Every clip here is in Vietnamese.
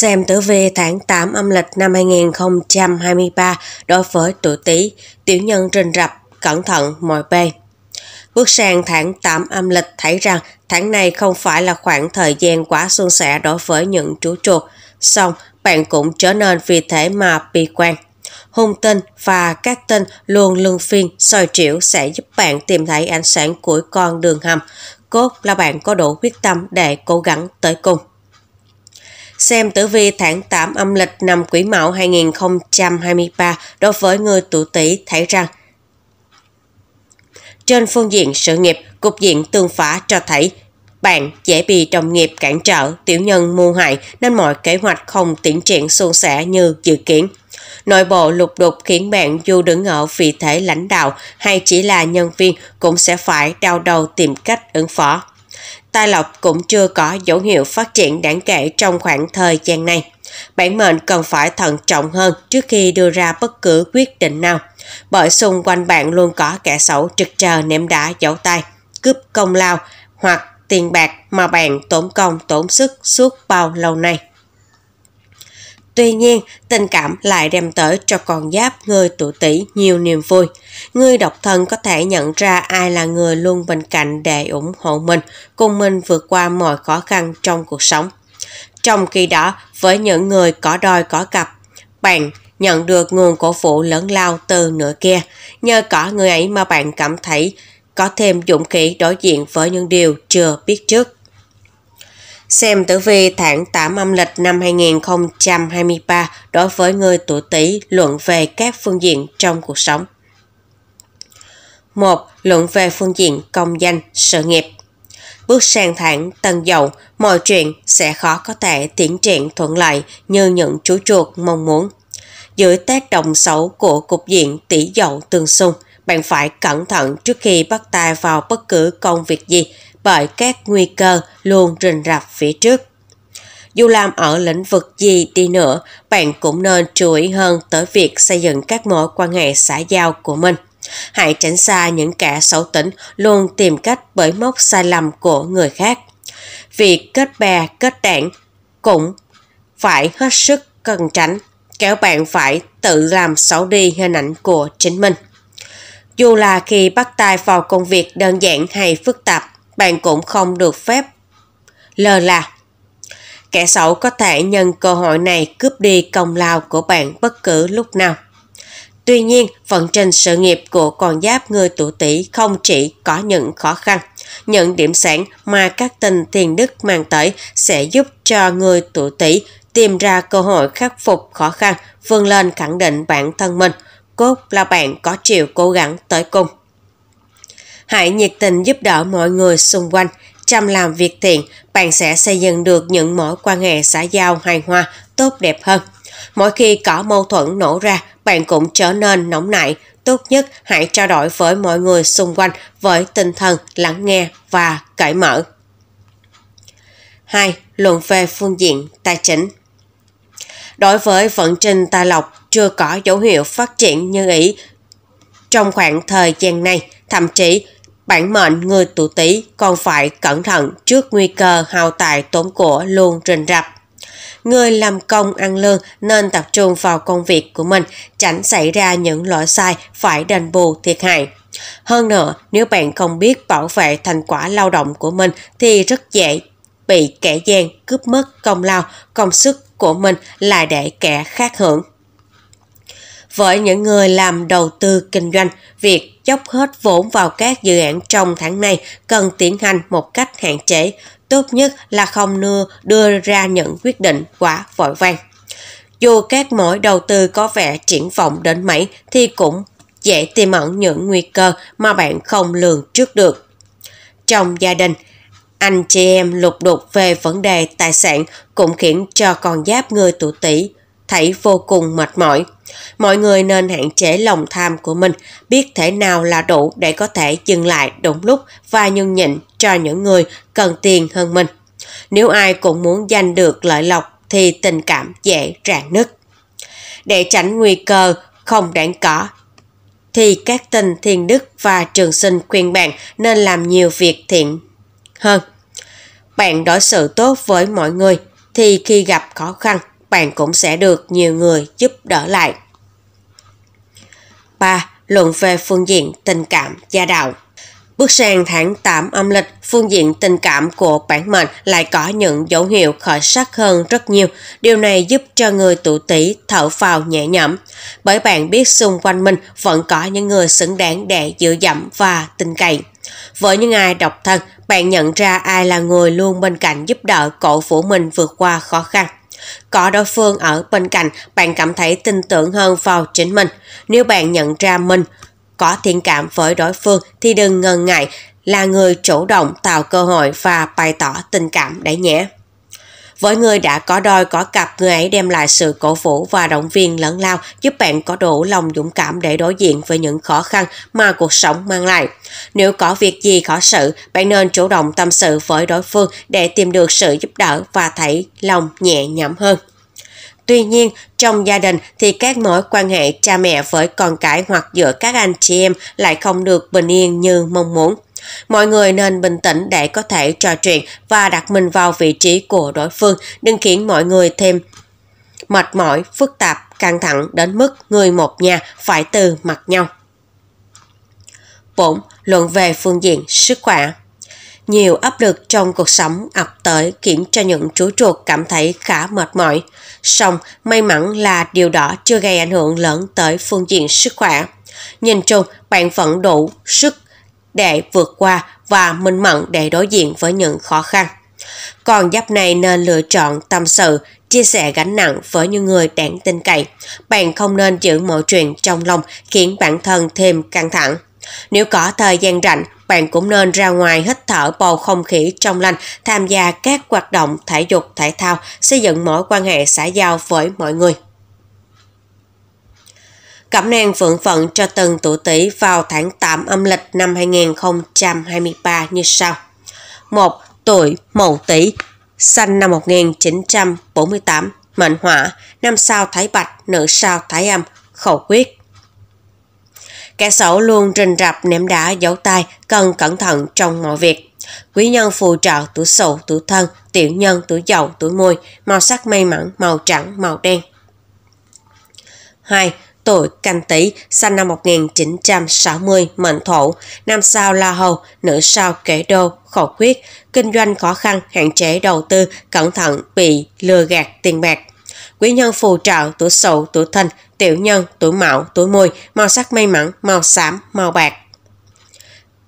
Xem tử vi tháng 8 âm lịch năm 2023 đối với tuổi Tý, tiểu nhân rình rập, cẩn thận mọi bề Bước sang tháng 8 âm lịch thấy rằng tháng này không phải là khoảng thời gian quá suôn sẻ đối với những chú chuột, song bạn cũng trở nên vì thế mà bi quan. Hung tinh và các tinh luôn luân phiên soi triểu sẽ giúp bạn tìm thấy ánh sáng của con đường hầm, cốt là bạn có đủ quyết tâm để cố gắng tới cùng. Xem tử vi tháng 8 âm lịch năm Quý Mão 2023 đối với người tuổi tỵ thấy rằng trên phương diện sự nghiệp, cục diện tương phá cho thấy bạn dễ bị đồng nghiệp cản trở, tiểu nhân mưu hại nên mọi kế hoạch không tiến triển suôn sẻ như dự kiến. Nội bộ lục đục khiến bạn dù đứng ở vị thế lãnh đạo hay chỉ là nhân viên cũng sẽ phải đau đầu tìm cách ứng phó tai lộc cũng chưa có dấu hiệu phát triển đáng kể trong khoảng thời gian này. Bản mệnh cần phải thận trọng hơn trước khi đưa ra bất cứ quyết định nào, bởi xung quanh bạn luôn có kẻ xấu trực chờ ném đá dấu tay, cướp công lao hoặc tiền bạc mà bạn tốn công tốn sức suốt bao lâu nay. Tuy nhiên, tình cảm lại đem tới cho con giáp người tuổi tỷ nhiều niềm vui. Người độc thân có thể nhận ra ai là người luôn bên cạnh để ủng hộ mình, cùng mình vượt qua mọi khó khăn trong cuộc sống. Trong khi đó, với những người có đôi có cặp, bạn nhận được nguồn cổ vũ lớn lao từ nửa kia. Nhờ có người ấy mà bạn cảm thấy có thêm dũng khí đối diện với những điều chưa biết trước. Xem tử vi tháng 8 âm lịch năm 2023 đối với người tuổi Tý luận về các phương diện trong cuộc sống. 1. Luận về phương diện công danh, sự nghiệp. Bước sang tháng tân dậu, mọi chuyện sẽ khó có thể tiến triển thuận lợi như những chú chuột mong muốn. Dưới tác động xấu của cục diện tỷ dậu tương xung, bạn phải cẩn thận trước khi bắt tay vào bất cứ công việc gì bởi các nguy cơ luôn rình rập phía trước. Dù làm ở lĩnh vực gì đi nữa, bạn cũng nên chú ý hơn tới việc xây dựng các mối quan hệ xã giao của mình. Hãy tránh xa những kẻ xấu tính luôn tìm cách bởi mốc sai lầm của người khác. Việc kết bè, kết đảng cũng phải hết sức cần tránh, kéo bạn phải tự làm xấu đi hình ảnh của chính mình. Dù là khi bắt tay vào công việc đơn giản hay phức tạp, bạn cũng không được phép lờ là. Kẻ xấu có thể nhân cơ hội này cướp đi công lao của bạn bất cứ lúc nào. Tuy nhiên, vận trình sự nghiệp của con giáp người tuổi tỷ không chỉ có những khó khăn, những điểm sáng mà các tình thiền đức mang tới sẽ giúp cho người tuổi tỷ tìm ra cơ hội khắc phục khó khăn, vươn lên khẳng định bản thân mình, cốt là bạn có chịu cố gắng tới cùng. Hãy nhiệt tình giúp đỡ mọi người xung quanh. Chăm làm việc thiện, bạn sẽ xây dựng được những mối quan hệ xã giao hài hòa, tốt đẹp hơn. Mỗi khi có mâu thuẫn nổ ra, bạn cũng trở nên nóng nảy. Tốt nhất hãy trao đổi với mọi người xung quanh với tinh thần lắng nghe và cởi mở. 2. Luận về phương diện tài chính Đối với vận trình tài lộc chưa có dấu hiệu phát triển như ý trong khoảng thời gian này, thậm chí Bản mệnh người tuổi Tý còn phải cẩn thận trước nguy cơ hao tài tốn của luôn rình rập. Người làm công ăn lương nên tập trung vào công việc của mình, tránh xảy ra những lỗi sai phải đền bù thiệt hại. Hơn nữa, nếu bạn không biết bảo vệ thành quả lao động của mình thì rất dễ bị kẻ gian cướp mất công lao, công sức của mình là để kẻ khác hưởng. Với những người làm đầu tư kinh doanh, việc dốc hết vốn vào các dự án trong tháng này cần tiến hành một cách hạn chế, tốt nhất là không nưa đưa ra những quyết định quá vội vàng. Dù các mối đầu tư có vẻ triển vọng đến mấy thì cũng dễ tiềm ẩn những nguy cơ mà bạn không lường trước được. Trong gia đình, anh chị em lục đục về vấn đề tài sản cũng khiến cho con giáp người tuổi tỷ thấy vô cùng mệt mỏi. Mọi người nên hạn chế lòng tham của mình, biết thể nào là đủ để có thể dừng lại đúng lúc và nhường nhịn cho những người cần tiền hơn mình. Nếu ai cũng muốn giành được lợi lộc thì tình cảm dễ rạn nứt. Để tránh nguy cơ không đáng có, thì các tình thiên đức và trường sinh khuyên bạn nên làm nhiều việc thiện hơn. Bạn đối xử tốt với mọi người thì khi gặp khó khăn bạn cũng sẽ được nhiều người giúp đỡ lại. 3. Luận về phương diện tình cảm gia đạo Bước sang tháng 8 âm lịch, phương diện tình cảm của bản mệnh lại có những dấu hiệu khởi sắc hơn rất nhiều. Điều này giúp cho người tuổi tỷ thở vào nhẹ nhõm, bởi bạn biết xung quanh mình vẫn có những người xứng đáng để dựa dẫm và tin cậy. Với những ai độc thân, bạn nhận ra ai là người luôn bên cạnh giúp đỡ cổ vũ mình vượt qua khó khăn. Có đối phương ở bên cạnh, bạn cảm thấy tin tưởng hơn vào chính mình. Nếu bạn nhận ra mình có thiện cảm với đối phương thì đừng ngần ngại là người chủ động tạo cơ hội và bày tỏ tình cảm đấy nhé. Với người đã có đôi có cặp, người ấy đem lại sự cổ vũ và động viên lẫn lao, giúp bạn có đủ lòng dũng cảm để đối diện với những khó khăn mà cuộc sống mang lại. Nếu có việc gì khó xử, bạn nên chủ động tâm sự với đối phương để tìm được sự giúp đỡ và thấy lòng nhẹ nhõm hơn. Tuy nhiên, trong gia đình thì các mối quan hệ cha mẹ với con cái hoặc giữa các anh chị em lại không được bình yên như mong muốn. Mọi người nên bình tĩnh để có thể trò chuyện và đặt mình vào vị trí của đối phương, đừng khiến mọi người thêm mệt mỏi, phức tạp, căng thẳng đến mức người một nhà phải từ mặt nhau. 4. Luận về phương diện sức khỏe nhiều áp lực trong cuộc sống ập tới khiến cho những chú chuột cảm thấy khá mệt mỏi. Song, may mắn là điều đó chưa gây ảnh hưởng lớn tới phương diện sức khỏe. Nhìn chung, bạn vẫn đủ sức để vượt qua và minh mẫn để đối diện với những khó khăn. Còn giáp này nên lựa chọn tâm sự, chia sẻ gánh nặng với những người đáng tin cậy. Bạn không nên giữ mọi chuyện trong lòng khiến bản thân thêm căng thẳng. Nếu có thời gian rảnh, bạn cũng nên ra ngoài hít thở bầu không khí trong lành, tham gia các hoạt động thể dục thể thao, xây dựng mối quan hệ xã giao với mọi người. Cẩm nang phượng phận cho từng tuổi tỷ vào tháng 8 âm lịch năm 2023 như sau. 1. Tuổi Mậu Tý, sinh năm 1948, mệnh hỏa, năm sao Thái Bạch, nữ sao Thái Âm, khẩu quyết. Kẻ xấu luôn rình rập ném đá giấu tay, cần cẩn thận trong mọi việc. Quý nhân phù trợ tuổi sầu, tuổi thân, tiểu nhân tuổi dậu, tuổi môi, màu sắc may mắn, màu trắng, màu đen. 2 tuổi canh tý, sinh năm 1960, mệnh thổ, nam sao la hầu, nữ sao kế đô, khẩu quyết, kinh doanh khó khăn, hạn chế đầu tư, cẩn thận, bị lừa gạt tiền bạc. Quý nhân phù trợ tuổi sậu, tuổi thìn, tiểu nhân, tuổi mão, tuổi mùi, màu sắc may mắn, màu xám, màu bạc.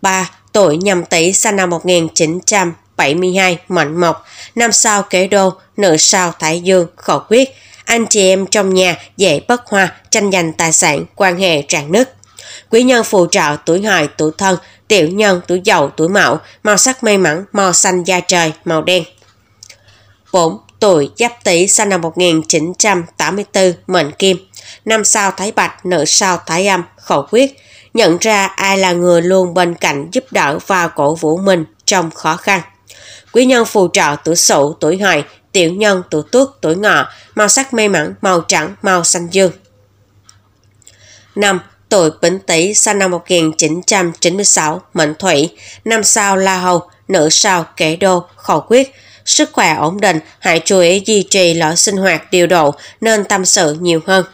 3. Tuổi nhâm tý sinh năm 1972, mệnh mộc, năm sao kế đô, nữ sao thái dương, khẩu quyết, anh chị em trong nhà dễ bất hòa, tranh giành tài sản, quan hệ rạn nứt. Quý nhân phù trợ tuổi hợi, tuổi thân, tiểu nhân, tuổi dậu, tuổi mão, màu sắc may mắn, màu xanh da trời, màu đen. 4. Tuổi Giáp Tý sinh năm 1984, mệnh Kim. Năm sao Thái Bạch, nữ sao Thái Âm, khẩu quyết. Nhận ra ai là người luôn bên cạnh giúp đỡ và cổ vũ mình trong khó khăn. Quý nhân phù trợ tuổi Sửu, tuổi Hợi, tiểu nhân, tuổi tuất, tuổi ngọ, màu sắc may mắn, màu trắng, màu xanh dương. 5. Tuổi Bính Tý sinh năm 1996, mệnh Thủy, năm sao La Hầu, nữ sao kế Đô, khẩu quyết, sức khỏe ổn định, hãy chú ý duy trì lõi sinh hoạt điều độ nên tâm sự nhiều hơn.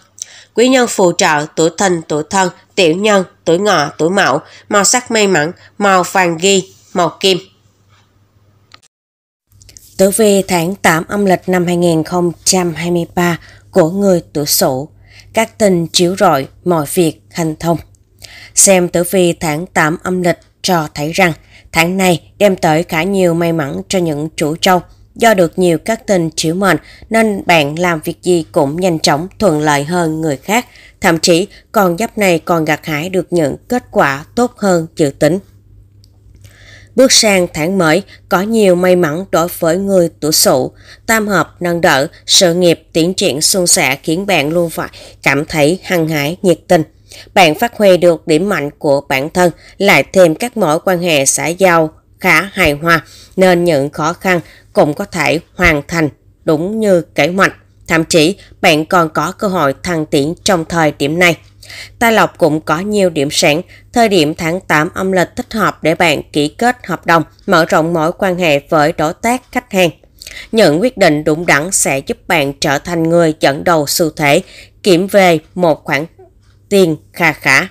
Quý nhân phù trợ tuổi thìn, tuổi thân, tiểu nhân, tuổi ngọ, tuổi mão, màu sắc may mắn, màu vàng ghi, màu kim. Tử vi tháng 8 âm lịch năm 2023 của người tuổi Sửu, các tình chiếu rọi mọi việc hành thông. Xem tử vi tháng 8 âm lịch cho thấy rằng tháng này đem tới khá nhiều may mắn cho những chủ trâu. Do được nhiều các tình chiếu mệnh nên bạn làm việc gì cũng nhanh chóng thuận lợi hơn người khác, thậm chí con giáp này còn gặt hái được những kết quả tốt hơn dự tính. Bước sang tháng mới, có nhiều may mắn đối với người tuổi sửu. Tam hợp nâng đỡ, sự nghiệp tiến triển suôn sẻ khiến bạn luôn phải cảm thấy hăng hái, nhiệt tình. Bạn phát huy được điểm mạnh của bản thân, lại thêm các mối quan hệ xã giao khá hài hòa, nên những khó khăn cũng có thể hoàn thành đúng như kế hoạch. Thậm chí, bạn còn có cơ hội thăng tiến trong thời điểm này. Tài lộc cũng có nhiều điểm sáng, thời điểm tháng 8 âm lịch thích hợp để bạn ký kết hợp đồng, mở rộng mối quan hệ với đối tác khách hàng. Những quyết định đúng đắn sẽ giúp bạn trở thành người dẫn đầu xu thế, kiểm về một khoản tiền kha khả.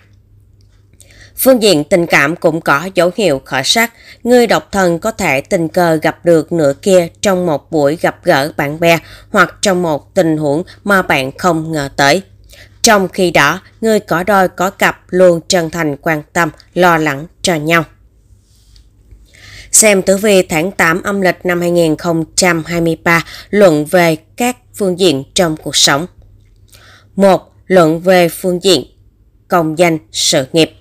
Phương diện tình cảm cũng có dấu hiệu khởi sắc, người độc thân có thể tình cờ gặp được nửa kia trong một buổi gặp gỡ bạn bè hoặc trong một tình huống mà bạn không ngờ tới. Trong khi đó, người có đôi có cặp luôn chân thành quan tâm, lo lắng cho nhau. Xem tử vi tháng 8 âm lịch năm 2023 luận về các phương diện trong cuộc sống. 1. Luận về phương diện công danh sự nghiệp.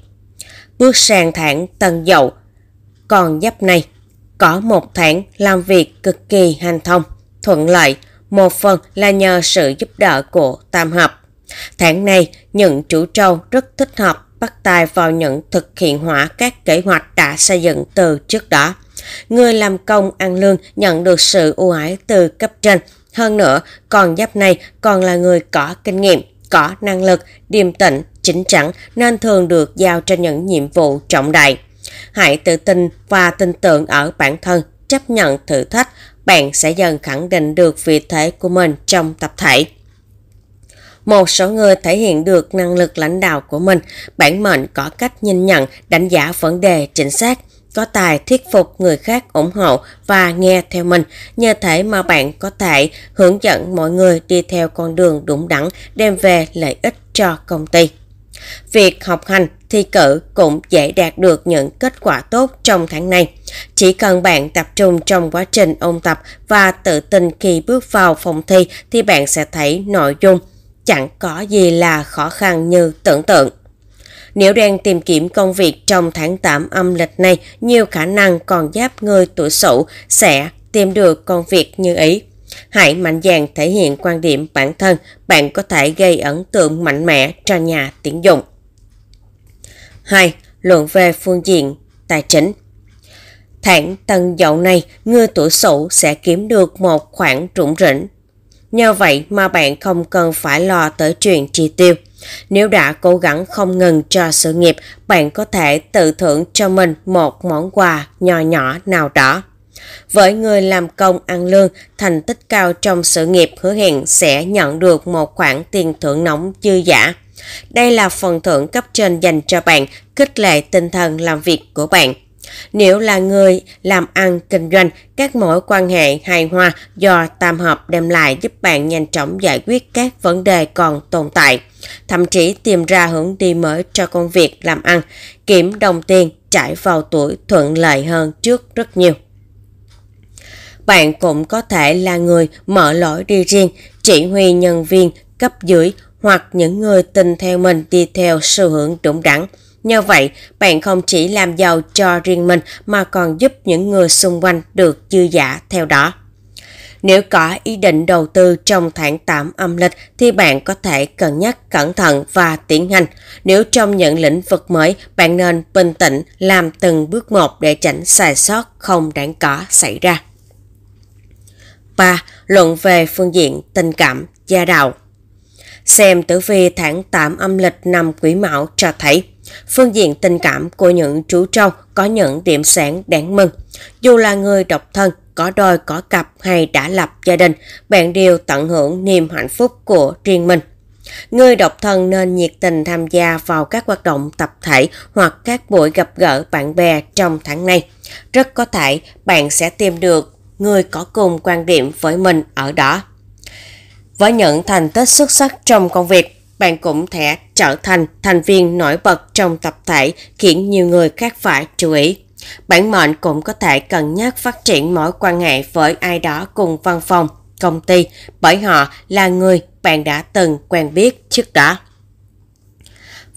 Bước sang tháng Tân Dậu, còn giáp này có một tháng làm việc cực kỳ hành thông, thuận lợi, một phần là nhờ sự giúp đỡ của Tam Hợp. Tháng này, những chủ trâu rất thích hợp bắt tay vào những thực hiện hóa các kế hoạch đã xây dựng từ trước đó. Người làm công ăn lương nhận được sự ưu ái từ cấp trên. Hơn nữa, con giáp này còn là người có kinh nghiệm, có năng lực, điềm tĩnh, chính chắn nên thường được giao cho những nhiệm vụ trọng đại. Hãy tự tin và tin tưởng ở bản thân, chấp nhận thử thách, bạn sẽ dần khẳng định được vị thế của mình trong tập thể một số người thể hiện được năng lực lãnh đạo của mình, bản mệnh có cách nhìn nhận, đánh giá vấn đề chính xác, có tài thuyết phục người khác ủng hộ và nghe theo mình. Nhờ thể mà bạn có thể hướng dẫn mọi người đi theo con đường đúng đắn, đem về lợi ích cho công ty. Việc học hành, thi cử cũng dễ đạt được những kết quả tốt trong tháng này. Chỉ cần bạn tập trung trong quá trình ôn tập và tự tin khi bước vào phòng thi thì bạn sẽ thấy nội dung, chẳng có gì là khó khăn như tưởng tượng. Nếu đang tìm kiếm công việc trong tháng 8 âm lịch này, nhiều khả năng còn giáp người tuổi sửu sẽ tìm được công việc như ý. Hãy mạnh dạn thể hiện quan điểm bản thân, bạn có thể gây ấn tượng mạnh mẽ cho nhà tuyển dụng. 2. Luận về phương diện tài chính Tháng tân dậu này, người tuổi sửu sẽ kiếm được một khoản rủng rỉnh Nhờ vậy mà bạn không cần phải lo tới chuyện chi tiêu. Nếu đã cố gắng không ngừng cho sự nghiệp, bạn có thể tự thưởng cho mình một món quà nhỏ nhỏ nào đó. Với người làm công ăn lương, thành tích cao trong sự nghiệp hứa hẹn sẽ nhận được một khoản tiền thưởng nóng dư giả. Đây là phần thưởng cấp trên dành cho bạn, khích lệ tinh thần làm việc của bạn. Nếu là người làm ăn kinh doanh, các mối quan hệ hài hòa do tam hợp đem lại giúp bạn nhanh chóng giải quyết các vấn đề còn tồn tại, thậm chí tìm ra hướng đi mới cho công việc làm ăn, kiếm đồng tiền trải vào tuổi thuận lợi hơn trước rất nhiều. Bạn cũng có thể là người mở lỗi đi riêng, chỉ huy nhân viên cấp dưới hoặc những người tin theo mình đi theo xu hướng đúng đắn Nhờ vậy, bạn không chỉ làm giàu cho riêng mình mà còn giúp những người xung quanh được dư giả theo đó. Nếu có ý định đầu tư trong tháng 8 âm lịch thì bạn có thể cân nhắc cẩn thận và tiến hành. Nếu trong những lĩnh vực mới, bạn nên bình tĩnh làm từng bước một để tránh sai sót không đáng có xảy ra. 3. Luận về phương diện tình cảm, gia đạo Xem tử vi tháng 8 âm lịch năm Quý Mão cho thấy, phương diện tình cảm của những chú trâu có những điểm sáng đáng mừng. Dù là người độc thân, có đôi có cặp hay đã lập gia đình, bạn đều tận hưởng niềm hạnh phúc của riêng mình. Người độc thân nên nhiệt tình tham gia vào các hoạt động tập thể hoặc các buổi gặp gỡ bạn bè trong tháng này. Rất có thể bạn sẽ tìm được người có cùng quan điểm với mình ở đó. Với những thành tích xuất sắc trong công việc, bạn cũng thể trở thành thành viên nổi bật trong tập thể khiến nhiều người khác phải chú ý. Bản mệnh cũng có thể cân nhắc phát triển mối quan hệ với ai đó cùng văn phòng, công ty bởi họ là người bạn đã từng quen biết trước đó.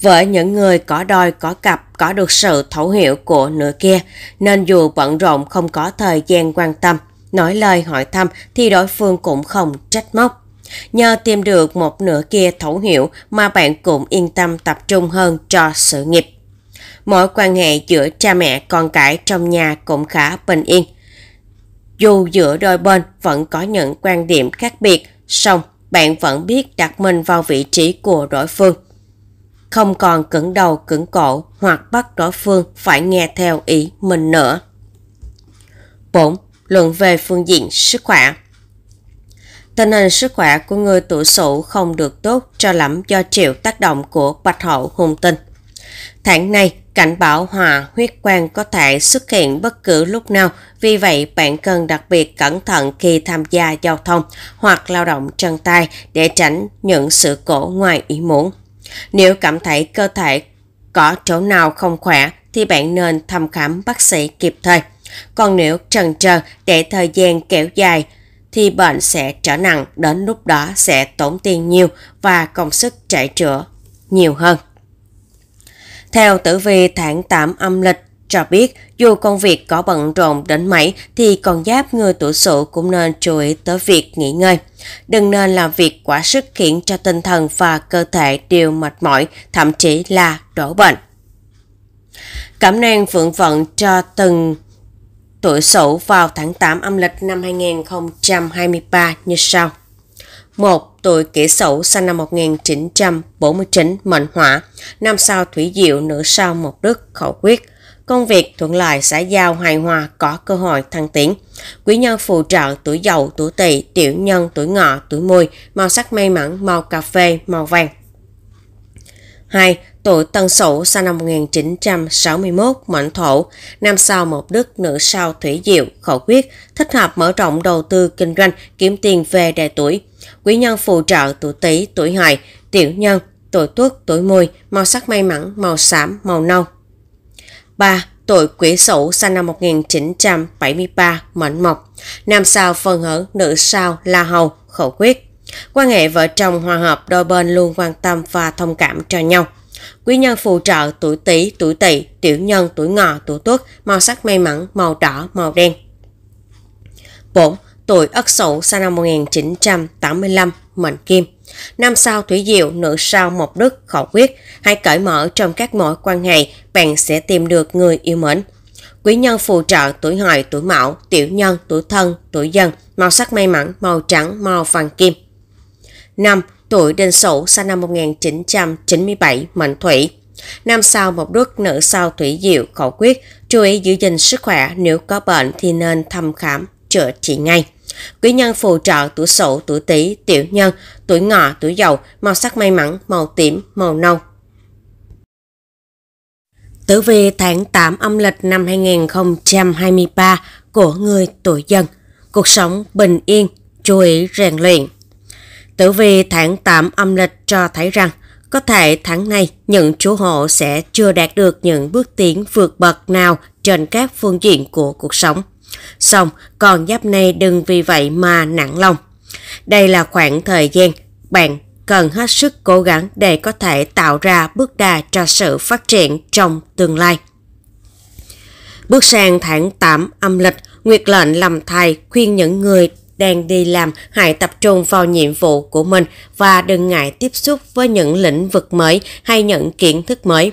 Với những người có đôi có cặp có được sự thấu hiểu của nửa kia nên dù bận rộn không có thời gian quan tâm, nói lời hỏi thăm thì đối phương cũng không trách móc. Nhờ tìm được một nửa kia thấu hiểu mà bạn cũng yên tâm tập trung hơn cho sự nghiệp. Mọi quan hệ giữa cha mẹ con cái trong nhà cũng khá bình yên. Dù giữa đôi bên vẫn có những quan điểm khác biệt, song bạn vẫn biết đặt mình vào vị trí của đối phương. Không còn cứng đầu cứng cổ hoặc bắt đối phương phải nghe theo ý mình nữa. 4. Luận về phương diện sức khỏe Tình hình sức khỏe của người tuổi Sửu không được tốt cho lắm do chịu tác động của bạch hậu hung tinh. Tháng này, cảnh báo hòa huyết quang có thể xuất hiện bất cứ lúc nào, vì vậy bạn cần đặc biệt cẩn thận khi tham gia giao thông hoặc lao động chân tay để tránh những sự cố ngoài ý muốn. Nếu cảm thấy cơ thể có chỗ nào không khỏe thì bạn nên thăm khám bác sĩ kịp thời. Còn nếu trần trờ để thời gian kéo dài, thì bệnh sẽ trở nặng, đến lúc đó sẽ tốn tiền nhiều và công sức chạy chữa nhiều hơn. Theo tử vi tháng 8 âm lịch cho biết dù công việc có bận rộn đến mấy thì con giáp người tuổi sửu cũng nên chú ý tới việc nghỉ ngơi. Đừng nên làm việc quá sức khiến cho tinh thần và cơ thể đều mệt mỏi, thậm chí là đổ bệnh. Cảm năng vượng vận cho từng tuổi Sửu vào tháng 8 âm lịch năm 2023 như sau. 1. Tuổi Kỷ Sửu sinh năm 1949, mệnh hỏa, năm sao thủy diệu, nữ sao một đức, khẩu quyết. Công việc thuận lợi, xã giao, hài hòa, có cơ hội thăng tiến. Quý nhân phù trợ tuổi dậu, tuổi tỵ, tiểu nhân, tuổi ngọ, tuổi mùi, màu sắc may mắn, màu cà phê, màu vàng. 2 tuổi Tân Sửu sinh năm 1961, mệnh thổ, nam sao một đức, nữ sao thủy diệu, khẩu quyết, thích hợp mở rộng đầu tư kinh doanh, kiếm tiền về đề tuổi. Quý nhân phù trợ tuổi tý, tuổi hợi, tiểu nhân, tuổi tuất, tuổi mùi, màu sắc may mắn, màu xám, màu nâu. 3. Tuổi Quỷ Sửu sinh năm 1973, mệnh mộc, nam sao phân hở, nữ sao la hầu, khẩu quyết. Quan hệ vợ chồng hòa hợp đôi bên luôn quan tâm và thông cảm cho nhau. Quý nhân phù trợ tuổi Tý, tuổi Tỵ, tiểu nhân, tuổi Ngọ, tuổi Tuất, màu sắc may mắn, màu đỏ, màu đen. 4. Tuổi Ất Sửu sinh năm 1985, mệnh Kim. Năm sao thủy diệu, nữ sao mộc đức, khẩu quyết, hãy cởi mở trong các mối quan hệ, bạn sẽ tìm được người yêu mến. Quý nhân phù trợ tuổi hợi, tuổi mão, tiểu nhân, tuổi thân, tuổi Dần. màu sắc may mắn, màu trắng, màu vàng kim. 5 tuổi Đinh Sửu sinh năm 1997, mệnh thủy. Nam sao một đức nữ sao thủy diệu, khẩu quyết, chú ý giữ gìn sức khỏe, nếu có bệnh thì nên thăm khám, chữa trị ngay. Quý nhân phù trợ tuổi sửu, tuổi tý, tiểu nhân, tuổi ngọ, tuổi dậu, màu sắc may mắn, màu tím, màu nâu. Tử vi tháng 8 âm lịch năm 2023 của người tuổi dân. Cuộc sống bình yên, chú ý rèn luyện. Tử vi tháng 8 âm lịch cho thấy rằng có thể tháng này những chủ hộ sẽ chưa đạt được những bước tiến vượt bậc nào trên các phương diện của cuộc sống. Xong, còn giáp này đừng vì vậy mà nặng lòng. Đây là khoảng thời gian bạn cần hết sức cố gắng để có thể tạo ra bước đà cho sự phát triển trong tương lai. Bước sang tháng 8 âm lịch, Nguyệt lệnh làm thầy khuyên những người đang đi làm hãy tập trung vào nhiệm vụ của mình và đừng ngại tiếp xúc với những lĩnh vực mới hay những kiến thức mới.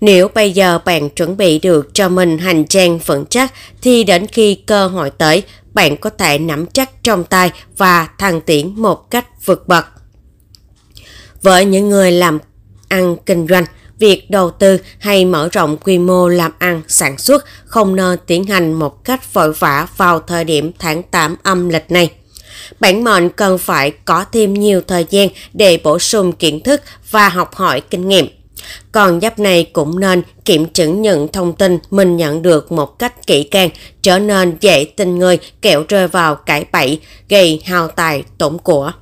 Nếu bây giờ bạn chuẩn bị được cho mình hành trang vững chắc thì đến khi cơ hội tới, bạn có thể nắm chắc trong tay và thăng tiến một cách vượt bậc. Với những người làm ăn kinh doanh, việc đầu tư hay mở rộng quy mô làm ăn sản xuất không nên tiến hành một cách vội vã vào thời điểm tháng 8 âm lịch này. Bản mệnh cần phải có thêm nhiều thời gian để bổ sung kiến thức và học hỏi kinh nghiệm. Còn giáp này cũng nên kiểm chứng những thông tin mình nhận được một cách kỹ càng, trở nên dễ tin người kẹo rơi vào cãi bẫy, gây hao tài tổn của.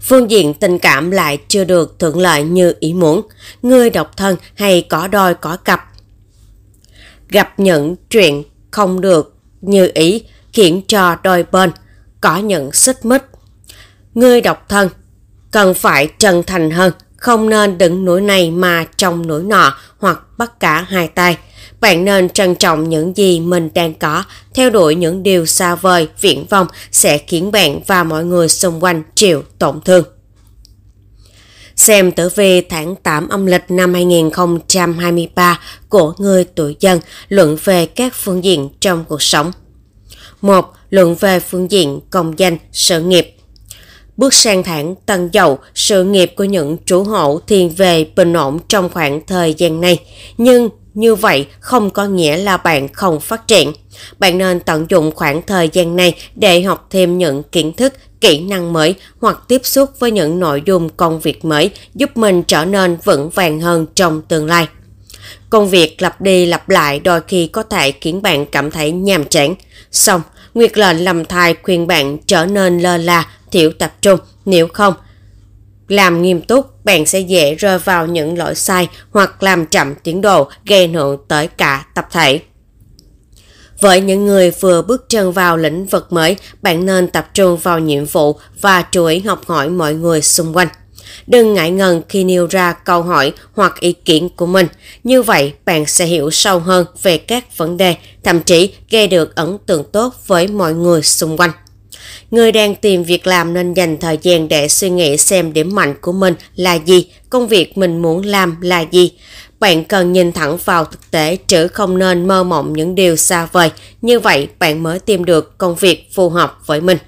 Phương diện tình cảm lại chưa được thuận lợi như ý muốn, người độc thân hay có đôi có cặp. Gặp những chuyện không được như ý khiến cho đôi bên có những xích mích. Người độc thân cần phải trần thành hơn, không nên đứng núi này mà trong núi nọ hoặc bắt cả hai tay, bạn nên trân trọng những gì mình đang có, theo đuổi những điều xa vời, viễn vông sẽ khiến bạn và mọi người xung quanh chịu tổn thương. Xem tử vi tháng 8 âm lịch năm 2023 của người tuổi dân luận về các phương diện trong cuộc sống. 1. Luận về phương diện công danh, sự nghiệp bước sang tháng tân dậu, sự nghiệp của những chủ hộ thiên về bình ổn trong khoảng thời gian này. Nhưng như vậy không có nghĩa là bạn không phát triển. Bạn nên tận dụng khoảng thời gian này để học thêm những kiến thức, kỹ năng mới hoặc tiếp xúc với những nội dung công việc mới giúp mình trở nên vững vàng hơn trong tương lai. Công việc lặp đi lặp lại đôi khi có thể khiến bạn cảm thấy nhàm chán. Xong, Nguyệt lệnh lầm thai khuyên bạn trở nên lơ là, thiểu tập trung, nếu không làm nghiêm túc, bạn sẽ dễ rơi vào những lỗi sai hoặc làm chậm tiến độ gây ảnh hưởng tới cả tập thể. Với những người vừa bước chân vào lĩnh vực mới, bạn nên tập trung vào nhiệm vụ và chú ý học hỏi mọi người xung quanh. Đừng ngại ngần khi nêu ra câu hỏi hoặc ý kiến của mình. Như vậy, bạn sẽ hiểu sâu hơn về các vấn đề, thậm chí gây được ấn tượng tốt với mọi người xung quanh. Người đang tìm việc làm nên dành thời gian để suy nghĩ xem điểm mạnh của mình là gì, công việc mình muốn làm là gì. Bạn cần nhìn thẳng vào thực tế chứ không nên mơ mộng những điều xa vời. Như vậy bạn mới tìm được công việc phù hợp với mình.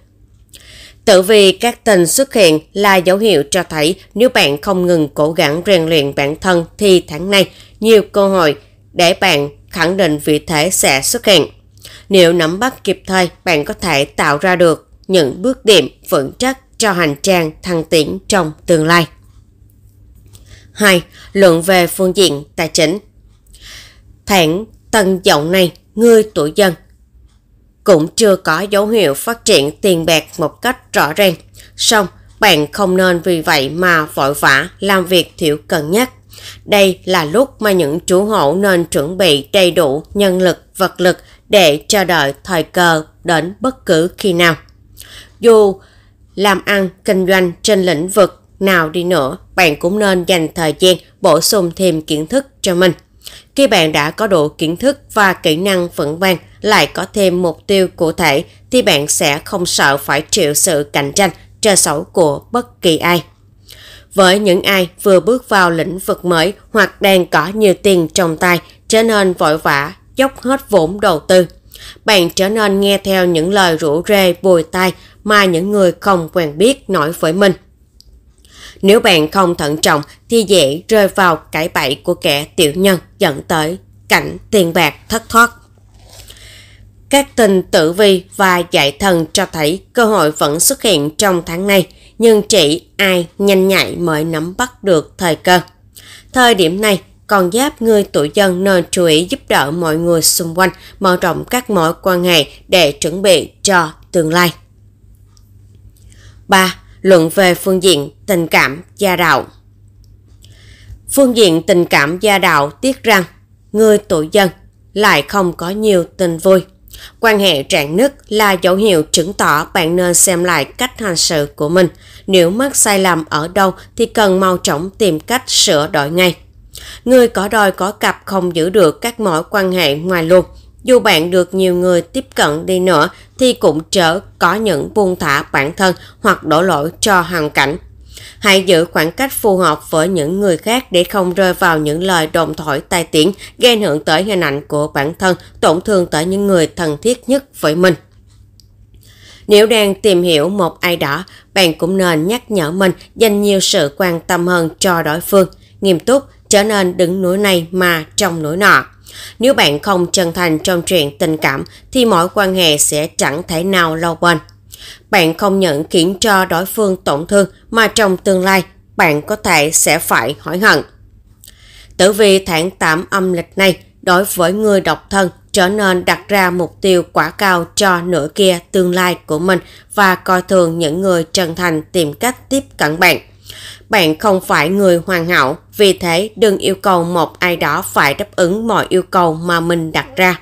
Tự vì các tình xuất hiện là dấu hiệu cho thấy nếu bạn không ngừng cố gắng rèn luyện bản thân thì tháng này nhiều cơ hội để bạn khẳng định vị thế sẽ xuất hiện. Nếu nắm bắt kịp thời, bạn có thể tạo ra được những bước điểm vững chắc cho hành trang thăng tiến trong tương lai. 2. Luận về phương diện tài chính Thẳng tân giọng này, ngươi tuổi dân cũng chưa có dấu hiệu phát triển tiền bạc một cách rõ ràng. Song, bạn không nên vì vậy mà vội vã làm việc thiểu cần nhất. Đây là lúc mà những chủ hộ nên chuẩn bị đầy đủ nhân lực, vật lực để chờ đợi thời cơ đến bất cứ khi nào. Dù làm ăn, kinh doanh trên lĩnh vực nào đi nữa, bạn cũng nên dành thời gian bổ sung thêm kiến thức cho mình. Khi bạn đã có đủ kiến thức và kỹ năng vững vàng, lại có thêm mục tiêu cụ thể thì bạn sẽ không sợ phải chịu sự cạnh tranh trơ xấu của bất kỳ ai. Với những ai vừa bước vào lĩnh vực mới hoặc đang có nhiều tiền trong tay, trở nên vội vã, dốc hết vốn đầu tư. Bạn trở nên nghe theo những lời rủ rê bùi tai mà những người không quen biết nổi với mình. Nếu bạn không thận trọng thì dễ rơi vào cãi bậy của kẻ tiểu nhân dẫn tới cảnh tiền bạc thất thoát. Các tình tử vi và dạy thần cho thấy cơ hội vẫn xuất hiện trong tháng này, nhưng chỉ ai nhanh nhạy mới nắm bắt được thời cơ. Thời điểm này, còn giáp người tuổi dân nên chú ý giúp đỡ mọi người xung quanh, mở rộng các mối quan hệ để chuẩn bị cho tương lai. 3. Luận về phương diện tình cảm gia đạo Phương diện tình cảm gia đạo tiếc rằng người tuổi dân lại không có nhiều tình vui. Quan hệ trạng nứt là dấu hiệu chứng tỏ bạn nên xem lại cách hành sự của mình. Nếu mắc sai lầm ở đâu thì cần mau chóng tìm cách sửa đổi ngay. Người có đòi có cặp không giữ được các mối quan hệ ngoài luôn. Dù bạn được nhiều người tiếp cận đi nữa thì cũng chớ có những buông thả bản thân hoặc đổ lỗi cho hoàn cảnh. Hãy giữ khoảng cách phù hợp với những người khác để không rơi vào những lời đồn thổi tai tiếng gây ảnh hưởng tới hình ảnh của bản thân, tổn thương tới những người thân thiết nhất với mình. Nếu đang tìm hiểu một ai đó, bạn cũng nên nhắc nhở mình dành nhiều sự quan tâm hơn cho đối phương, nghiêm túc trở nên đứng núi này mà trong núi nọ. Nếu bạn không chân thành trong chuyện tình cảm thì mọi quan hệ sẽ chẳng thể nào lâu bền. Bạn không nhận khiến cho đối phương tổn thương mà trong tương lai bạn có thể sẽ phải hỏi hận. Tử vi tháng 8 âm lịch này đối với người độc thân trở nên đặt ra mục tiêu quá cao cho nửa kia tương lai của mình và coi thường những người chân thành tìm cách tiếp cận bạn. Bạn không phải người hoàn hảo vì thế, đừng yêu cầu một ai đó phải đáp ứng mọi yêu cầu mà mình đặt ra.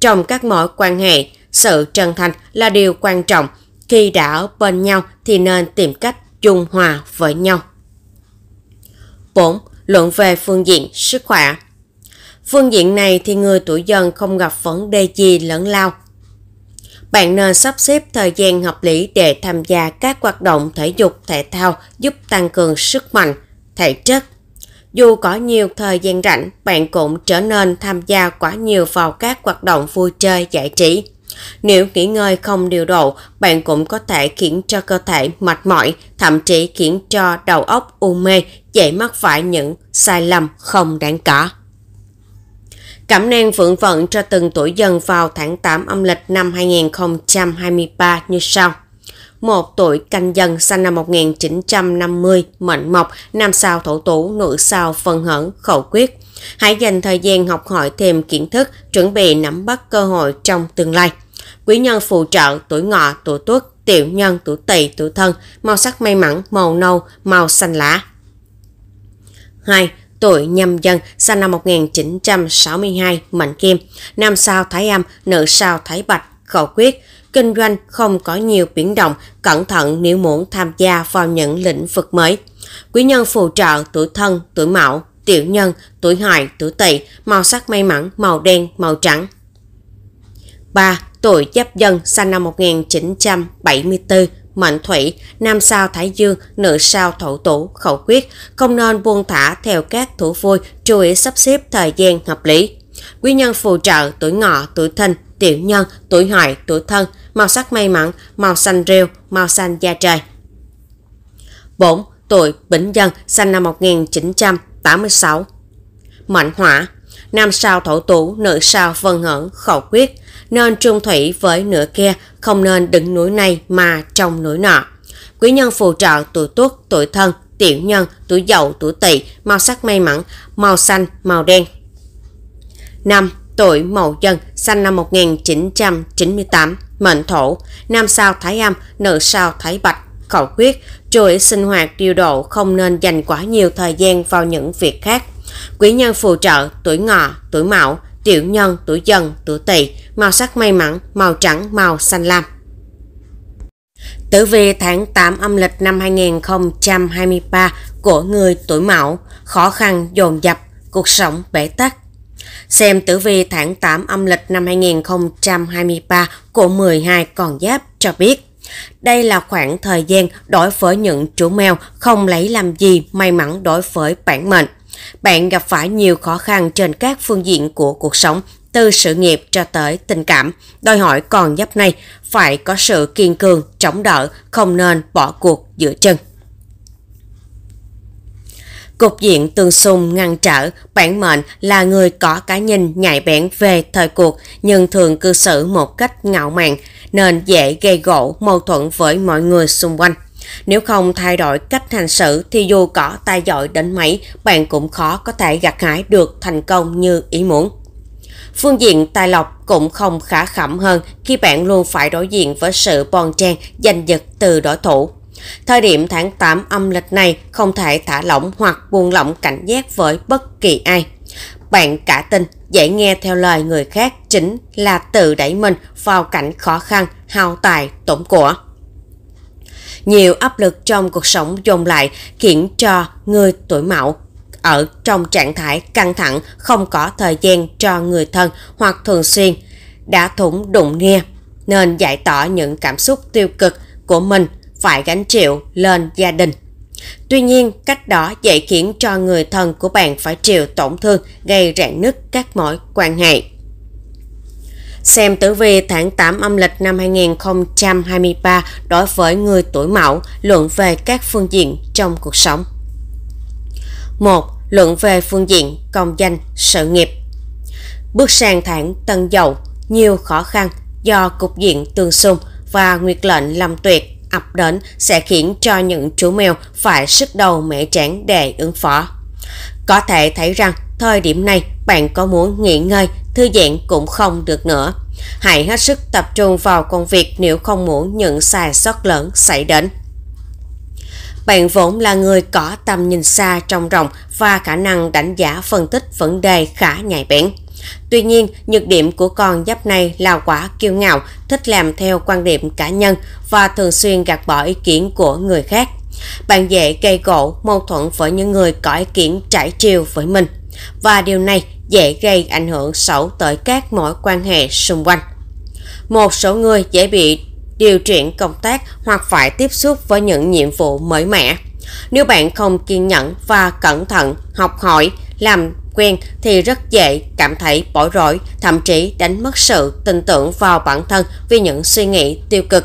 Trong các mối quan hệ, sự chân thành là điều quan trọng. Khi đã ở bên nhau thì nên tìm cách dung hòa với nhau. 4. Luận về phương diện sức khỏe Phương diện này thì người tuổi dần không gặp vấn đề gì lớn lao. Bạn nên sắp xếp thời gian hợp lý để tham gia các hoạt động thể dục thể thao giúp tăng cường sức mạnh, thể chất dù có nhiều thời gian rảnh, bạn cũng trở nên tham gia quá nhiều vào các hoạt động vui chơi giải trí. Nếu nghỉ ngơi không điều độ, bạn cũng có thể khiến cho cơ thể mệt mỏi, thậm chí khiến cho đầu óc u mê, dễ mắc phải những sai lầm không đáng có. Cảm năng vượng vận cho từng tuổi dần vào tháng 8 âm lịch năm 2023 như sau một tuổi canh dân sinh năm 1950, mệnh mộc, nam sao thổ tú, nữ sao phân hẩn, khẩu quyết. Hãy dành thời gian học hỏi thêm kiến thức, chuẩn bị nắm bắt cơ hội trong tương lai. Quý nhân phù trợ tuổi ngọ, tuổi tuất, tiểu nhân, tuổi tỵ, tuổi thân, màu sắc may mắn, màu nâu, màu xanh lá. 2 tuổi nhâm dần, sinh năm 1962, mệnh kim, nam sao thái âm, nữ sao thái bạch, khẩu quyết, kinh doanh không có nhiều biến động, cẩn thận nếu muốn tham gia vào những lĩnh vực mới. Quý nhân phù trợ tuổi thân, tuổi mão, tiểu nhân, tuổi hợi, tuổi tỵ, màu sắc may mắn, màu đen, màu trắng. 3. Tuổi Giáp Dân sinh năm 1974, mệnh thủy, nam sao thái dương, nữ sao thổ tủ, khẩu quyết, không nên buông thả theo các thủ vui, chú ý sắp xếp thời gian hợp lý. Quý nhân phù trợ tuổi ngọ, tuổi thìn, tiểu nhân, tuổi hợi, tuổi thân, màu sắc may mắn, màu xanh rêu, màu xanh da trời. 4. Tuổi Bỉnh Dân, sinh năm 1986 mệnh hỏa Nam sao thổ tủ, nữ sao vân hẩn, khẩu quyết Nên trung thủy với nửa kia, không nên đứng núi này mà trong núi nọ Quý nhân phù trợ tuổi tuất, tuổi thân, tiểu nhân, tuổi dậu, tuổi tỵ, màu sắc may mắn, màu xanh, màu đen. 5. Tuổi Mậu Dần, sinh năm 1998 mệnh thổ, nam sao thái âm, nữ sao thái bạch. Khẩu quyết, chú ý sinh hoạt điều độ không nên dành quá nhiều thời gian vào những việc khác. Quý nhân phù trợ, tuổi ngọ, tuổi mão, tiểu nhân, tuổi dần, tuổi tỵ, màu sắc may mắn, màu trắng, màu xanh lam. Tử vi tháng 8 âm lịch năm 2023 của người tuổi mão, khó khăn dồn dập, cuộc sống bể tắc, xem tử vi tháng 8 âm lịch năm 2023 của 12 con giáp cho biết. Đây là khoảng thời gian đối với những chủ mèo không lấy làm gì may mắn đối với bản mệnh. Bạn gặp phải nhiều khó khăn trên các phương diện của cuộc sống, từ sự nghiệp cho tới tình cảm. Đòi hỏi con giáp này phải có sự kiên cường, chống đỡ, không nên bỏ cuộc giữa chân Cục diện tường sùng ngăn trở, bản mệnh là người có cá nhìn nhạy bén về thời cuộc nhưng thường cư xử một cách ngạo mạn nên dễ gây gỗ mâu thuẫn với mọi người xung quanh. Nếu không thay đổi cách hành xử thì dù có tài giỏi đến mấy, bạn cũng khó có thể gặt hái được thành công như ý muốn. Phương diện tài lộc cũng không khả khẩm hơn khi bạn luôn phải đối diện với sự bon chen, giành giật từ đối thủ. Thời điểm tháng 8 âm lịch này không thể thả lỏng hoặc buông lỏng cảnh giác với bất kỳ ai. Bạn cả tin, dễ nghe theo lời người khác chính là tự đẩy mình vào cảnh khó khăn, hao tài, tổn của. Nhiều áp lực trong cuộc sống dồn lại khiến cho người tuổi mão ở trong trạng thái căng thẳng không có thời gian cho người thân hoặc thường xuyên đã thủng đụng nghe nên giải tỏa những cảm xúc tiêu cực của mình phải gánh chịu lên gia đình. Tuy nhiên, cách đó dễ khiến cho người thân của bạn phải chịu tổn thương gây rạn nứt các mối quan hệ. Xem tử vi tháng 8 âm lịch năm 2023 đối với người tuổi mão luận về các phương diện trong cuộc sống. 1. Luận về phương diện công danh, sự nghiệp. Bước sang tháng tân dậu, nhiều khó khăn do cục diện tương xung và nguyệt lệnh lâm tuyệt ập đến sẽ khiến cho những chú mèo phải sức đầu mẻ trán để ứng phó. Có thể thấy rằng thời điểm này bạn có muốn nghỉ ngơi, thư giãn cũng không được nữa. Hãy hết sức tập trung vào công việc nếu không muốn những sai sót lớn xảy đến. Bạn vốn là người có tầm nhìn xa trong rộng và khả năng đánh giá phân tích vấn đề khá nhạy bén. Tuy nhiên, nhược điểm của con giáp này là quả kiêu ngạo, thích làm theo quan điểm cá nhân và thường xuyên gạt bỏ ý kiến của người khác. Bạn dễ gây gỗ mâu thuẫn với những người có ý kiến trải chiều với mình và điều này dễ gây ảnh hưởng xấu tới các mối quan hệ xung quanh. Một số người dễ bị điều chuyển công tác hoặc phải tiếp xúc với những nhiệm vụ mới mẻ. Nếu bạn không kiên nhẫn và cẩn thận học hỏi, làm quen thì rất dễ cảm thấy bối rối, thậm chí đánh mất sự tin tưởng vào bản thân vì những suy nghĩ tiêu cực.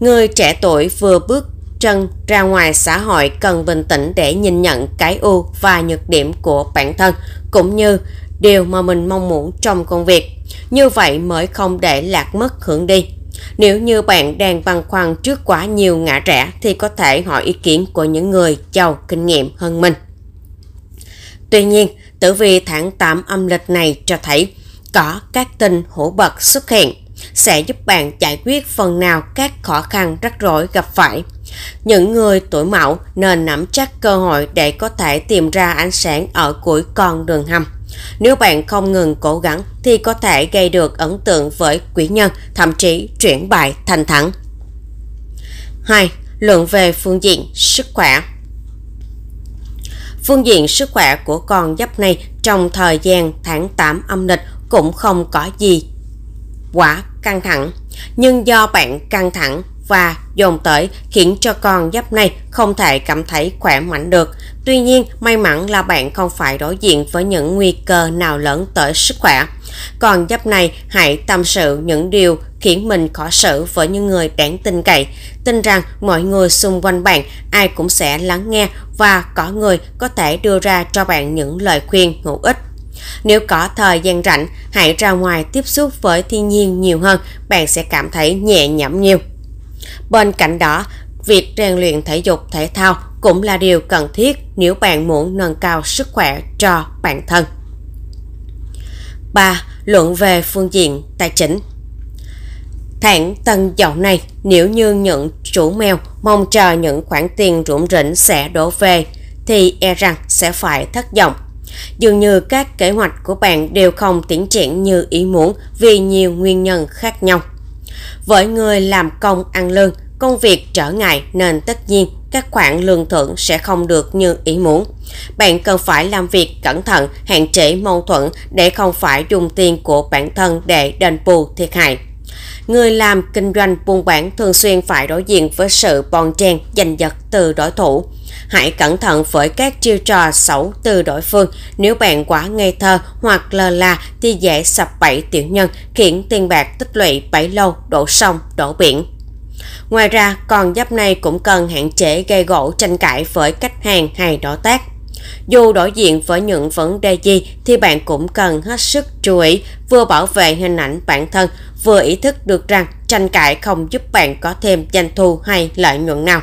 Người trẻ tuổi vừa bước chân ra ngoài xã hội cần bình tĩnh để nhìn nhận cái ưu và nhược điểm của bản thân cũng như điều mà mình mong muốn trong công việc. Như vậy mới không để lạc mất hướng đi. Nếu như bạn đang băn khoăn trước quá nhiều ngã rẽ thì có thể hỏi ý kiến của những người giàu kinh nghiệm hơn mình. Tuy nhiên, tử vi tháng 8 âm lịch này cho thấy có các tình hổ bật xuất hiện sẽ giúp bạn giải quyết phần nào các khó khăn rắc rối gặp phải. Những người tuổi mão nên nắm chắc cơ hội để có thể tìm ra ánh sáng ở cuối con đường hầm. Nếu bạn không ngừng cố gắng thì có thể gây được ấn tượng với quý nhân, thậm chí chuyển bại thành thắng. 2. Luận về phương diện sức khỏe Phương diện sức khỏe của con giáp này trong thời gian tháng 8 âm lịch cũng không có gì quá căng thẳng. Nhưng do bạn căng thẳng và dồn tới khiến cho con giáp này không thể cảm thấy khỏe mạnh được. Tuy nhiên, may mắn là bạn không phải đối diện với những nguy cơ nào lớn tới sức khỏe. Con giáp này hãy tâm sự những điều khiến mình khó xử với những người đáng tin cậy, tin rằng mọi người xung quanh bạn ai cũng sẽ lắng nghe và có người có thể đưa ra cho bạn những lời khuyên hữu ích. Nếu có thời gian rảnh, hãy ra ngoài tiếp xúc với thiên nhiên nhiều hơn, bạn sẽ cảm thấy nhẹ nhõm nhiều. Bên cạnh đó, việc rèn luyện thể dục thể thao cũng là điều cần thiết nếu bạn muốn nâng cao sức khỏe cho bản thân. 3. Luận về phương diện tài chính thẳng tân giọng này nếu như những chủ mèo mong chờ những khoản tiền rủng rỉnh sẽ đổ về thì e rằng sẽ phải thất vọng. Dường như các kế hoạch của bạn đều không tiến triển như ý muốn vì nhiều nguyên nhân khác nhau. Với người làm công ăn lương, công việc trở ngại nên tất nhiên các khoản lương thưởng sẽ không được như ý muốn. Bạn cần phải làm việc cẩn thận, hạn chế mâu thuẫn để không phải dùng tiền của bản thân để đền bù thiệt hại người làm kinh doanh buôn bán thường xuyên phải đối diện với sự bon chen giành giật từ đối thủ. Hãy cẩn thận với các chiêu trò xấu từ đối phương. Nếu bạn quá ngây thơ hoặc lờ là thì dễ sập bẫy tiểu nhân, khiến tiền bạc tích lũy bẫy lâu, đổ sông, đổ biển. Ngoài ra, con giáp này cũng cần hạn chế gây gỗ tranh cãi với khách hàng hay đối tác. Dù đối diện với những vấn đề gì thì bạn cũng cần hết sức chú ý vừa bảo vệ hình ảnh bản thân vừa ý thức được rằng tranh cãi không giúp bạn có thêm doanh thu hay lợi nhuận nào.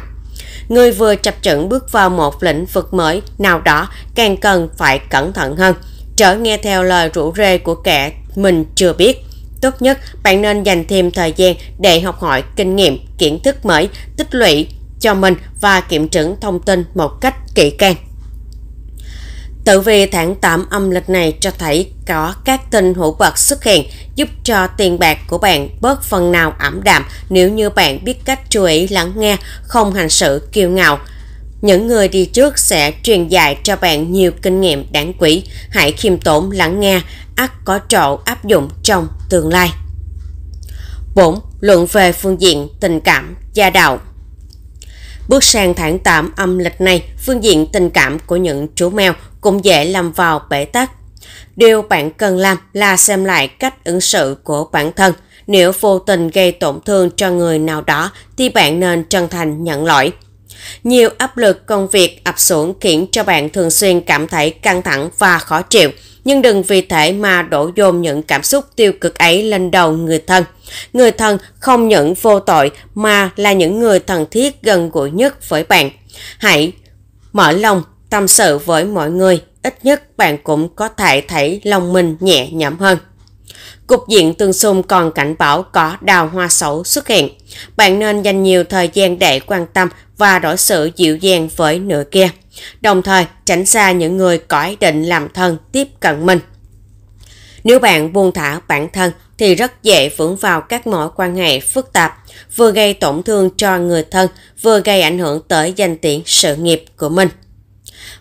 Người vừa chập chững bước vào một lĩnh vực mới nào đó càng cần phải cẩn thận hơn, trở nghe theo lời rủ rê của kẻ mình chưa biết. Tốt nhất bạn nên dành thêm thời gian để học hỏi kinh nghiệm, kiến thức mới, tích lũy cho mình và kiểm chứng thông tin một cách kỹ càng. Tử vi tháng 8 âm lịch này cho thấy có các tình hữu vật xuất hiện giúp cho tiền bạc của bạn bớt phần nào ẩm đạm nếu như bạn biết cách chú ý lắng nghe, không hành sự kiêu ngạo. Những người đi trước sẽ truyền dạy cho bạn nhiều kinh nghiệm đáng quý. Hãy khiêm tốn lắng nghe, ắt có chỗ áp dụng trong tương lai. 4. Luận về phương diện tình cảm, gia đạo Bước sang tháng 8 âm lịch này, phương diện tình cảm của những chú mèo cũng dễ lâm vào bể tắc. Điều bạn cần làm là xem lại cách ứng xử của bản thân. Nếu vô tình gây tổn thương cho người nào đó thì bạn nên chân thành nhận lỗi. Nhiều áp lực công việc ập xuống khiến cho bạn thường xuyên cảm thấy căng thẳng và khó chịu, nhưng đừng vì thế mà đổ dồn những cảm xúc tiêu cực ấy lên đầu người thân. Người thân không những vô tội mà là những người thân thiết gần gũi nhất với bạn. Hãy mở lòng Tâm sự với mọi người, ít nhất bạn cũng có thể thấy lòng mình nhẹ nhõm hơn. Cục diện tương xung còn cảnh báo có đào hoa xấu xuất hiện. Bạn nên dành nhiều thời gian để quan tâm và đối xử dịu dàng với nửa kia. Đồng thời, tránh xa những người có ý định làm thân tiếp cận mình. Nếu bạn buông thả bản thân thì rất dễ vướng vào các mối quan hệ phức tạp, vừa gây tổn thương cho người thân, vừa gây ảnh hưởng tới danh tiếng sự nghiệp của mình.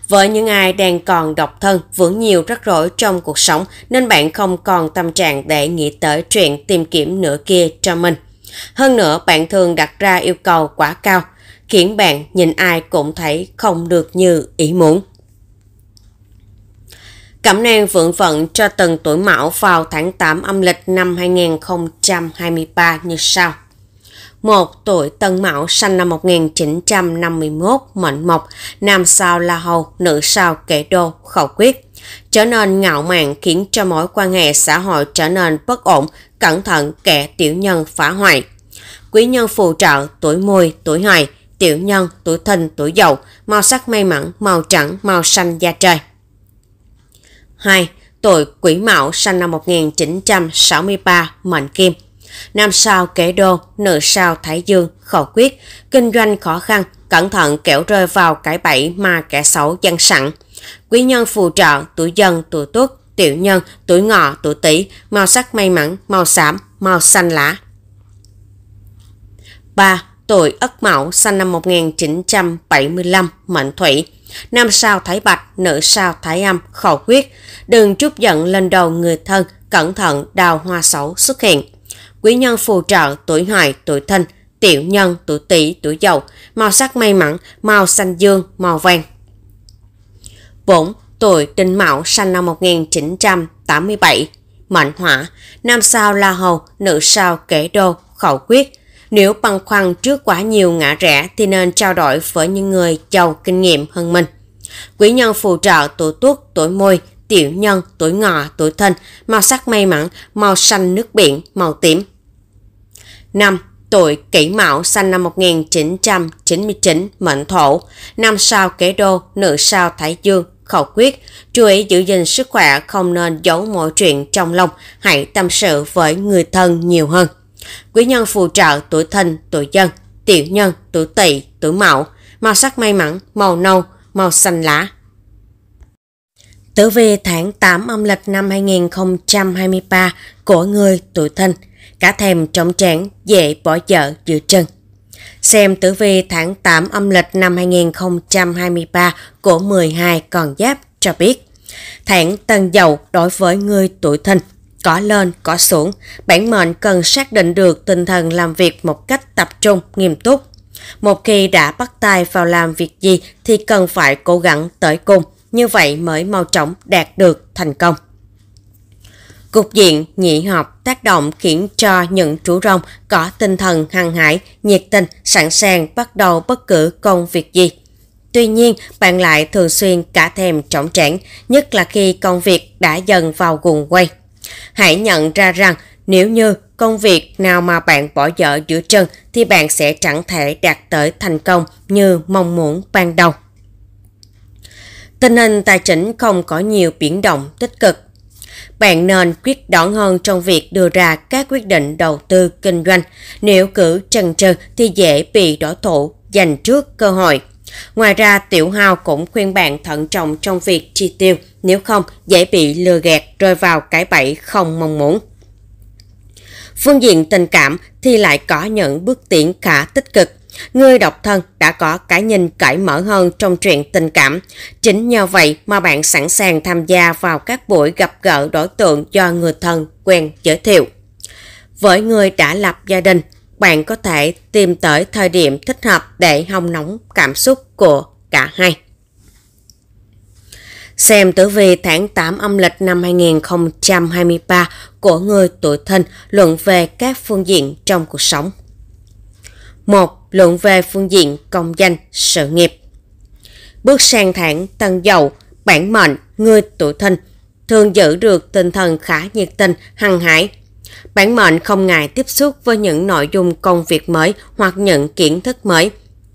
Với những ai đang còn độc thân, vướng nhiều rắc rối trong cuộc sống nên bạn không còn tâm trạng để nghĩ tới chuyện tìm kiếm nửa kia cho mình. Hơn nữa, bạn thường đặt ra yêu cầu quá cao, khiến bạn nhìn ai cũng thấy không được như ý muốn. Cẩm nang vượng vận cho từng tuổi mão vào tháng 8 âm lịch năm 2023 như sau. Một tuổi Tân Mão sinh năm 1951, mệnh mộc, nam sao La Hầu, nữ sao Kệ Đô, khẩu quyết. Trở nên ngạo mạn khiến cho mối quan hệ xã hội trở nên bất ổn, cẩn thận kẻ tiểu nhân phá hoại. Quý nhân phù trợ tuổi mùi, tuổi hợi, tiểu nhân, tuổi thìn, tuổi dậu, màu sắc may mắn, màu trắng, màu xanh da trời. 2. Tuổi Quỷ Mão sinh năm 1963, mệnh Kim, Nam sao kể đô, nữ sao thái dương, khẩu quyết, kinh doanh khó khăn, cẩn thận kẻo rơi vào cái bẫy mà kẻ xấu dân sẵn. Quý nhân phù trợ, tuổi dân, tuổi tuất, tiểu nhân, tuổi ngọ, tuổi tỵ, màu sắc may mắn, màu xám, màu xanh lá. 3. Tuổi Ất Mão sinh năm 1975, mệnh thủy. Nam sao thái bạch, nữ sao thái âm, khẩu quyết. Đừng chút giận lên đầu người thân, cẩn thận đào hoa xấu xuất hiện quý nhân phù trợ, tuổi hợi, tuổi thân tiểu nhân, tuổi tỵ, tuổi dậu, màu sắc may mắn, màu xanh dương, màu vàng. bổn Tuổi Đinh Mão sinh năm 1987, mệnh hỏa, nam sao La Hầu, nữ sao Kể Đô, khẩu quyết. Nếu băn khoăn trước quá nhiều ngã rẽ thì nên trao đổi với những người giàu kinh nghiệm hơn mình. Quý nhân phù trợ tuổi tuất, tuổi mùi, tiểu nhân, tuổi ngọ, tuổi thân màu sắc may mắn, màu xanh nước biển, màu tím năm Tuổi Kỷ Mão sinh năm 1999, mệnh thổ, năm sao kế đô, nữ sao thái dương, khẩu quyết. Chú ý giữ gìn sức khỏe, không nên giấu mọi chuyện trong lòng, hãy tâm sự với người thân nhiều hơn. Quý nhân phù trợ tuổi thìn, tuổi dân, tiểu nhân, tuổi tỵ, tuổi mão, màu sắc may mắn, màu nâu, màu xanh lá. Tử vi tháng 8 âm lịch năm 2023 của người tuổi thìn cả thèm trọng trạng, dễ bỏ vợ giữa chân. Xem tử vi tháng 8 âm lịch năm 2023 của 12 con giáp cho biết. Tháng tân dậu đối với người tuổi thìn có lên có xuống, bản mệnh cần xác định được tinh thần làm việc một cách tập trung, nghiêm túc. Một khi đã bắt tay vào làm việc gì thì cần phải cố gắng tới cùng, như vậy mới mau chóng đạt được thành công. Cục diện nhị họp tác động khiến cho những chủ rồng có tinh thần hăng hải, nhiệt tình, sẵn sàng bắt đầu bất cứ công việc gì. Tuy nhiên, bạn lại thường xuyên cả thèm trọng trẻn, nhất là khi công việc đã dần vào guồng quay. Hãy nhận ra rằng nếu như công việc nào mà bạn bỏ dở giữa chừng thì bạn sẽ chẳng thể đạt tới thành công như mong muốn ban đầu. Tình hình tài chính không có nhiều biến động tích cực bạn nên quyết đoán hơn trong việc đưa ra các quyết định đầu tư kinh doanh. Nếu cử chần chừ thì dễ bị đổ thủ giành trước cơ hội. Ngoài ra, Tiểu Hào cũng khuyên bạn thận trọng trong việc chi tiêu, nếu không dễ bị lừa gạt rơi vào cái bẫy không mong muốn. Phương diện tình cảm thì lại có những bước tiến khá tích cực. Người độc thân đã có cái nhìn cởi mở hơn trong chuyện tình cảm. Chính nhờ vậy mà bạn sẵn sàng tham gia vào các buổi gặp gỡ đối tượng do người thân quen giới thiệu. Với người đã lập gia đình, bạn có thể tìm tới thời điểm thích hợp để hong nóng cảm xúc của cả hai. Xem tử vi tháng 8 âm lịch năm 2023 của người tuổi thân luận về các phương diện trong cuộc sống một Luận về phương diện công danh, sự nghiệp. Bước sang thẳng tân dầu, bản mệnh, người tuổi thìn thường giữ được tinh thần khá nhiệt tình, hăng hải. Bản mệnh không ngại tiếp xúc với những nội dung công việc mới hoặc những kiến thức mới,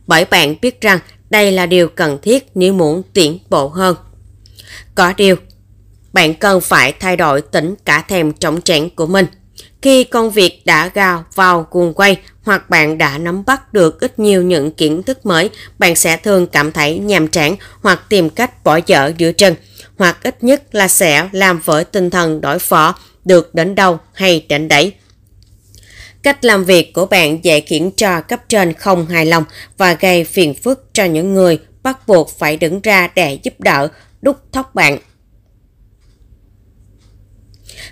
bởi bạn biết rằng đây là điều cần thiết nếu muốn tiến bộ hơn. Có điều, bạn cần phải thay đổi tính cả thèm trọng trạng của mình. Khi công việc đã gào vào cuồng quay hoặc bạn đã nắm bắt được ít nhiều những kiến thức mới, bạn sẽ thường cảm thấy nhàm chán hoặc tìm cách bỏ dở giữa chân, hoặc ít nhất là sẽ làm vỡ tinh thần đổi phó được đến đâu hay đến đấy. Cách làm việc của bạn dễ khiến cho cấp trên không hài lòng và gây phiền phức cho những người bắt buộc phải đứng ra để giúp đỡ, đúc thóc bạn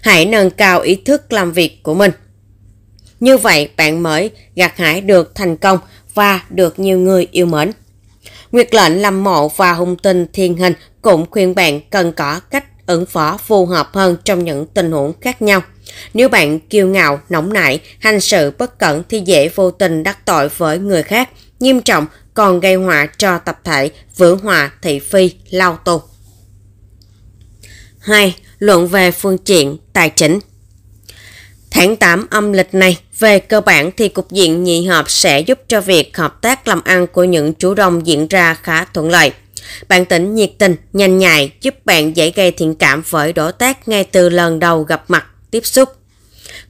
hãy nâng cao ý thức làm việc của mình. Như vậy bạn mới gặt hái được thành công và được nhiều người yêu mến. Nguyệt lệnh lâm mộ và hung tinh thiên hình cũng khuyên bạn cần có cách ứng phó phù hợp hơn trong những tình huống khác nhau. Nếu bạn kiêu ngạo, nóng nảy, hành sự bất cẩn thì dễ vô tình đắc tội với người khác, nghiêm trọng còn gây họa cho tập thể, vỡ hòa thị phi, lao tù. 2 luận về phương diện tài chính. Tháng 8 âm lịch này, về cơ bản thì cục diện nhị hợp sẽ giúp cho việc hợp tác làm ăn của những chủ đông diễn ra khá thuận lợi. Bạn tỉnh nhiệt tình, nhanh nhạy giúp bạn dễ gây thiện cảm với đối tác ngay từ lần đầu gặp mặt, tiếp xúc.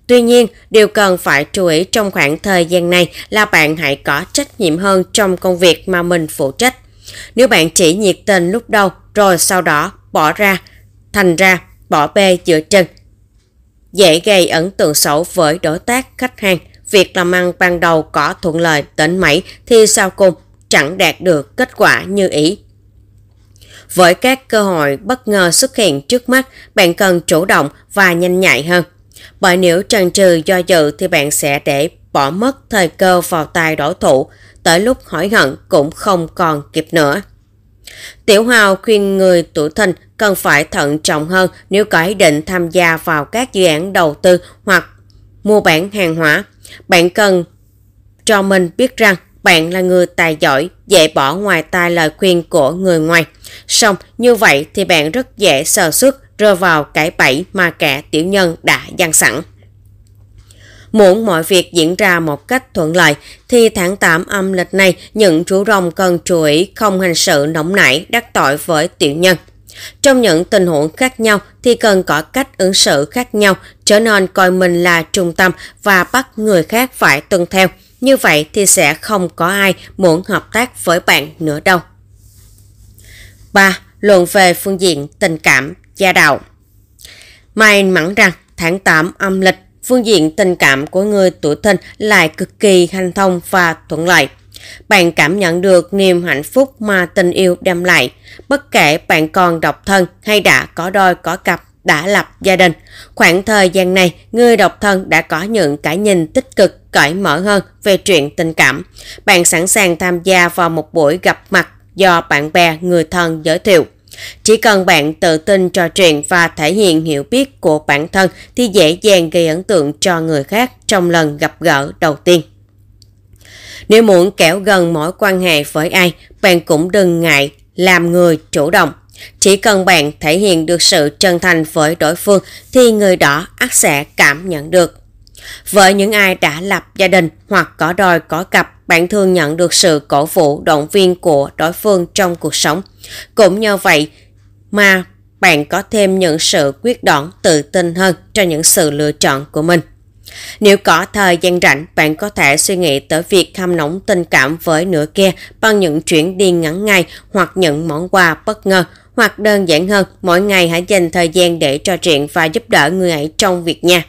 Tuy nhiên, điều cần phải chú ý trong khoảng thời gian này là bạn hãy có trách nhiệm hơn trong công việc mà mình phụ trách. Nếu bạn chỉ nhiệt tình lúc đầu rồi sau đó bỏ ra, thành ra bỏ bê dựa chân Dễ gây ấn tượng xấu với đối tác khách hàng, việc làm ăn ban đầu có thuận lợi tỉnh mấy thì sau cùng chẳng đạt được kết quả như ý. Với các cơ hội bất ngờ xuất hiện trước mắt, bạn cần chủ động và nhanh nhạy hơn. Bởi nếu trần trừ do dự thì bạn sẽ để bỏ mất thời cơ vào tay đối thủ, tới lúc hỏi hận cũng không còn kịp nữa. Tiểu Hào khuyên người tuổi thìn cần phải thận trọng hơn nếu có ý định tham gia vào các dự án đầu tư hoặc mua bán hàng hóa. Bạn cần cho mình biết rằng bạn là người tài giỏi, dễ bỏ ngoài tai lời khuyên của người ngoài. Xong, như vậy thì bạn rất dễ sờ xuất rơi vào cái bẫy mà kẻ tiểu nhân đã dăng sẵn. Muốn mọi việc diễn ra một cách thuận lợi thì tháng 8 âm lịch này những chú rồng cần chú ý không hành sự nóng nảy đắc tội với tiểu nhân. Trong những tình huống khác nhau thì cần có cách ứng xử khác nhau, trở nên coi mình là trung tâm và bắt người khác phải tuân theo. Như vậy thì sẽ không có ai muốn hợp tác với bạn nữa đâu. 3. Luận về phương diện tình cảm, gia đạo May mắn rằng tháng 8 âm lịch, phương diện tình cảm của người tuổi thìn lại cực kỳ hanh thông và thuận lợi bạn cảm nhận được niềm hạnh phúc mà tình yêu đem lại. Bất kể bạn còn độc thân hay đã có đôi có cặp, đã lập gia đình. Khoảng thời gian này, người độc thân đã có những cái nhìn tích cực, cởi mở hơn về chuyện tình cảm. Bạn sẵn sàng tham gia vào một buổi gặp mặt do bạn bè, người thân giới thiệu. Chỉ cần bạn tự tin trò chuyện và thể hiện hiểu biết của bản thân thì dễ dàng gây ấn tượng cho người khác trong lần gặp gỡ đầu tiên. Nếu muốn kéo gần mối quan hệ với ai, bạn cũng đừng ngại làm người chủ động. Chỉ cần bạn thể hiện được sự chân thành với đối phương thì người đó ắt sẽ cảm nhận được. Với những ai đã lập gia đình hoặc có đòi có cặp, bạn thường nhận được sự cổ vũ động viên của đối phương trong cuộc sống. Cũng nhờ vậy mà bạn có thêm những sự quyết đoán tự tin hơn cho những sự lựa chọn của mình. Nếu có thời gian rảnh, bạn có thể suy nghĩ tới việc hâm nóng tình cảm với nửa kia bằng những chuyến đi ngắn ngày hoặc những món quà bất ngờ. Hoặc đơn giản hơn, mỗi ngày hãy dành thời gian để trò chuyện và giúp đỡ người ấy trong việc nhà.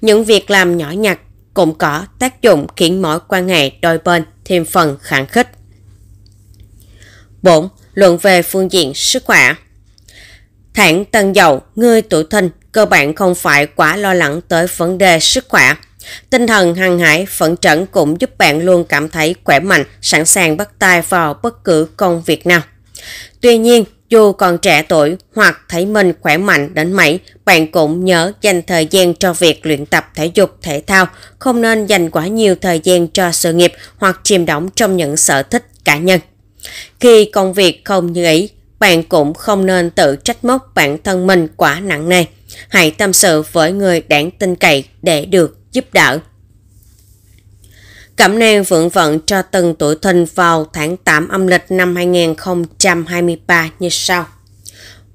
Những việc làm nhỏ nhặt cũng có tác dụng khiến mỗi quan hệ đôi bên thêm phần khẳng khích. 4. Luận về phương diện sức khỏe Thản Tân Dậu, người tuổi thìn cơ bản không phải quá lo lắng tới vấn đề sức khỏe. Tinh thần hăng hải, phấn chấn cũng giúp bạn luôn cảm thấy khỏe mạnh, sẵn sàng bắt tay vào bất cứ công việc nào. Tuy nhiên, dù còn trẻ tuổi hoặc thấy mình khỏe mạnh đến mấy, bạn cũng nhớ dành thời gian cho việc luyện tập thể dục thể thao, không nên dành quá nhiều thời gian cho sự nghiệp hoặc chìm đắm trong những sở thích cá nhân. Khi công việc không như ý, bạn cũng không nên tự trách móc bản thân mình quá nặng nề. Hãy tâm sự với người đáng tin cậy để được giúp đỡ. Cẩm nang vượng vận cho từng tuổi thìn vào tháng 8 âm lịch năm 2023 như sau.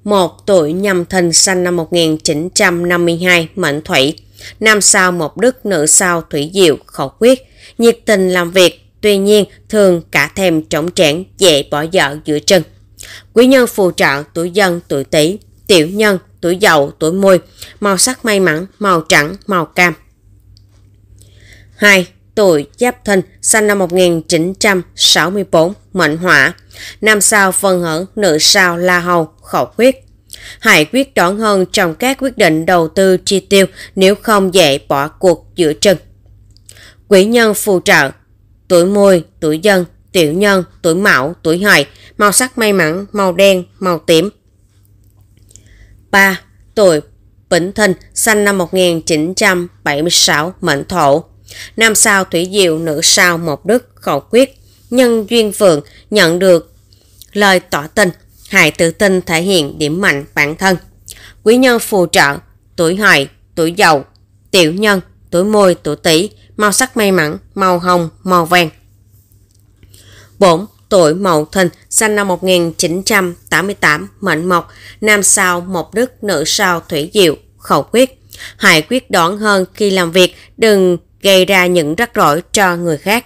một Tuổi nhâm thìn sinh năm 1952, mệnh thủy. Nam sao một đức, nữ sao thủy diệu, khẩu quyết. Nhiệt tình làm việc, tuy nhiên thường cả thèm trống trẻn, dễ bỏ dở giữa chân Quý nhân phù trợ tuổi dân, tuổi tý, tiểu nhân tuổi dậu, tuổi mùi, màu sắc may mắn, màu trắng, màu cam. 2. Tuổi Giáp Thìn, sinh năm 1964, mệnh hỏa. Nam sao phân hở, nữ sao la hầu, khẩu huyết. Hãy quyết đoán hơn trong các quyết định đầu tư chi tiêu nếu không dễ bỏ cuộc giữa chừng. Quỹ nhân phù trợ, tuổi mùi, tuổi dân, tiểu nhân, tuổi mão, tuổi hợi, màu sắc may mắn, màu đen, màu tím, 3. Tuổi vĩnh Thìn, sinh năm 1976, mệnh thổ. Nam sao thủy diệu, nữ sao mộc đức, khẩu quyết. Nhân duyên vượng, nhận được lời tỏ tình. Hài tự tin thể hiện điểm mạnh bản thân. Quý nhân phù trợ, tuổi hài tuổi giàu tiểu nhân, tuổi môi, tuổi tỵ, màu sắc may mắn, màu hồng, màu vàng. 4 tuổi Mậu Thìn, sinh năm 1988, mệnh mộc, nam sao mộc đức, nữ sao thủy diệu, khẩu quyết. Hãy quyết đoán hơn khi làm việc, đừng gây ra những rắc rối cho người khác.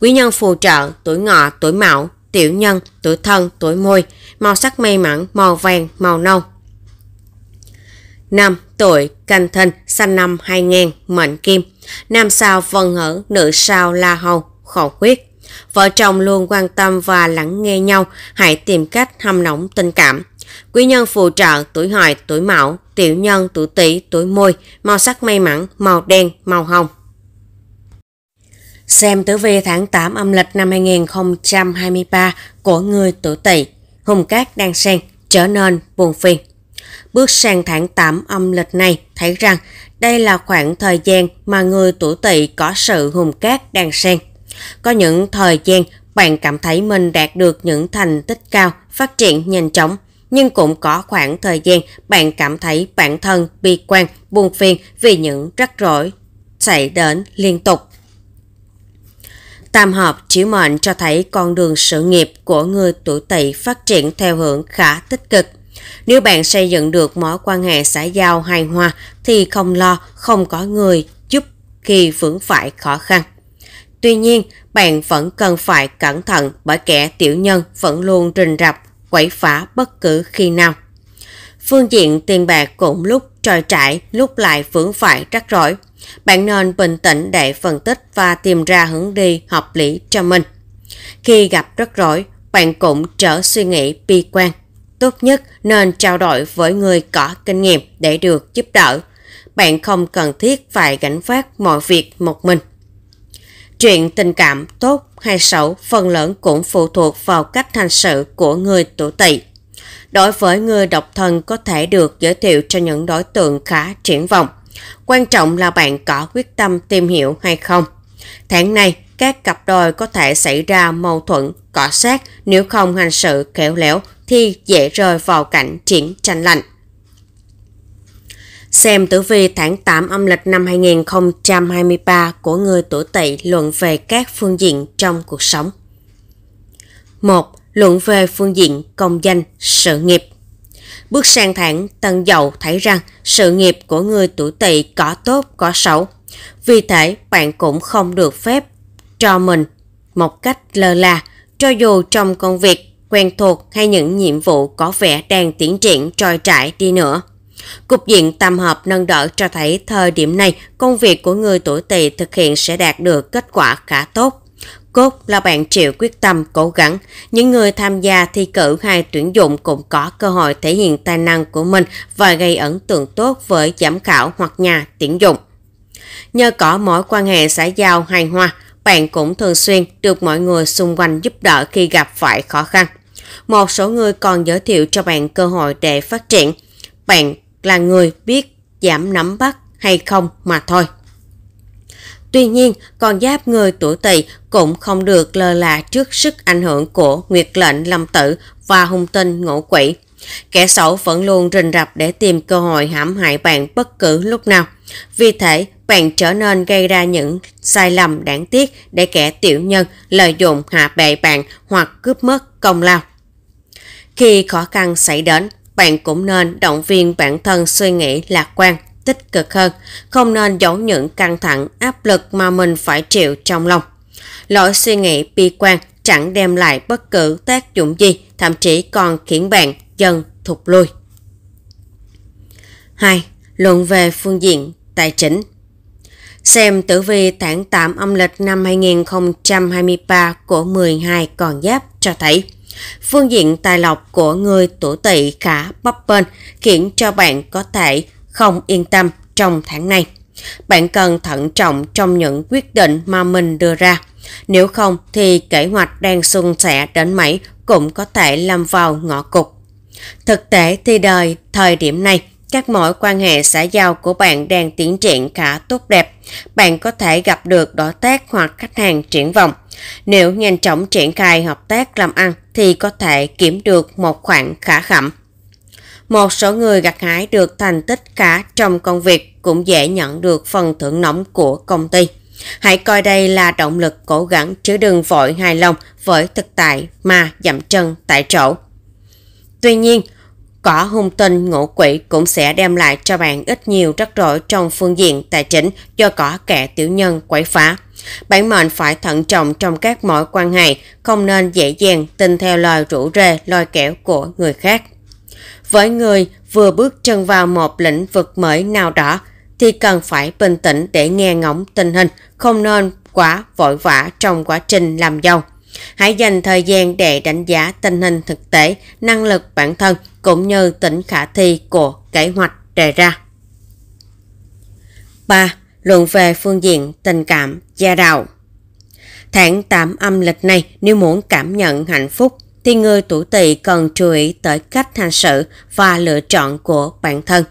Quý nhân phù trợ, tuổi ngọ, tuổi mão, tiểu nhân, tuổi thân, tuổi môi, màu sắc may mắn, màu vàng, màu nâu. 5. Tuổi Canh Thìn, sinh năm 2000, mệnh kim. Nam sao Vân Hử, nữ sao La Hầu, khẩu quyết. Vợ chồng luôn quan tâm và lắng nghe nhau, hãy tìm cách hâm nóng tình cảm. Quý nhân phù trợ tuổi hợi, tuổi mão, tiểu nhân tuổi tỵ, tuổi môi, màu sắc may mắn, màu đen, màu hồng. Xem tử vi tháng 8 âm lịch năm 2023 của người tuổi tỵ, hùng cát đang sen, trở nên buồn phiền. Bước sang tháng 8 âm lịch này, thấy rằng đây là khoảng thời gian mà người tuổi tỵ có sự hùng cát đang sen. Có những thời gian bạn cảm thấy mình đạt được những thành tích cao, phát triển nhanh chóng. Nhưng cũng có khoảng thời gian bạn cảm thấy bản thân bi quan, buồn phiền vì những rắc rối xảy đến liên tục. Tam hợp chiếu mệnh cho thấy con đường sự nghiệp của người tuổi tỵ phát triển theo hướng khá tích cực. Nếu bạn xây dựng được mối quan hệ xã giao hài hòa thì không lo không có người giúp khi vướng phải khó khăn. Tuy nhiên, bạn vẫn cần phải cẩn thận bởi kẻ tiểu nhân vẫn luôn rình rập, quậy phá bất cứ khi nào. Phương diện tiền bạc cũng lúc trôi trải, lúc lại vướng phải rắc rối. Bạn nên bình tĩnh để phân tích và tìm ra hướng đi hợp lý cho mình. Khi gặp rắc rối, bạn cũng trở suy nghĩ bi quan. Tốt nhất nên trao đổi với người có kinh nghiệm để được giúp đỡ. Bạn không cần thiết phải gánh vác mọi việc một mình. Chuyện tình cảm tốt hay xấu phần lớn cũng phụ thuộc vào cách hành sự của người tuổi tỵ. Đối với người độc thân có thể được giới thiệu cho những đối tượng khá triển vọng. Quan trọng là bạn có quyết tâm tìm hiểu hay không. Tháng này, các cặp đôi có thể xảy ra mâu thuẫn, cọ sát nếu không hành sự khéo léo thì dễ rơi vào cảnh chiến tranh lạnh xem tử vi tháng 8 âm lịch năm 2023 của người tuổi Tỵ luận về các phương diện trong cuộc sống. 1. Luận về phương diện công danh, sự nghiệp. Bước sang tháng Tân Dậu thấy rằng sự nghiệp của người tuổi Tỵ có tốt có xấu. Vì thế, bạn cũng không được phép cho mình một cách lơ là, cho dù trong công việc quen thuộc hay những nhiệm vụ có vẻ đang tiến triển trôi trải đi nữa Cục diện tam hợp nâng đỡ cho thấy thời điểm này công việc của người tuổi tỵ thực hiện sẽ đạt được kết quả khá tốt. Cốt là bạn chịu quyết tâm cố gắng. Những người tham gia thi cử hay tuyển dụng cũng có cơ hội thể hiện tài năng của mình và gây ấn tượng tốt với giám khảo hoặc nhà tuyển dụng. Nhờ có mối quan hệ xã giao hài hòa, bạn cũng thường xuyên được mọi người xung quanh giúp đỡ khi gặp phải khó khăn. Một số người còn giới thiệu cho bạn cơ hội để phát triển. Bạn là người biết giảm nắm bắt hay không mà thôi. Tuy nhiên, con giáp người tuổi tỵ cũng không được lơ là trước sức ảnh hưởng của nguyệt lệnh lâm tử và hung tinh ngũ quỷ. Kẻ xấu vẫn luôn rình rập để tìm cơ hội hãm hại bạn bất cứ lúc nào. Vì thế, bạn trở nên gây ra những sai lầm đáng tiếc để kẻ tiểu nhân lợi dụng hạ bệ bạn hoặc cướp mất công lao. Khi khó khăn xảy đến, bạn cũng nên động viên bản thân suy nghĩ lạc quan, tích cực hơn, không nên giấu những căng thẳng, áp lực mà mình phải chịu trong lòng. Lỗi suy nghĩ bi quan chẳng đem lại bất cứ tác dụng gì, thậm chí còn khiến bạn dần thụt lui. 2. Luận về phương diện tài chính Xem tử vi tháng 8 âm lịch năm 2023 của 12 con giáp cho thấy Phương diện tài lộc của người tuổi tỵ khá bấp bênh khiến cho bạn có thể không yên tâm trong tháng này. Bạn cần thận trọng trong những quyết định mà mình đưa ra. Nếu không thì kế hoạch đang xuân sẻ đến mấy cũng có thể lâm vào ngõ cục. Thực tế thì đời thời điểm này các mối quan hệ xã giao của bạn đang tiến triển khá tốt đẹp. Bạn có thể gặp được đối tác hoặc khách hàng triển vọng. Nếu nhanh chóng triển khai hợp tác làm ăn thì có thể kiểm được một khoản khả khẩm. Một số người gặt hái được thành tích khá trong công việc cũng dễ nhận được phần thưởng nóng của công ty. Hãy coi đây là động lực cố gắng chứ đừng vội hài lòng với thực tại mà dậm chân tại chỗ. Tuy nhiên, Cỏ hung tinh ngũ quỷ cũng sẽ đem lại cho bạn ít nhiều rắc rối trong phương diện tài chính do cỏ kẻ tiểu nhân quấy phá. Bản mệnh phải thận trọng trong các mối quan hệ, không nên dễ dàng tin theo lời rủ rê lôi kẻo của người khác. Với người vừa bước chân vào một lĩnh vực mới nào đó thì cần phải bình tĩnh để nghe ngóng tình hình, không nên quá vội vã trong quá trình làm giàu. Hãy dành thời gian để đánh giá tình hình thực tế, năng lực bản thân cũng như tính khả thi của kế hoạch đề ra. 3. Luận về phương diện tình cảm gia đạo Tháng 8 âm lịch này nếu muốn cảm nhận hạnh phúc thì người tuổi tỵ cần chú ý tới cách hành xử và lựa chọn của bản thân.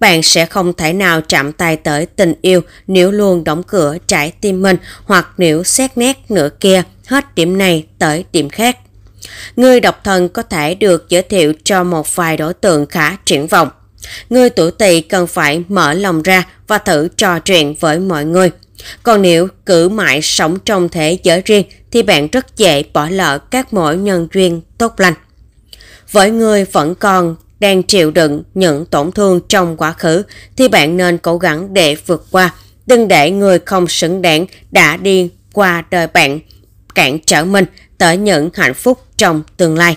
Bạn sẽ không thể nào chạm tay tới tình yêu nếu luôn đóng cửa trái tim mình hoặc nếu xét nét nửa kia hết điểm này tới điểm khác. Người độc thân có thể được giới thiệu cho một vài đối tượng khá triển vọng. Người tuổi tỵ cần phải mở lòng ra và thử trò chuyện với mọi người. Còn nếu cử mãi sống trong thế giới riêng thì bạn rất dễ bỏ lỡ các mối nhân duyên tốt lành. Với người vẫn còn đang chịu đựng những tổn thương trong quá khứ thì bạn nên cố gắng để vượt qua. Đừng để người không xứng đáng đã đi qua đời bạn cản trở mình tới những hạnh phúc trong tương lai.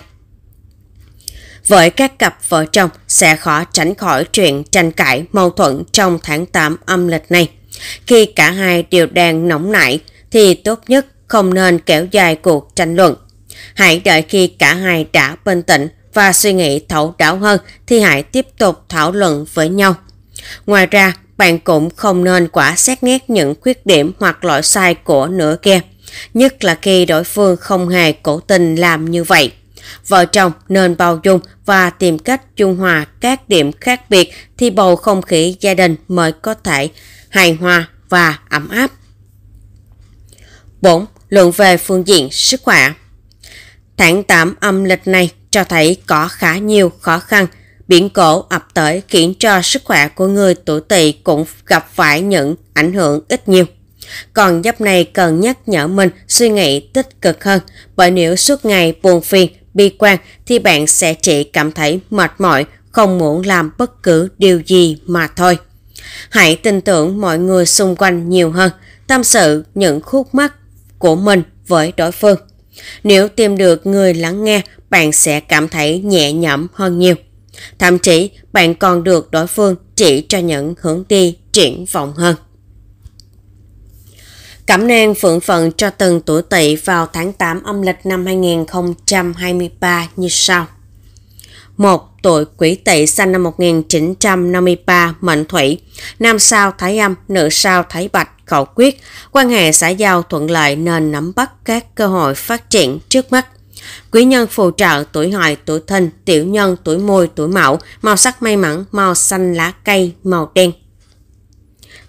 Với các cặp vợ chồng sẽ khó tránh khỏi chuyện tranh cãi mâu thuẫn trong tháng 8 âm lịch này. Khi cả hai đều đang nóng nảy thì tốt nhất không nên kéo dài cuộc tranh luận. Hãy đợi khi cả hai đã bình tĩnh và suy nghĩ thấu đáo hơn thì hãy tiếp tục thảo luận với nhau. Ngoài ra, bạn cũng không nên quá xét nét những khuyết điểm hoặc lỗi sai của nửa kia nhất là khi đối phương không hề cố tình làm như vậy. Vợ chồng nên bao dung và tìm cách trung hòa các điểm khác biệt thì bầu không khí gia đình mới có thể hài hòa và ấm áp. 4. Luận về phương diện sức khỏe Tháng 8 âm lịch này cho thấy có khá nhiều khó khăn. Biển cổ ập tới khiến cho sức khỏe của người tuổi tỵ cũng gặp phải những ảnh hưởng ít nhiều. Còn giáp này cần nhắc nhở mình suy nghĩ tích cực hơn, bởi nếu suốt ngày buồn phiền, bi quan thì bạn sẽ chỉ cảm thấy mệt mỏi, không muốn làm bất cứ điều gì mà thôi. Hãy tin tưởng mọi người xung quanh nhiều hơn, tâm sự những khúc mắc của mình với đối phương. Nếu tìm được người lắng nghe, bạn sẽ cảm thấy nhẹ nhõm hơn nhiều. Thậm chí, bạn còn được đối phương chỉ cho những hướng đi triển vọng hơn. Cẩm nang phượng phận cho từng tuổi tỵ vào tháng 8 âm lịch năm 2023 như sau. 1. Tuổi quỷ tỵ sinh năm 1953, mệnh thủy, nam sao thái âm, nữ sao thái bạch, khẩu quyết, quan hệ xã giao thuận lợi nên nắm bắt các cơ hội phát triển trước mắt. Quý nhân phù trợ tuổi hợi, tuổi thìn, tiểu nhân, tuổi mùi, tuổi mão, màu sắc may mắn, màu xanh lá cây, màu đen.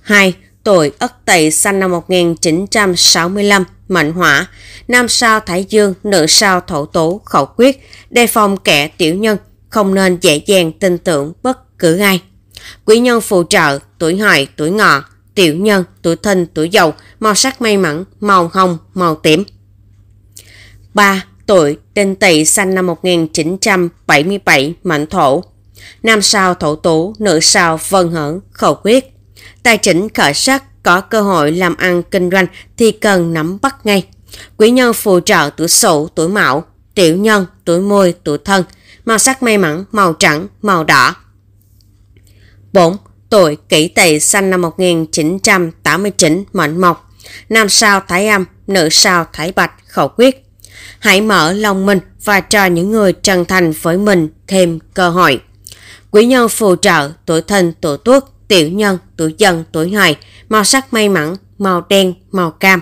2 tuổi Ất Tỵ sinh năm 1965, mệnh hỏa, nam sao Thái Dương, nữ sao Thổ Tố, khẩu quyết, đề phòng kẻ tiểu nhân, không nên dễ dàng tin tưởng bất cứ ai. Quý nhân phù trợ, tuổi hợi, tuổi ngọ, tiểu nhân, tuổi thìn, tuổi dậu, màu sắc may mắn, màu hồng, màu tím. 3. Tuổi Đinh Tỵ sinh năm 1977, mệnh thổ. Nam sao Thổ Tú, nữ sao Vân Hưởng, khẩu quyết, Tài chính khởi sắc có cơ hội làm ăn kinh doanh thì cần nắm bắt ngay. Quý nhân phù trợ tuổi sửu, tuổi mão, tiểu nhân, tuổi mùi, tuổi thân. Màu sắc may mắn, màu trắng, màu đỏ. 4. Tuổi kỷ tỵ sinh năm 1989, mệnh mộc. Nam sao thái âm, nữ sao thái bạch, khẩu quyết. Hãy mở lòng mình và cho những người chân thành với mình thêm cơ hội. Quý nhân phù trợ tuổi thân tuổi tuất tiểu nhân, tuổi dần, tuổi hợi, màu sắc may mắn, màu đen, màu cam.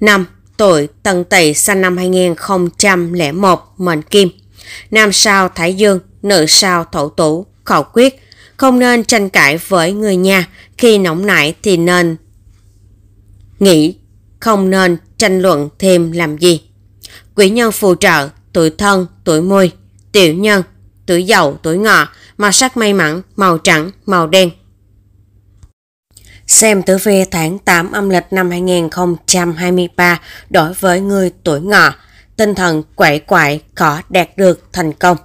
5. Tuổi Tân Tỵ sinh năm 2001, mệnh kim. Nam sao Thái Dương, nữ sao Thổ Tủ, khẩu quyết. Không nên tranh cãi với người nhà, khi nóng nảy thì nên nghĩ, không nên tranh luận thêm làm gì. Quỷ nhân phù trợ, tuổi thân, tuổi mùi, tiểu nhân, tuổi dậu, tuổi ngọ, mà sắc may mắn, màu trắng, màu đen. Xem tử vi tháng 8 âm lịch năm 2023 đối với người tuổi ngọ, tinh thần quậy quại khó đạt được thành công.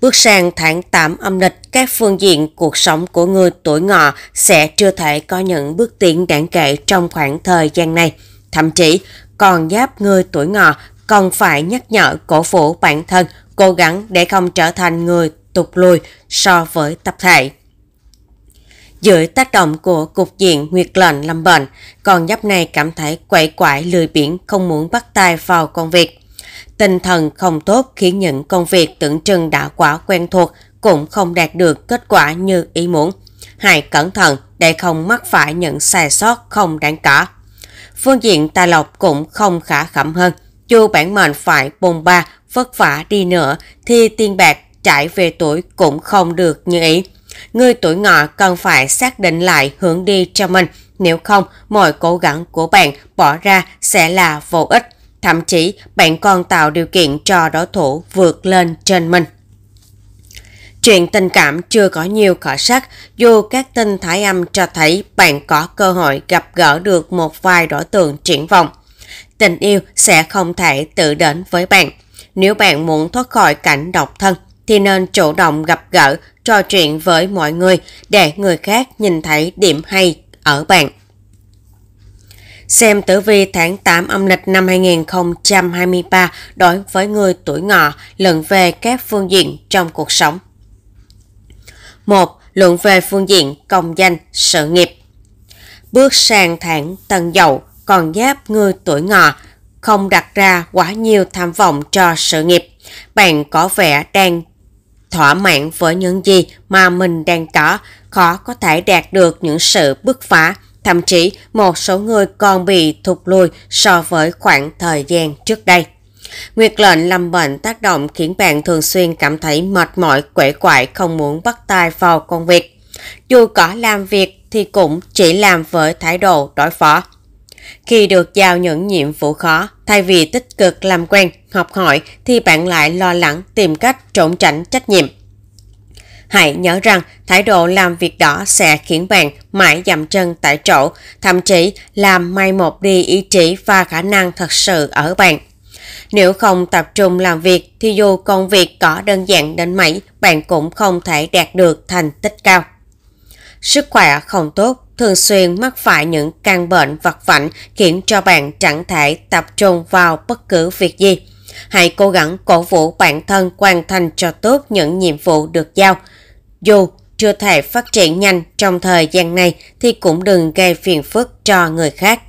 Bước sang tháng 8 âm lịch, các phương diện cuộc sống của người tuổi ngọ sẽ chưa thể có những bước tiến đáng kể trong khoảng thời gian này. Thậm chí, còn giáp người tuổi ngọ còn phải nhắc nhở cổ vũ bản thân, cố gắng để không trở thành người tụt lùi so với tập thể. Dưới tác động của cục diện nguyệt lệnh lâm bệnh, con nhóc này cảm thấy quậy quải lười biển không muốn bắt tay vào công việc. Tinh thần không tốt khiến những công việc tưởng chừng đã quá quen thuộc cũng không đạt được kết quả như ý muốn. Hãy cẩn thận để không mắc phải những sai sót không đáng cả Phương diện tài lộc cũng không khả khẩm hơn. Dù bản mệnh phải bùng ba, vất vả đi nữa thì tiền bạc trải về tuổi cũng không được như ý. Người tuổi ngọ cần phải xác định lại hướng đi cho mình, nếu không mọi cố gắng của bạn bỏ ra sẽ là vô ích. Thậm chí bạn còn tạo điều kiện cho đối thủ vượt lên trên mình. Chuyện tình cảm chưa có nhiều khởi sắc, dù các tin thái âm cho thấy bạn có cơ hội gặp gỡ được một vài đối tượng triển vọng. Tình yêu sẽ không thể tự đến với bạn. Nếu bạn muốn thoát khỏi cảnh độc thân, thì nên chủ động gặp gỡ, trò chuyện với mọi người để người khác nhìn thấy điểm hay ở bạn. Xem tử vi tháng 8 âm lịch năm 2023 đối với người tuổi ngọ luận về các phương diện trong cuộc sống. 1. Luận về phương diện công danh, sự nghiệp. Bước sang tháng tân dậu, còn giáp người tuổi ngọ không đặt ra quá nhiều tham vọng cho sự nghiệp. Bạn có vẻ đang thỏa mãn với những gì mà mình đang có, khó có thể đạt được những sự bứt phá. Thậm chí một số người còn bị thụt lùi so với khoảng thời gian trước đây. Nguyệt lệnh lâm bệnh tác động khiến bạn thường xuyên cảm thấy mệt mỏi, quể quại, không muốn bắt tay vào công việc. Dù có làm việc thì cũng chỉ làm với thái độ đối phó. Khi được giao những nhiệm vụ khó, thay vì tích cực làm quen, học hỏi thì bạn lại lo lắng tìm cách trộn tránh trách nhiệm. Hãy nhớ rằng thái độ làm việc đó sẽ khiến bạn mãi dậm chân tại chỗ, thậm chí làm mai một đi ý chí và khả năng thật sự ở bạn. Nếu không tập trung làm việc thì dù công việc có đơn giản đến mấy, bạn cũng không thể đạt được thành tích cao. Sức khỏe không tốt thường xuyên mắc phải những căn bệnh vật vảnh khiến cho bạn chẳng thể tập trung vào bất cứ việc gì. Hãy cố gắng cổ vũ bản thân hoàn thành cho tốt những nhiệm vụ được giao. Dù chưa thể phát triển nhanh trong thời gian này thì cũng đừng gây phiền phức cho người khác.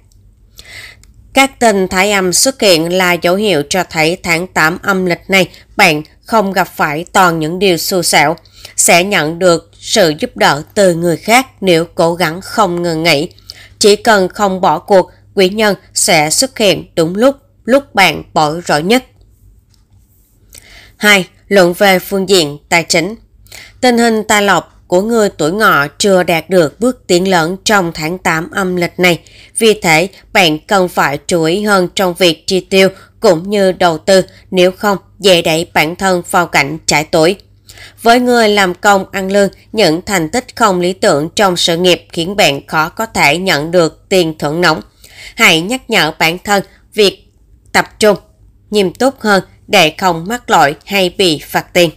Các tin thái âm xuất hiện là dấu hiệu cho thấy tháng 8 âm lịch này bạn không gặp phải toàn những điều xui xẻo, sẽ nhận được sự giúp đỡ từ người khác nếu cố gắng không ngừng nghỉ. Chỉ cần không bỏ cuộc, quỷ nhân sẽ xuất hiện đúng lúc, lúc bạn bội rõ nhất. 2. Luận về phương diện tài chính Tình hình tài lộc của người tuổi ngọ chưa đạt được bước tiến lớn trong tháng 8 âm lịch này. Vì thế, bạn cần phải chú ý hơn trong việc chi tiêu cũng như đầu tư nếu không dễ đẩy bản thân vào cảnh trải tuổi. Với người làm công ăn lương, những thành tích không lý tưởng trong sự nghiệp khiến bạn khó có thể nhận được tiền thưởng nóng. Hãy nhắc nhở bản thân việc tập trung, nghiêm túc hơn để không mắc lỗi hay bị phạt tiền.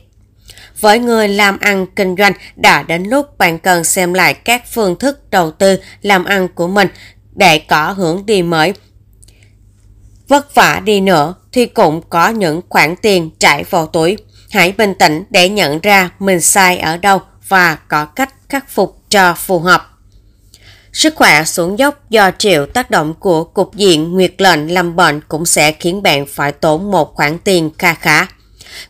Với người làm ăn kinh doanh đã đến lúc bạn cần xem lại các phương thức đầu tư làm ăn của mình để có hướng đi mới. Vất vả đi nữa thì cũng có những khoản tiền trải vào túi Hãy bình tĩnh để nhận ra mình sai ở đâu và có cách khắc phục cho phù hợp. Sức khỏe xuống dốc do chịu tác động của cục diện nguyệt lệnh làm bệnh cũng sẽ khiến bạn phải tốn một khoản tiền kha khá.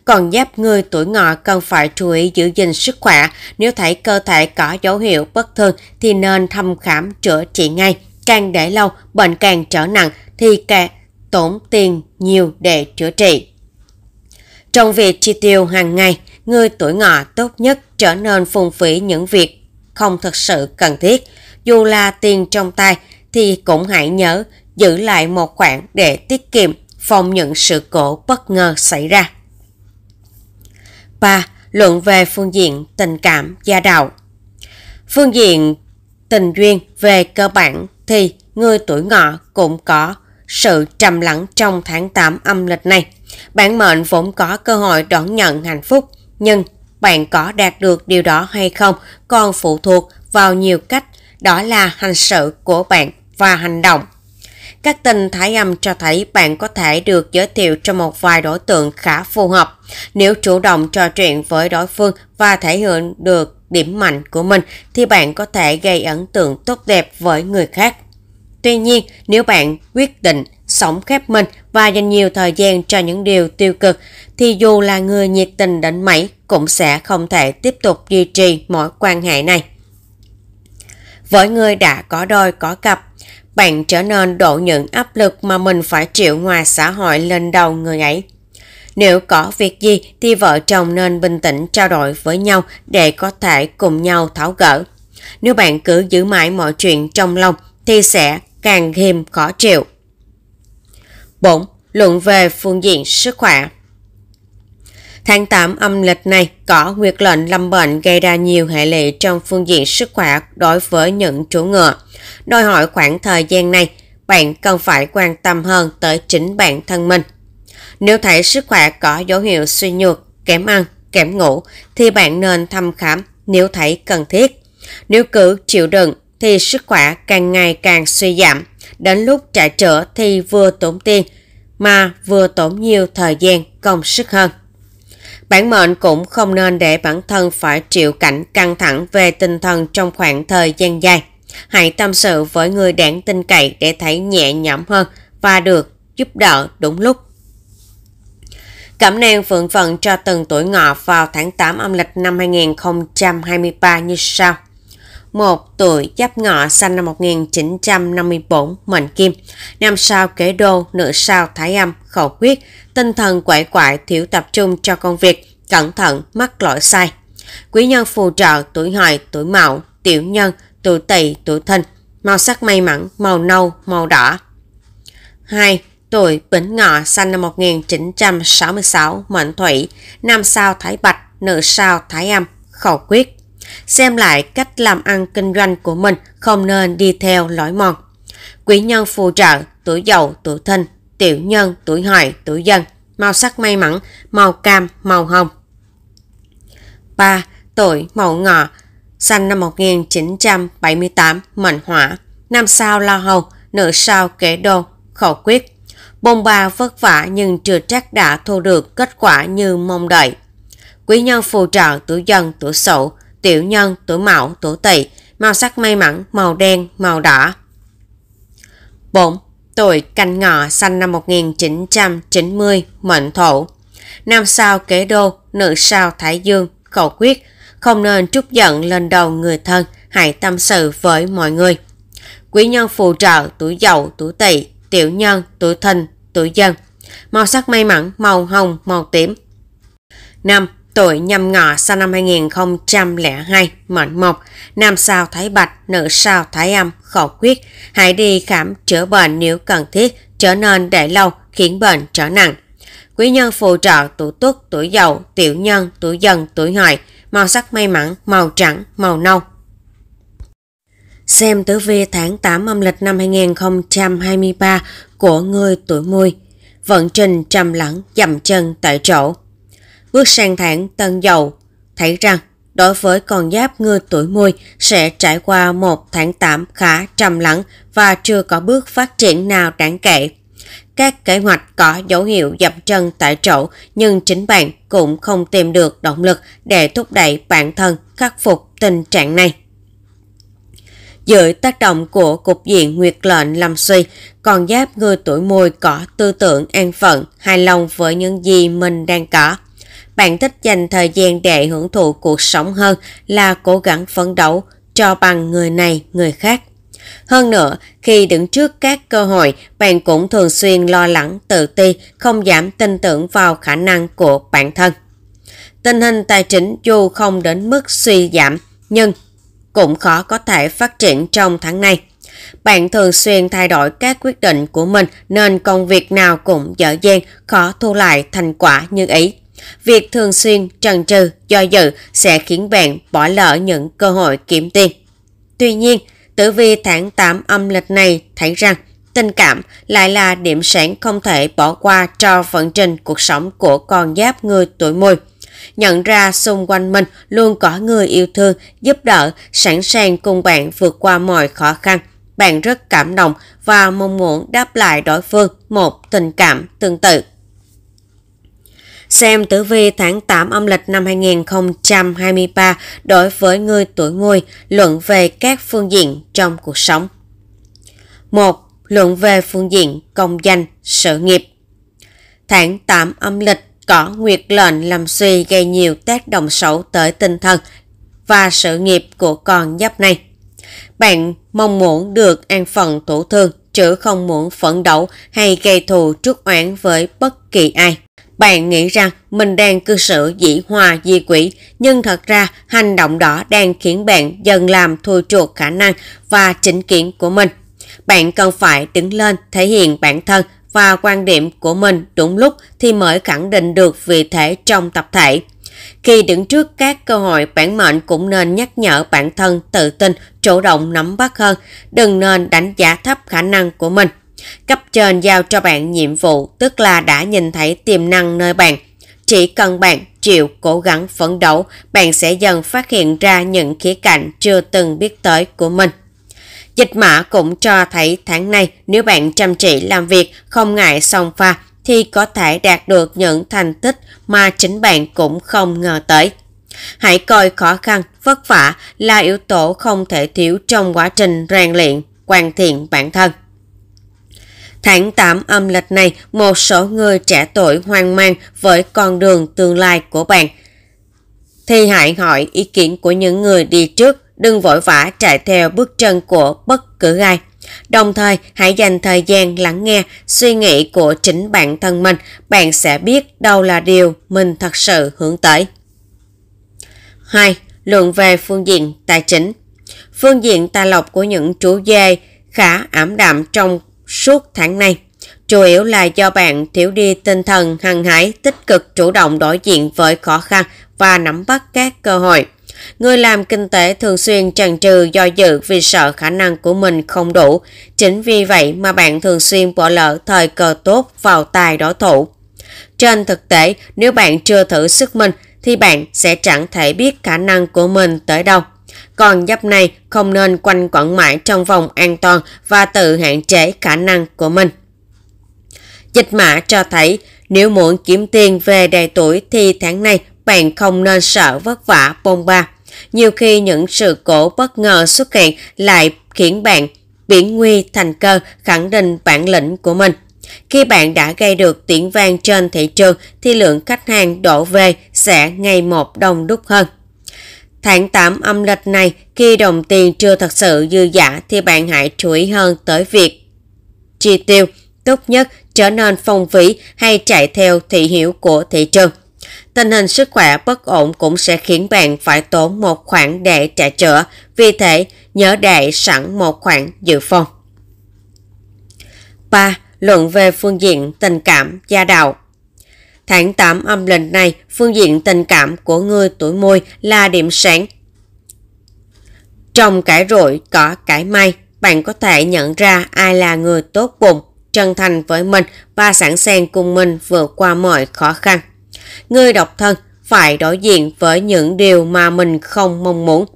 Còn giáp người tuổi ngọ cần phải chú ý giữ gìn sức khỏe, nếu thấy cơ thể có dấu hiệu bất thường thì nên thăm khám chữa trị ngay. Càng để lâu, bệnh càng trở nặng thì càng tốn tiền nhiều để chữa trị. Trong việc chi tiêu hàng ngày, người tuổi ngọ tốt nhất trở nên phung phí những việc không thực sự cần thiết. Dù là tiền trong tay thì cũng hãy nhớ giữ lại một khoản để tiết kiệm phòng những sự cố bất ngờ xảy ra. 3. Luận về phương diện tình cảm gia đạo Phương diện tình duyên về cơ bản thì người tuổi ngọ cũng có sự trầm lắng trong tháng 8 âm lịch này bạn mệnh vẫn có cơ hội đón nhận hạnh phúc, nhưng bạn có đạt được điều đó hay không còn phụ thuộc vào nhiều cách, đó là hành sự của bạn và hành động. Các tình thái âm cho thấy bạn có thể được giới thiệu cho một vài đối tượng khá phù hợp. Nếu chủ động trò chuyện với đối phương và thể hiện được điểm mạnh của mình thì bạn có thể gây ấn tượng tốt đẹp với người khác. Tuy nhiên, nếu bạn quyết định sống khép mình và dành nhiều thời gian cho những điều tiêu cực, thì dù là người nhiệt tình đến mấy cũng sẽ không thể tiếp tục duy trì mối quan hệ này. Với người đã có đôi có cặp, bạn trở nên đổ những áp lực mà mình phải chịu ngoài xã hội lên đầu người ấy. Nếu có việc gì thì vợ chồng nên bình tĩnh trao đổi với nhau để có thể cùng nhau tháo gỡ. Nếu bạn cứ giữ mãi mọi chuyện trong lòng thì sẽ càng thêm khó chịu. 4. Luận về phương diện sức khỏe Tháng 8 âm lịch này có nguyệt lệnh lâm bệnh gây ra nhiều hệ lụy trong phương diện sức khỏe đối với những chủ ngựa. Đòi hỏi khoảng thời gian này, bạn cần phải quan tâm hơn tới chính bản thân mình. Nếu thấy sức khỏe có dấu hiệu suy nhược, kém ăn, kém ngủ thì bạn nên thăm khám nếu thấy cần thiết. Nếu cứ chịu đựng thì sức khỏe càng ngày càng suy giảm. Đến lúc trả trở thì vừa tốn tiền mà vừa tốn nhiều thời gian công sức hơn. Bản mệnh cũng không nên để bản thân phải chịu cảnh căng thẳng về tinh thần trong khoảng thời gian dài. Hãy tâm sự với người đáng tin cậy để thấy nhẹ nhõm hơn và được giúp đỡ đúng lúc. Cẩm nang phượng vận cho từng tuổi ngọ vào tháng 8 âm lịch năm 2023 như sau một tuổi giáp ngọ sinh năm 1954, mệnh kim, năm sao kế đô, nữ sao thái âm, khẩu quyết, tinh thần quậy quại, thiếu tập trung cho công việc, cẩn thận, mắc lỗi sai. Quý nhân phù trợ tuổi hợi, tuổi mậu, tiểu nhân, tuổi tỵ, tuổi thìn, màu sắc may mắn, màu nâu, màu đỏ. 2. Tuổi Bính Ngọ sinh năm 1966, mệnh thủy, năm sao Thái Bạch, nữ sao Thái Âm, khẩu quyết xem lại cách làm ăn kinh doanh của mình không nên đi theo lối mòn. Quý nhân phù trợ, tuổi giàu tuổi thân tiểu nhân, tuổi hợi, tuổi dân màu sắc may mắn, màu cam, màu hồng. 3. Tuổi Mậu Ngọ, sinh năm 1978, mệnh hỏa, năm sao lao hầu, nữ sao kẻ đô, khẩu quyết. Bông ba vất vả nhưng chưa chắc đã thu được kết quả như mong đợi. Quý nhân phù trợ tuổi dần, tuổi sậu, tiểu nhân, tuổi mão tuổi tỵ, màu sắc may mắn, màu đen, màu đỏ. 4. Tuổi canh ngọ sinh năm 1990, mệnh thổ. Nam sao kế đô, nữ sao thái dương, khẩu quyết. Không nên trút giận lên đầu người thân, hãy tâm sự với mọi người. Quý nhân phù trợ, tuổi dậu, tuổi tỵ, tiểu nhân, tuổi thìn, tuổi dân. Màu sắc may mắn, màu hồng, màu tím. 5 tuổi nhâm ngọ sau năm 2002, mệnh mộc, nam sao thái bạch, nữ sao thái âm, khẩu quyết. Hãy đi khám chữa bệnh nếu cần thiết, trở nên để lâu khiến bệnh trở nặng. Quý nhân phù trợ tuổi tuất, tuổi dậu, tiểu nhân, tuổi dần, tuổi hợi, màu sắc may mắn, màu trắng, màu nâu. Xem tử vi tháng 8 âm lịch năm 2023 của người tuổi mùi. Vận trình trầm lắng, dầm chân tại chỗ, bước sang tháng tân dậu, thấy rằng đối với con giáp ngư tuổi mùi sẽ trải qua một tháng tạm khá trầm lắng và chưa có bước phát triển nào đáng kể. Các kế hoạch có dấu hiệu dập chân tại chỗ nhưng chính bạn cũng không tìm được động lực để thúc đẩy bản thân khắc phục tình trạng này. Dưới tác động của cục diện nguyệt lệnh lâm suy, con giáp người tuổi mùi có tư tưởng an phận, hài lòng với những gì mình đang có bạn thích dành thời gian để hưởng thụ cuộc sống hơn là cố gắng phấn đấu cho bằng người này người khác. Hơn nữa, khi đứng trước các cơ hội, bạn cũng thường xuyên lo lắng, tự ti, không giảm tin tưởng vào khả năng của bản thân. Tình hình tài chính dù không đến mức suy giảm, nhưng cũng khó có thể phát triển trong tháng này. Bạn thường xuyên thay đổi các quyết định của mình nên công việc nào cũng dở dang, khó thu lại thành quả như ý. Việc thường xuyên trần trừ, do dự sẽ khiến bạn bỏ lỡ những cơ hội kiếm tiền. Tuy nhiên, tử vi tháng 8 âm lịch này thấy rằng tình cảm lại là điểm sáng không thể bỏ qua cho vận trình cuộc sống của con giáp người tuổi mùi. Nhận ra xung quanh mình luôn có người yêu thương, giúp đỡ, sẵn sàng cùng bạn vượt qua mọi khó khăn. Bạn rất cảm động và mong muốn đáp lại đối phương một tình cảm tương tự xem tử vi tháng 8 âm lịch năm 2023 đối với người tuổi ngôi luận về các phương diện trong cuộc sống. 1. Luận về phương diện công danh, sự nghiệp. Tháng 8 âm lịch có nguyệt lệnh làm suy gây nhiều tác động xấu tới tinh thần và sự nghiệp của con giáp này. Bạn mong muốn được an phận thủ thương chứ không muốn phẫn đấu hay gây thù trước oán với bất kỳ ai. Bạn nghĩ rằng mình đang cư xử dĩ hòa di quỷ, nhưng thật ra hành động đó đang khiến bạn dần làm thua chuột khả năng và chính kiến của mình. Bạn cần phải đứng lên thể hiện bản thân và quan điểm của mình đúng lúc thì mới khẳng định được vị thế trong tập thể. Khi đứng trước các cơ hội bản mệnh cũng nên nhắc nhở bản thân tự tin, chủ động nắm bắt hơn, đừng nên đánh giá thấp khả năng của mình. Cấp trên giao cho bạn nhiệm vụ tức là đã nhìn thấy tiềm năng nơi bạn. Chỉ cần bạn chịu cố gắng phấn đấu, bạn sẽ dần phát hiện ra những khía cạnh chưa từng biết tới của mình. Dịch mã cũng cho thấy tháng này nếu bạn chăm chỉ làm việc, không ngại song pha thì có thể đạt được những thành tích mà chính bạn cũng không ngờ tới. Hãy coi khó khăn, vất vả là yếu tố không thể thiếu trong quá trình rèn luyện, hoàn thiện bản thân. Tháng 8 âm lịch này, một số người trẻ tuổi hoang mang với con đường tương lai của bạn. thì hãy hỏi ý kiến của những người đi trước, đừng vội vã chạy theo bước chân của bất cứ ai. Đồng thời, hãy dành thời gian lắng nghe suy nghĩ của chính bản thân mình, bạn sẽ biết đâu là điều mình thật sự hướng tới. 2. Luận về phương diện tài chính Phương diện tài lộc của những chủ dê khá ảm đạm trong suốt tháng nay. Chủ yếu là do bạn thiếu đi tinh thần hăng hái, tích cực chủ động đối diện với khó khăn và nắm bắt các cơ hội. Người làm kinh tế thường xuyên chần chừ do dự vì sợ khả năng của mình không đủ. Chính vì vậy mà bạn thường xuyên bỏ lỡ thời cơ tốt vào tài đối thủ. Trên thực tế, nếu bạn chưa thử sức mình thì bạn sẽ chẳng thể biết khả năng của mình tới đâu. Con giáp này không nên quanh quẩn mãi trong vòng an toàn và tự hạn chế khả năng của mình. Dịch mã cho thấy nếu muốn kiếm tiền về đầy tuổi thì tháng này bạn không nên sợ vất vả bông ba. Nhiều khi những sự cố bất ngờ xuất hiện lại khiến bạn biển nguy thành cơ khẳng định bản lĩnh của mình. Khi bạn đã gây được tiếng vang trên thị trường thì lượng khách hàng đổ về sẽ ngày một đông đúc hơn. Tháng 8 âm lịch này, khi đồng tiền chưa thật sự dư giả thì bạn hãy chú ý hơn tới việc chi tiêu, tốt nhất trở nên phong vĩ hay chạy theo thị hiếu của thị trường. Tình hình sức khỏe bất ổn cũng sẽ khiến bạn phải tốn một khoản để trả chữa, vì thế nhớ để sẵn một khoản dự phòng. 3. Luận về phương diện tình cảm gia đạo Tháng 8 âm lịch này, phương diện tình cảm của người tuổi môi là điểm sáng. Trong cải rội có cải may, bạn có thể nhận ra ai là người tốt bụng, chân thành với mình và sẵn sàng cùng mình vượt qua mọi khó khăn. Người độc thân phải đối diện với những điều mà mình không mong muốn.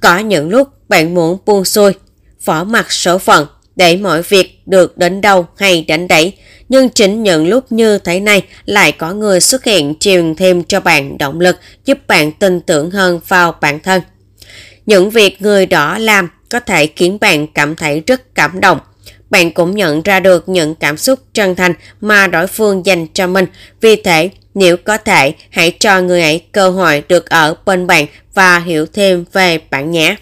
Có những lúc bạn muốn buông xuôi, phỏ mặt số phận để mọi việc được đến đâu hay đánh đẩy nhưng chính những lúc như thế này lại có người xuất hiện truyền thêm cho bạn động lực giúp bạn tin tưởng hơn vào bản thân. Những việc người đó làm có thể khiến bạn cảm thấy rất cảm động. Bạn cũng nhận ra được những cảm xúc chân thành mà đối phương dành cho mình. Vì thế, nếu có thể, hãy cho người ấy cơ hội được ở bên bạn và hiểu thêm về bạn nhé.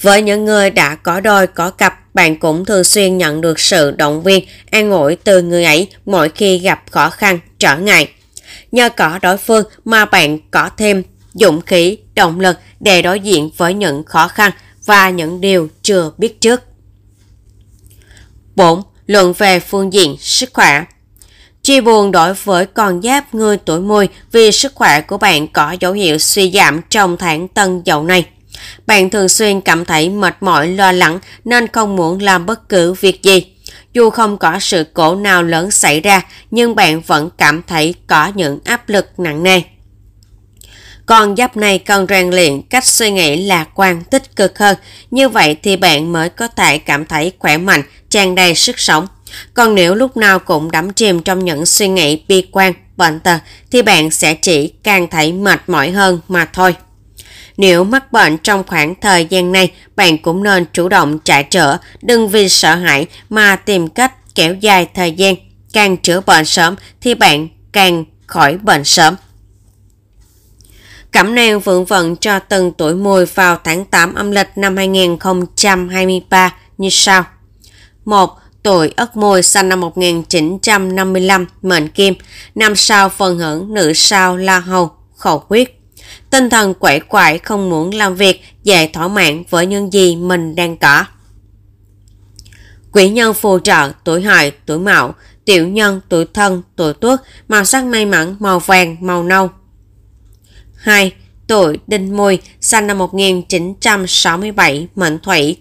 Với những người đã có đôi có cặp bạn cũng thường xuyên nhận được sự động viên, an ủi từ người ấy mỗi khi gặp khó khăn, trở ngại. Nhờ có đối phương mà bạn có thêm dũng khí, động lực để đối diện với những khó khăn và những điều chưa biết trước. 4. Luận về phương diện sức khỏe Chia buồn đối với con giáp người tuổi mùi vì sức khỏe của bạn có dấu hiệu suy giảm trong tháng tân dậu này. Bạn thường xuyên cảm thấy mệt mỏi lo lắng nên không muốn làm bất cứ việc gì. Dù không có sự cố nào lớn xảy ra nhưng bạn vẫn cảm thấy có những áp lực nặng nề. còn giáp này cần rèn luyện cách suy nghĩ lạc quan tích cực hơn, như vậy thì bạn mới có thể cảm thấy khỏe mạnh, tràn đầy sức sống. Còn nếu lúc nào cũng đắm chìm trong những suy nghĩ bi quan, bệnh tật thì bạn sẽ chỉ càng thấy mệt mỏi hơn mà thôi. Nếu mắc bệnh trong khoảng thời gian này, bạn cũng nên chủ động trả chữa, đừng vì sợ hãi mà tìm cách kéo dài thời gian. Càng chữa bệnh sớm thì bạn càng khỏi bệnh sớm. Cẩm nang vượng vận cho từng tuổi mùi vào tháng 8 âm lịch năm 2023 như sau. 1. Tuổi Ất Mùi sinh năm 1955, mệnh Kim, năm sao phần hưởng nữ sao La Hầu, khẩu quyết tinh thần quẩy quại không muốn làm việc dễ thỏa mãn với những gì mình đang có. Quỷ nhân phù trợ tuổi hợi, tuổi mạo, tiểu nhân, tuổi thân, tuổi tuất, màu sắc may mắn, màu vàng, màu nâu. 2. Tuổi Đinh Mùi, sinh năm 1967, mệnh thủy.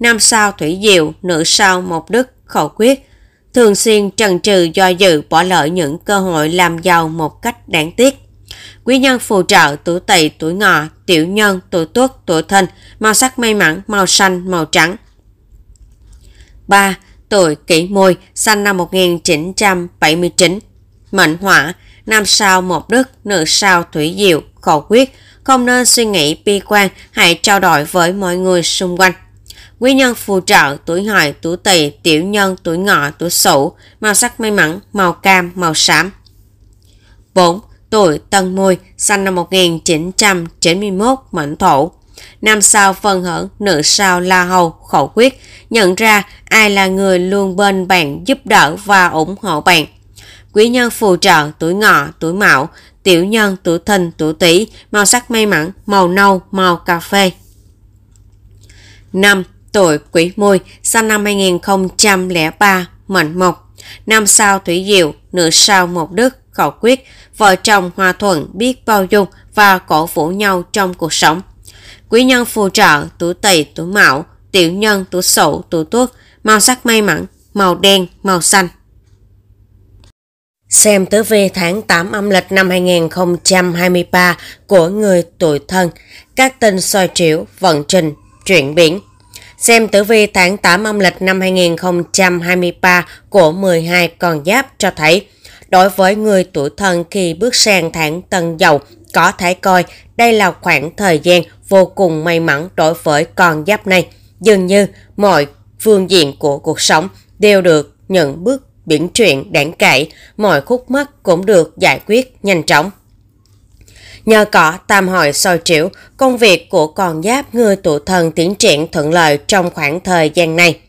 Nam sao thủy diệu, nữ sao mộc đức, khẩu quyết. Thường xuyên trần trừ do dự bỏ lỡ những cơ hội làm giàu một cách đáng tiếc quý nhân phù trợ tuổi tỵ, tuổi ngọ, tiểu nhân, tuổi tuất, tuổi thân, màu sắc may mắn, màu xanh, màu trắng. 3. Tuổi kỷ mùi, sinh năm 1979, mệnh hỏa, nam sao một đức, nữ sao thủy diệu, khẩu quyết, không nên suy nghĩ bi quan, hãy trao đổi với mọi người xung quanh. quý nhân phù trợ tuổi hợi, tuổi tỵ, tiểu nhân, tuổi ngọ, tuổi sửu, màu sắc may mắn, màu cam, màu xám. 4 tuổi Tân Mùi, sinh năm 1991, mệnh thổ. Nam sao phân hở, nữ sao la hầu, khẩu quyết, nhận ra ai là người luôn bên bạn giúp đỡ và ủng hộ bạn. Quý nhân phù trợ tuổi ngọ, tuổi mão, tiểu nhân tuổi thìn, tuổi tỵ, màu sắc may mắn, màu nâu, màu cà phê. 5. Tuổi Quỷ Mùi, sinh năm 2003, mệnh mộc, nam sao thủy diệu, nữ sao một đức, khẩu quyết, vợ chồng hòa thuận biết bao dung và cổ vũ nhau trong cuộc sống. Quý nhân phù trợ, tuổi tỵ, tuổi mão, tiểu nhân, tuổi sửu, tuổi tuất, màu sắc may mắn, màu đen, màu xanh. Xem tử vi tháng 8 âm lịch năm 2023 của người tuổi thân, các tinh soi triểu, vận trình, chuyển biển. Xem tử vi tháng 8 âm lịch năm 2023 của 12 con giáp cho thấy Đối với người tuổi thân khi bước sang tháng tân dậu, có thể coi đây là khoảng thời gian vô cùng may mắn đối với con giáp này. Dường như mọi phương diện của cuộc sống đều được những bước biển chuyện đáng kể, mọi khúc mắc cũng được giải quyết nhanh chóng. Nhờ có tam hội soi triểu, công việc của con giáp người tuổi thân tiến triển thuận lợi trong khoảng thời gian này.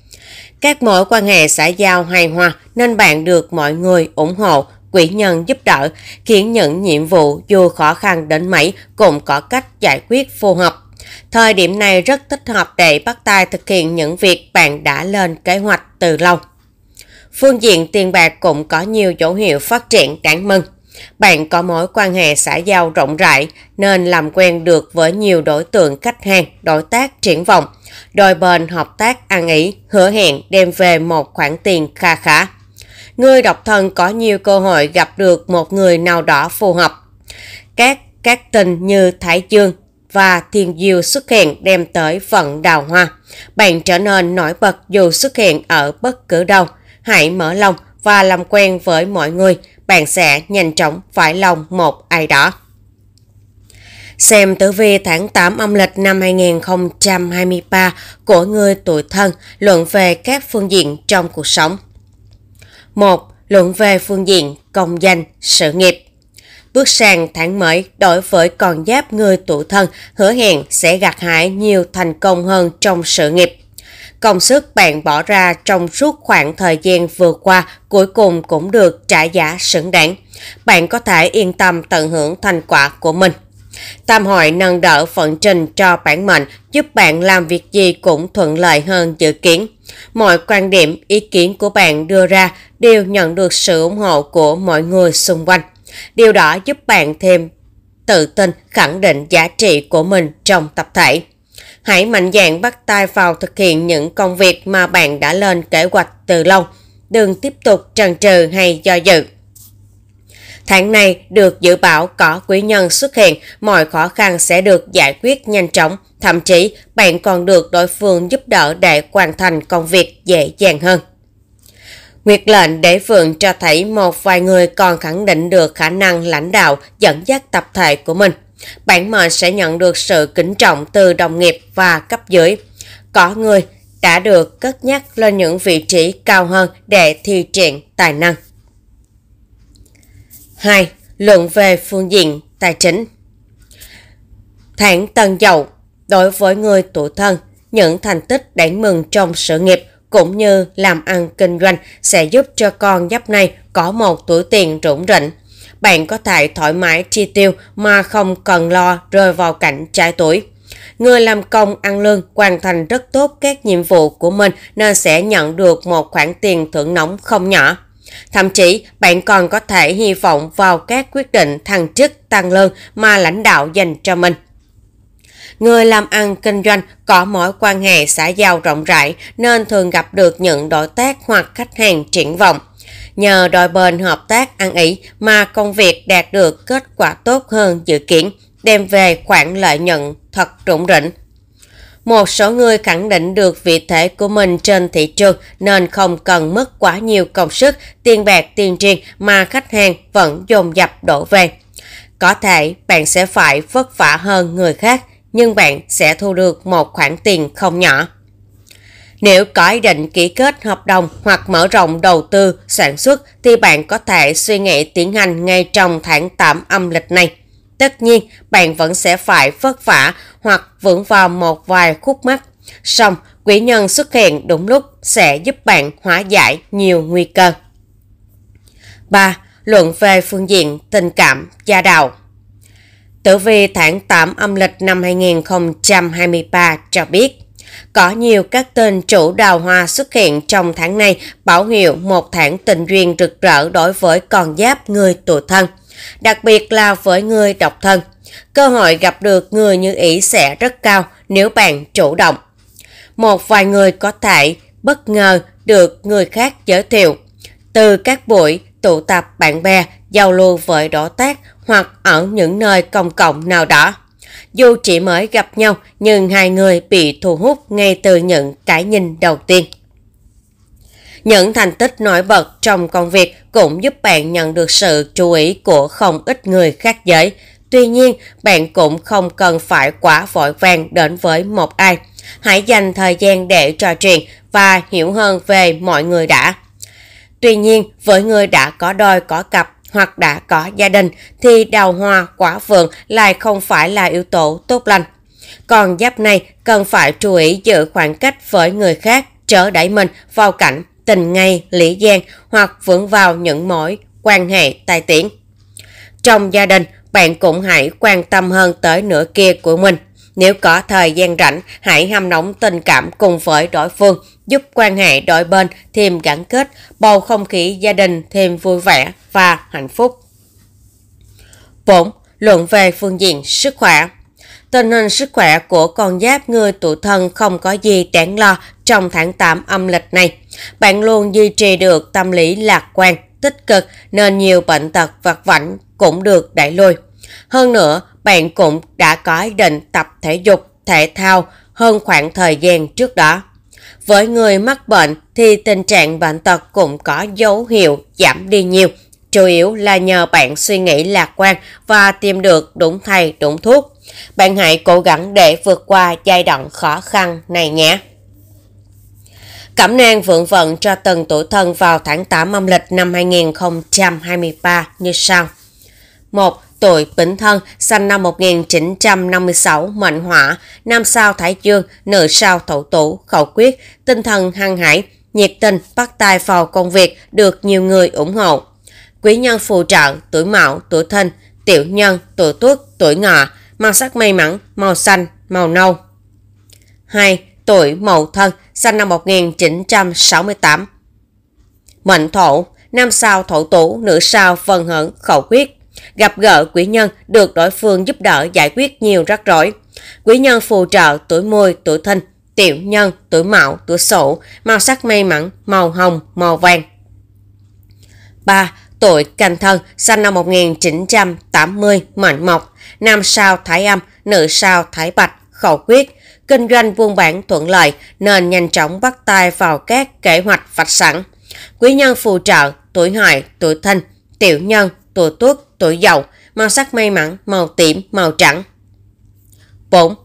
Các mối quan hệ xã giao hài hòa nên bạn được mọi người ủng hộ, quỹ nhân giúp đỡ, khiến những nhiệm vụ dù khó khăn đến mấy cũng có cách giải quyết phù hợp. Thời điểm này rất thích hợp để bắt tay thực hiện những việc bạn đã lên kế hoạch từ lâu. Phương diện tiền bạc cũng có nhiều dấu hiệu phát triển đáng mừng. Bạn có mối quan hệ xã giao rộng rãi nên làm quen được với nhiều đối tượng khách hàng, đối tác triển vọng. Đôi bên hợp tác ăn ý, hứa hẹn đem về một khoản tiền kha khá. Người độc thân có nhiều cơ hội gặp được một người nào đó phù hợp. Các các tình như Thái Dương và Thiên Diêu xuất hiện đem tới vận đào hoa. Bạn trở nên nổi bật dù xuất hiện ở bất cứ đâu. Hãy mở lòng và làm quen với mọi người, bạn sẽ nhanh chóng phải lòng một ai đó. Xem tử vi tháng 8 âm lịch năm 2023 của người tuổi thân luận về các phương diện trong cuộc sống. 1. Luận về phương diện công danh, sự nghiệp. Bước sang tháng mới, đối với con giáp người tuổi thân hứa hẹn sẽ gặt hại nhiều thành công hơn trong sự nghiệp. Công sức bạn bỏ ra trong suốt khoảng thời gian vừa qua cuối cùng cũng được trả giá xứng đáng. Bạn có thể yên tâm tận hưởng thành quả của mình. Tam hội nâng đỡ vận trình cho bản mệnh, giúp bạn làm việc gì cũng thuận lợi hơn dự kiến. Mọi quan điểm, ý kiến của bạn đưa ra đều nhận được sự ủng hộ của mọi người xung quanh. Điều đó giúp bạn thêm tự tin khẳng định giá trị của mình trong tập thể. Hãy mạnh dạn bắt tay vào thực hiện những công việc mà bạn đã lên kế hoạch từ lâu. Đừng tiếp tục trần trừ hay do dự. Tháng này được dự báo có quý nhân xuất hiện, mọi khó khăn sẽ được giải quyết nhanh chóng. Thậm chí, bạn còn được đối phương giúp đỡ để hoàn thành công việc dễ dàng hơn. Nguyệt lệnh đế phượng cho thấy một vài người còn khẳng định được khả năng lãnh đạo dẫn dắt tập thể của mình. Bạn mệnh sẽ nhận được sự kính trọng từ đồng nghiệp và cấp dưới. Có người đã được cất nhắc lên những vị trí cao hơn để thi triển tài năng. 2. Luận về phương diện tài chính Tháng tân dậu Đối với người tuổi thân, những thành tích đáng mừng trong sự nghiệp cũng như làm ăn kinh doanh sẽ giúp cho con giáp này có một tuổi tiền rủng rỉnh, bạn có thể thoải mái chi tiêu mà không cần lo rơi vào cảnh trái tuổi. Người làm công ăn lương hoàn thành rất tốt các nhiệm vụ của mình nên sẽ nhận được một khoản tiền thưởng nóng không nhỏ. Thậm chí, bạn còn có thể hy vọng vào các quyết định thăng chức tăng lương mà lãnh đạo dành cho mình. Người làm ăn kinh doanh có mối quan hệ xã giao rộng rãi nên thường gặp được những đối tác hoặc khách hàng triển vọng. Nhờ đội bền hợp tác ăn ý mà công việc đạt được kết quả tốt hơn dự kiến, đem về khoản lợi nhuận thật rủng rỉnh. Một số người khẳng định được vị thế của mình trên thị trường nên không cần mất quá nhiều công sức, tiền bạc, tiền riêng mà khách hàng vẫn dồn dập đổ về. Có thể bạn sẽ phải vất vả hơn người khác, nhưng bạn sẽ thu được một khoản tiền không nhỏ. Nếu có ý định ký kết hợp đồng hoặc mở rộng đầu tư, sản xuất thì bạn có thể suy nghĩ tiến hành ngay trong tháng 8 âm lịch này. Tất nhiên, bạn vẫn sẽ phải vất vả hoặc vướng vào một vài khúc mắc. Song, quỹ nhân xuất hiện đúng lúc sẽ giúp bạn hóa giải nhiều nguy cơ. 3. Luận về phương diện tình cảm gia đạo Tử vi tháng 8 âm lịch năm 2023 cho biết có nhiều các tên chủ đào hoa xuất hiện trong tháng này bảo hiệu một tháng tình duyên rực rỡ đối với con giáp người tuổi thân, đặc biệt là với người độc thân. Cơ hội gặp được người như ý sẽ rất cao nếu bạn chủ động. Một vài người có thể bất ngờ được người khác giới thiệu từ các buổi tụ tập bạn bè, giao lưu với đối tác hoặc ở những nơi công cộng nào đó. Dù chỉ mới gặp nhau, nhưng hai người bị thu hút ngay từ những cái nhìn đầu tiên. Những thành tích nổi bật trong công việc cũng giúp bạn nhận được sự chú ý của không ít người khác giới. Tuy nhiên, bạn cũng không cần phải quá vội vàng đến với một ai. Hãy dành thời gian để trò chuyện và hiểu hơn về mọi người đã. Tuy nhiên, với người đã có đôi có cặp hoặc đã có gia đình thì đào hoa quả vượng lại không phải là yếu tố tốt lành. Còn giáp này cần phải chú ý giữ khoảng cách với người khác trở đẩy mình vào cảnh tình ngay lý gian hoặc vướng vào những mối quan hệ tài tiện. Trong gia đình, bạn cũng hãy quan tâm hơn tới nửa kia của mình. Nếu có thời gian rảnh, hãy hâm nóng tình cảm cùng với đối phương, giúp quan hệ đôi bên thêm gắn kết, bầu không khí gia đình thêm vui vẻ và hạnh phúc. 4. Luận về phương diện sức khỏe Tình hình sức khỏe của con giáp người tuổi thân không có gì đáng lo trong tháng 8 âm lịch này. Bạn luôn duy trì được tâm lý lạc quan, tích cực nên nhiều bệnh tật vặt vảnh cũng được đẩy lùi. Hơn nữa, bạn cũng đã có ý định tập thể dục, thể thao hơn khoảng thời gian trước đó. Với người mắc bệnh thì tình trạng bệnh tật cũng có dấu hiệu giảm đi nhiều, chủ yếu là nhờ bạn suy nghĩ lạc quan và tìm được đúng thầy đúng thuốc. Bạn hãy cố gắng để vượt qua giai đoạn khó khăn này nhé. Cẩm nang vượng vận cho từng tuổi thân vào tháng 8 âm lịch năm 2023 như sau. 1 tuổi Bính Thân, sinh năm 1956, mệnh hỏa, nam sao Thái Dương, nữ sao Thổ Tủ, khẩu quyết, tinh thần hăng hải, nhiệt tình, bắt tay vào công việc, được nhiều người ủng hộ. Quý nhân phù trợ, tuổi mão, tuổi thân tiểu nhân, tuổi tuất, tuổi ngọ, màu sắc may mắn, màu xanh, màu nâu. 2. Tuổi Mậu Thân, sinh năm 1968. Mệnh Thổ, nam sao Thổ Tủ, nữ sao Vân Hận, khẩu quyết, Gặp gỡ quý nhân được đối phương giúp đỡ giải quyết nhiều rắc rối. quý nhân phù trợ tuổi mùi, tuổi thìn, tiểu nhân, tuổi mão, tuổi sổ, màu sắc may mắn, màu hồng, màu vàng. 3. Tuổi canh thân, sinh năm 1980, mệnh mộc, nam sao thái âm, nữ sao thái bạch, khẩu quyết, kinh doanh buôn bản thuận lợi nên nhanh chóng bắt tay vào các kế hoạch vạch sẵn. Quý nhân phù trợ, tuổi hợi, tuổi thìn, tiểu nhân, tuổi tuất, tuổi dầu, màu sắc may mắn, màu tím, màu trắng. 4.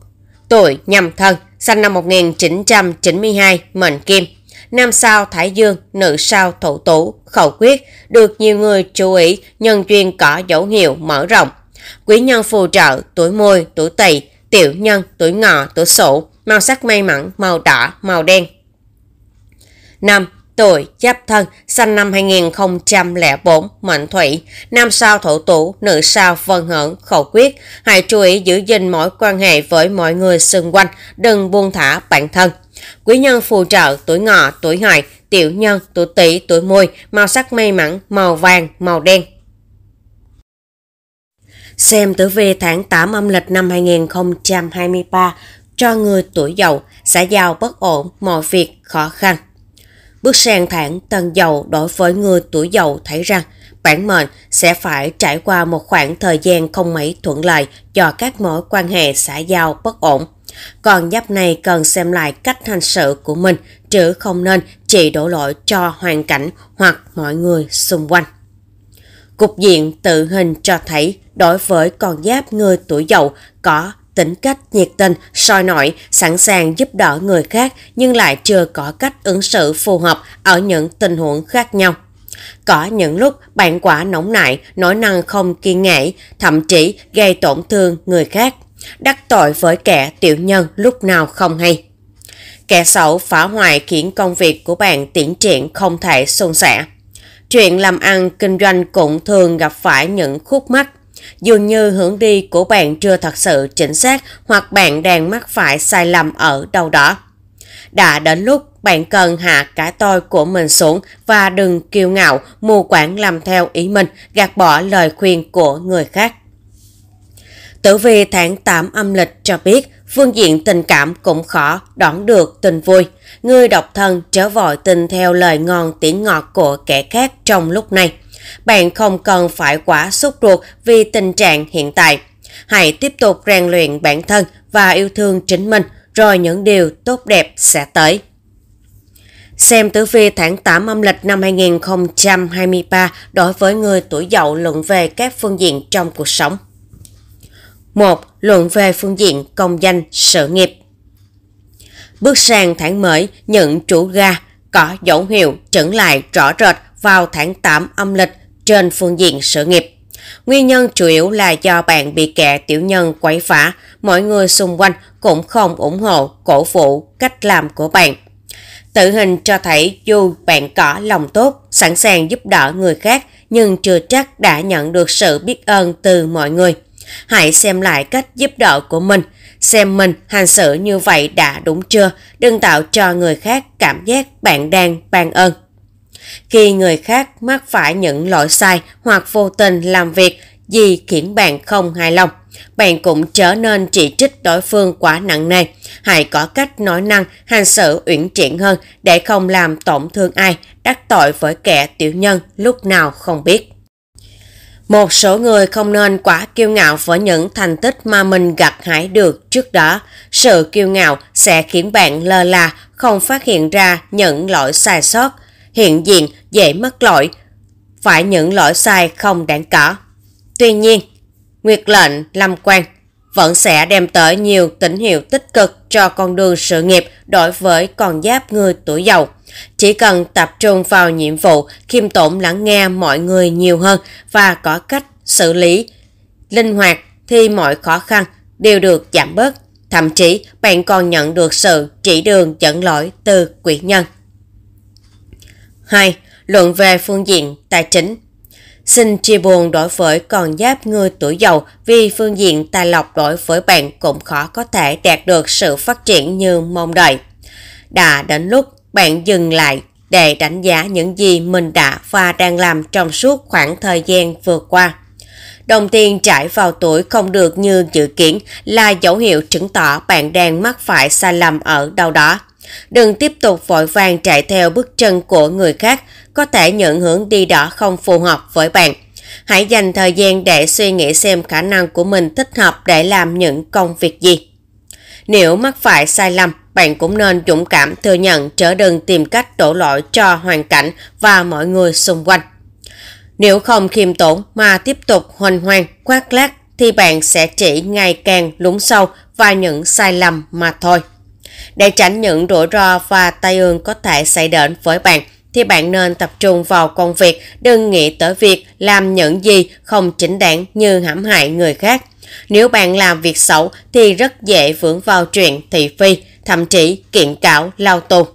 Tuổi nhâm thân, sinh năm 1992, mệnh kim. Nam sao Thái Dương, nữ sao thổ Tú, Khẩu Quyết được nhiều người chú ý nhân duyên có dấu hiệu mở rộng. Quý nhân phù trợ, tuổi môi, tuổi tỵ, tiểu nhân, tuổi ngọ, tuổi sửu, màu sắc may mắn, màu đỏ, màu đen. 5 tuổi Giáp Thân, sinh năm 2004, mệnh Thủy, nam sao Thổ Tủ, nữ sao Vân Hưởng, khẩu quyết. Hãy chú ý giữ gìn mối quan hệ với mọi người xung quanh, đừng buông thả bản thân. Quý nhân phù trợ tuổi ngọ, tuổi hợi, tiểu nhân, tuổi tỵ, tuổi mùi, màu sắc may mắn, màu vàng, màu đen, xem tử vi tháng 8 âm lịch năm 2023 cho người tuổi dậu sẽ giàu bất ổn, mọi việc khó khăn. Bước sang tháng tân dậu đối với người tuổi dậu thấy rằng bản mệnh sẽ phải trải qua một khoảng thời gian không mấy thuận lợi do các mối quan hệ xã giao bất ổn. Còn giáp này cần xem lại cách hành sự của mình, chứ không nên chỉ đổ lỗi cho hoàn cảnh hoặc mọi người xung quanh. Cục diện tự hình cho thấy đối với con giáp người tuổi dậu có tính cách nhiệt tình, soi nổi, sẵn sàng giúp đỡ người khác nhưng lại chưa có cách ứng xử phù hợp ở những tình huống khác nhau. Có những lúc bạn quả nóng nảy, nói năng không kiên nghệ, thậm chí gây tổn thương người khác, đắc tội với kẻ tiểu nhân lúc nào không hay. Kẻ xấu phá hoại khiến công việc của bạn tiến triển không thể suôn sẻ. Chuyện làm ăn, kinh doanh cũng thường gặp phải những khúc mắc Dường như hướng đi của bạn chưa thật sự chính xác hoặc bạn đang mắc phải sai lầm ở đâu đó. Đã đến lúc bạn cần hạ cả tôi của mình xuống và đừng kiêu ngạo, mù quáng làm theo ý mình, gạt bỏ lời khuyên của người khác. Tử vi tháng 8 âm lịch cho biết, phương diện tình cảm cũng khó đón được tình vui. Người độc thân trở vội tình theo lời ngon tiếng ngọt của kẻ khác trong lúc này. Bạn không cần phải quá xúc ruột vì tình trạng hiện tại. Hãy tiếp tục rèn luyện bản thân và yêu thương chính mình, rồi những điều tốt đẹp sẽ tới. Xem tử vi tháng 8 âm lịch năm 2023 đối với người tuổi dậu luận về các phương diện trong cuộc sống. 1. Luận về phương diện công danh, sự nghiệp. Bước sang tháng mới, những chủ ga có dấu hiệu chững lại rõ rệt vào tháng 8 âm lịch trên phương diện sự nghiệp. Nguyên nhân chủ yếu là do bạn bị kẻ tiểu nhân quấy phá, mọi người xung quanh cũng không ủng hộ, cổ vũ cách làm của bạn. Tự hình cho thấy dù bạn có lòng tốt, sẵn sàng giúp đỡ người khác nhưng chưa chắc đã nhận được sự biết ơn từ mọi người. Hãy xem lại cách giúp đỡ của mình, xem mình hành xử như vậy đã đúng chưa, đừng tạo cho người khác cảm giác bạn đang ban ơn. Khi người khác mắc phải những lỗi sai hoặc vô tình làm việc vì khiến bạn không hài lòng, bạn cũng trở nên chỉ trích đối phương quá nặng nề. Hãy có cách nói năng, hành xử uyển chuyển hơn để không làm tổn thương ai, đắc tội với kẻ tiểu nhân lúc nào không biết. Một số người không nên quá kiêu ngạo với những thành tích mà mình gặt hái được trước đó. Sự kiêu ngạo sẽ khiến bạn lơ là, không phát hiện ra những lỗi sai sót, hiện diện, dễ mắc lỗi, phải những lỗi sai không đáng cả. Tuy nhiên, Nguyệt lệnh Lâm quan vẫn sẽ đem tới nhiều tín hiệu tích cực cho con đường sự nghiệp đối với con giáp người tuổi giàu. Chỉ cần tập trung vào nhiệm vụ, khiêm tốn lắng nghe mọi người nhiều hơn và có cách xử lý linh hoạt thì mọi khó khăn đều được giảm bớt. Thậm chí bạn còn nhận được sự chỉ đường dẫn lỗi từ quỷ nhân. 2. Luận về phương diện tài chính Xin chia buồn đổi với còn giáp người tuổi giàu vì phương diện tài lộc đổi với bạn cũng khó có thể đạt được sự phát triển như mong đợi. Đã đến lúc bạn dừng lại để đánh giá những gì mình đã và đang làm trong suốt khoảng thời gian vừa qua. Đồng tiền trải vào tuổi không được như dự kiến là dấu hiệu chứng tỏ bạn đang mắc phải sai lầm ở đâu đó. Đừng tiếp tục vội vàng chạy theo bước chân của người khác, có thể nhận hưởng đi đỏ không phù hợp với bạn. Hãy dành thời gian để suy nghĩ xem khả năng của mình thích hợp để làm những công việc gì. Nếu mắc phải sai lầm, bạn cũng nên dũng cảm thừa nhận trở đừng tìm cách đổ lỗi cho hoàn cảnh và mọi người xung quanh. Nếu không khiêm tốn mà tiếp tục hoành hoang, quát lác thì bạn sẽ chỉ ngày càng lúng sâu và những sai lầm mà thôi. Để tránh những rủi ro và tai ương có thể xảy đến với bạn, thì bạn nên tập trung vào công việc, đừng nghĩ tới việc làm những gì không chính đáng như hãm hại người khác. Nếu bạn làm việc xấu thì rất dễ vướng vào chuyện thị phi, thậm chí kiện cáo lao tù.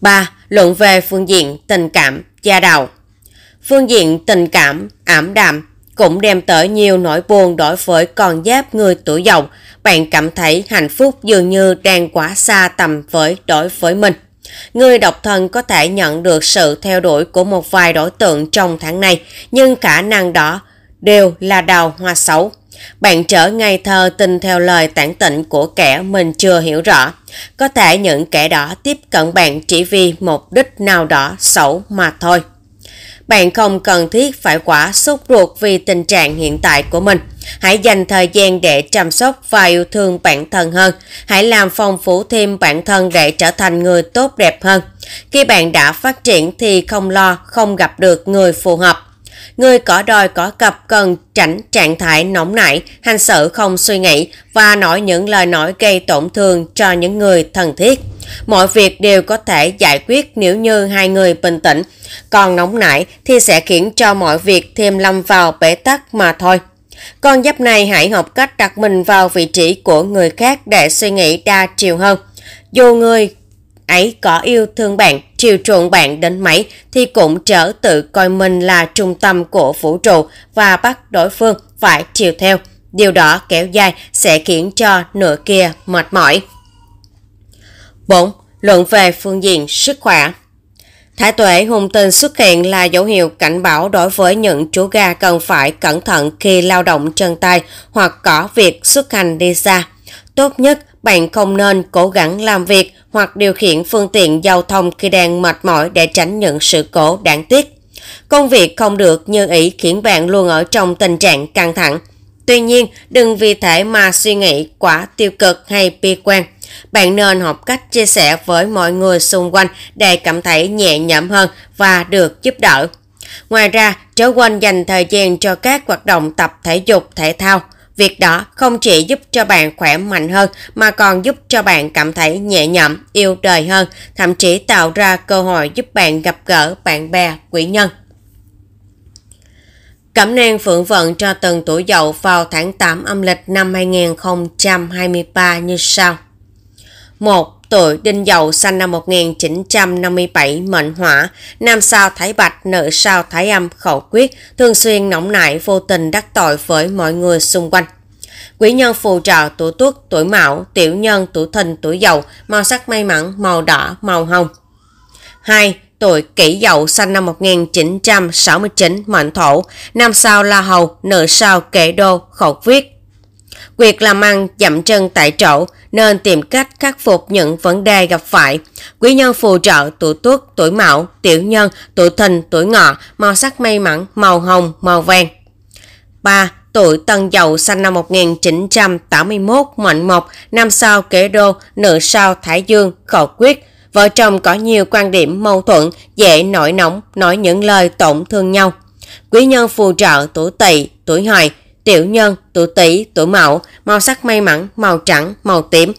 3. Luận về phương diện tình cảm, gia đạo Phương diện tình cảm, ảm đạm, cũng đem tới nhiều nỗi buồn đối với con giáp người tuổi dậu. Bạn cảm thấy hạnh phúc dường như đang quá xa tầm với đối với mình. Người độc thân có thể nhận được sự theo đuổi của một vài đối tượng trong tháng này, nhưng khả năng đó đều là đào hoa xấu. Bạn trở ngây thơ tin theo lời tản tịnh của kẻ mình chưa hiểu rõ. Có thể những kẻ đó tiếp cận bạn chỉ vì mục đích nào đó xấu mà thôi bạn không cần thiết phải quá sốt ruột vì tình trạng hiện tại của mình. Hãy dành thời gian để chăm sóc và yêu thương bản thân hơn. Hãy làm phong phú thêm bản thân để trở thành người tốt đẹp hơn. Khi bạn đã phát triển thì không lo không gặp được người phù hợp. Người có đòi có cặp cần tránh trạng thái nóng nảy, hành xử không suy nghĩ và nói những lời nói gây tổn thương cho những người thân thiết. Mọi việc đều có thể giải quyết nếu như hai người bình tĩnh, còn nóng nảy thì sẽ khiến cho mọi việc thêm lâm vào bể tắc mà thôi. Con giáp này hãy học cách đặt mình vào vị trí của người khác để suy nghĩ đa chiều hơn. Dù người ấy có yêu thương bạn, chiều chuộng bạn đến mấy thì cũng trở tự coi mình là trung tâm của vũ trụ và bắt đối phương phải chiều theo. Điều đó kéo dài sẽ khiến cho nửa kia mệt mỏi. 4. Luận về phương diện sức khỏe Thái tuệ hùng tinh xuất hiện là dấu hiệu cảnh báo đối với những chú gà cần phải cẩn thận khi lao động chân tay hoặc có việc xuất hành đi xa. Tốt nhất, bạn không nên cố gắng làm việc hoặc điều khiển phương tiện giao thông khi đang mệt mỏi để tránh những sự cố đáng tiếc. Công việc không được như ý khiến bạn luôn ở trong tình trạng căng thẳng. Tuy nhiên, đừng vì thế mà suy nghĩ quá tiêu cực hay bi quan. Bạn nên học cách chia sẻ với mọi người xung quanh để cảm thấy nhẹ nhõm hơn và được giúp đỡ. Ngoài ra, chớ quên dành thời gian cho các hoạt động tập thể dục thể thao. Việc đó không chỉ giúp cho bạn khỏe mạnh hơn mà còn giúp cho bạn cảm thấy nhẹ nhõm, yêu đời hơn, thậm chí tạo ra cơ hội giúp bạn gặp gỡ bạn bè, quỷ nhân. Cẩm nang phượng vận cho từng tuổi dậu vào tháng 8 âm lịch năm 2023 như sau. 1. tuổi Đinh Dậu sinh năm 1957 mệnh hỏa, nam sao thái bạch, nữ sao thái âm, khẩu quyết, thường xuyên nóng nảy vô tình đắc tội với mọi người xung quanh. Quý nhân phù trợ tuổi tuất, tuổi mão, tiểu nhân, tuổi thìn, tuổi dậu, màu sắc may mắn, màu đỏ, màu hồng. 2. Tuổi kỷ dậu sinh năm 1969, mệnh thổ, nam sao la hầu, nữ sao kệ đô, khẩu quyết. Việc làm ăn dậm chân tại chỗ, nên tìm cách khắc phục những vấn đề gặp phải. Quý nhân phù trợ tuổi tuất, tuổi mão, tiểu nhân, tuổi thìn, tuổi ngọ, màu sắc may mắn, màu hồng, màu vàng. 3. Tuổi Tân Dậu sinh năm 1981, mệnh mộc, năm sao kế đô, nữ sao Thái Dương, khẩu quyết. Vợ chồng có nhiều quan điểm mâu thuẫn, dễ nổi nóng, nói những lời tổn thương nhau. Quý nhân phù trợ tuổi tỵ, tuổi hợi, tiểu nhân, tuổi tỵ, tuổi mậu, màu sắc may mắn, màu trắng, màu tím.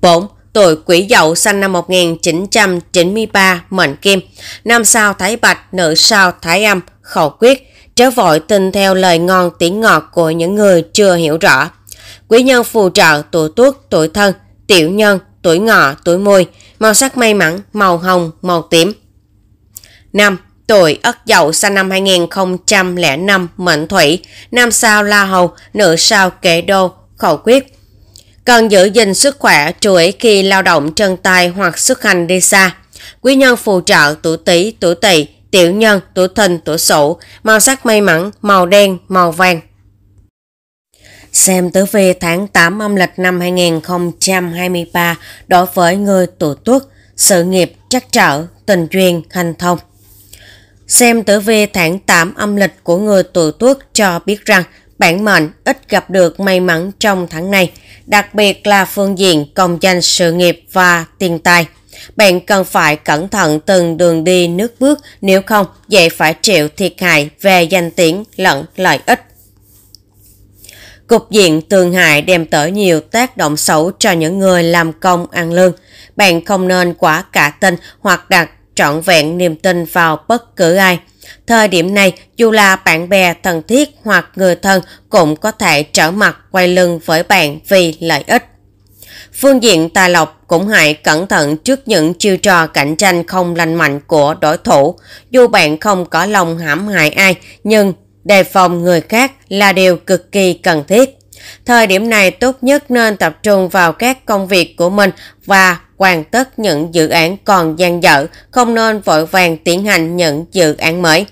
4. Tuổi quỷ dậu sinh năm 1993, mệnh kim. Năm sao thái bạch, nữ sao thái âm, khẩu quyết. Trớ vội tin theo lời ngon tiếng ngọt của những người chưa hiểu rõ. Quý nhân phù trợ tuổi tuất, tuổi thân, tiểu nhân, tuổi ngọ, tuổi mùi, màu sắc may mắn, màu hồng, màu tím. 5. Tuổi Ất Dậu sinh năm 2005, mệnh thủy, nam sao La Hầu, nữ sao kế Đô, khẩu quyết. Cần giữ gìn sức khỏe, chú ý khi lao động chân tay hoặc xuất hành đi xa. Quý nhân phù trợ tuổi Tý, tuổi Tỵ, tiểu nhân, tuổi Thìn, tuổi Sửu, màu sắc may mắn, màu đen, màu vàng. Xem tử vi tháng 8 âm lịch năm 2023 đối với người tuổi Tuất, sự nghiệp trắc trở, tình duyên, hành thông. Xem tử vi tháng 8 âm lịch của người tuổi tuất cho biết rằng bản mệnh ít gặp được may mắn trong tháng này, đặc biệt là phương diện công danh sự nghiệp và tiền tài. Bạn cần phải cẩn thận từng đường đi nước bước nếu không dễ phải chịu thiệt hại về danh tiếng lẫn lợi ích. Cục diện tường hại đem tới nhiều tác động xấu cho những người làm công ăn lương. Bạn không nên quá cả tin hoặc đặt trọn vẹn niềm tin vào bất cứ ai. Thời điểm này, dù là bạn bè thân thiết hoặc người thân cũng có thể trở mặt quay lưng với bạn vì lợi ích. Phương diện tài lộc cũng hãy cẩn thận trước những chiêu trò cạnh tranh không lành mạnh của đối thủ. Dù bạn không có lòng hãm hại ai, nhưng đề phòng người khác là điều cực kỳ cần thiết. Thời điểm này tốt nhất nên tập trung vào các công việc của mình và hoàn tất những dự án còn dang dở, không nên vội vàng tiến hành những dự án mới.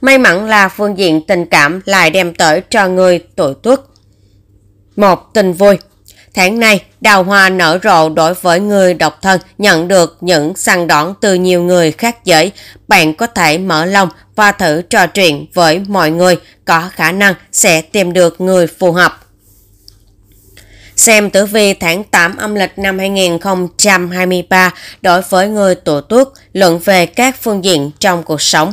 May mắn là phương diện tình cảm lại đem tới cho người tuổi tuất. Một tình vui Tháng này, đào hoa nở rộ đối với người độc thân nhận được những săn đón từ nhiều người khác giới. Bạn có thể mở lòng và thử trò chuyện với mọi người, có khả năng sẽ tìm được người phù hợp xem tử vi tháng 8 âm lịch năm 2023 đối với người tuổi tuất luận về các phương diện trong cuộc sống.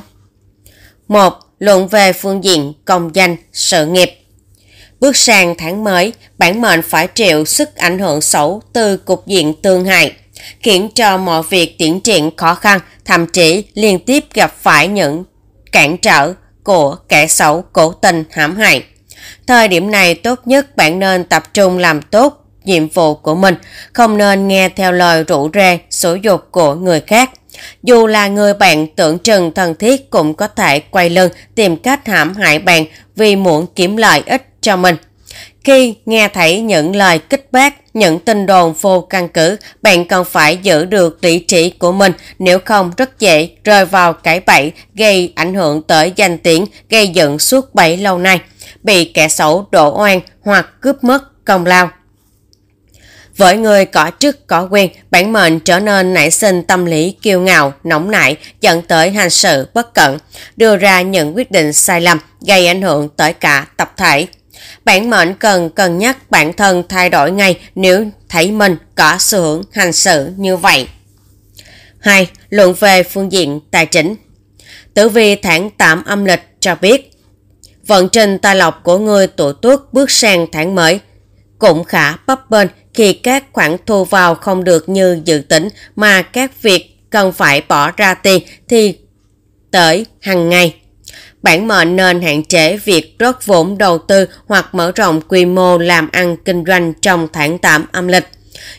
1. Luận về phương diện công danh, sự nghiệp. Bước sang tháng mới, bản mệnh phải chịu sức ảnh hưởng xấu từ cục diện tương hại, khiến cho mọi việc tiến triển khó khăn, thậm chí liên tiếp gặp phải những cản trở của kẻ xấu cố tình hãm hại Thời điểm này tốt nhất bạn nên tập trung làm tốt nhiệm vụ của mình, không nên nghe theo lời rủ rê, sử dục của người khác. Dù là người bạn tưởng chừng thân thiết cũng có thể quay lưng tìm cách hãm hại bạn vì muốn kiếm lợi ích cho mình. Khi nghe thấy những lời kích bác, những tin đồn vô căn cứ, bạn cần phải giữ được lý trí của mình, nếu không rất dễ rơi vào cái bẫy gây ảnh hưởng tới danh tiếng gây dựng suốt bảy lâu nay bị kẻ xấu đổ oan hoặc cướp mất công lao. Với người có chức có quyền, bản mệnh trở nên nảy sinh tâm lý kiêu ngạo, nóng nảy, dẫn tới hành sự bất cẩn, đưa ra những quyết định sai lầm, gây ảnh hưởng tới cả tập thể. Bản mệnh cần cân nhắc bản thân thay đổi ngay nếu thấy mình có xu hướng hành sự như vậy. 2. Luận về phương diện tài chính Tử vi tháng 8 âm lịch cho biết, vận trình tài lộc của người tuổi tuất bước sang tháng mới. Cũng khả bấp bênh khi các khoản thu vào không được như dự tính mà các việc cần phải bỏ ra tiền thì tới hàng ngày. Bản mệnh nên hạn chế việc rót vốn đầu tư hoặc mở rộng quy mô làm ăn kinh doanh trong tháng 8 âm lịch.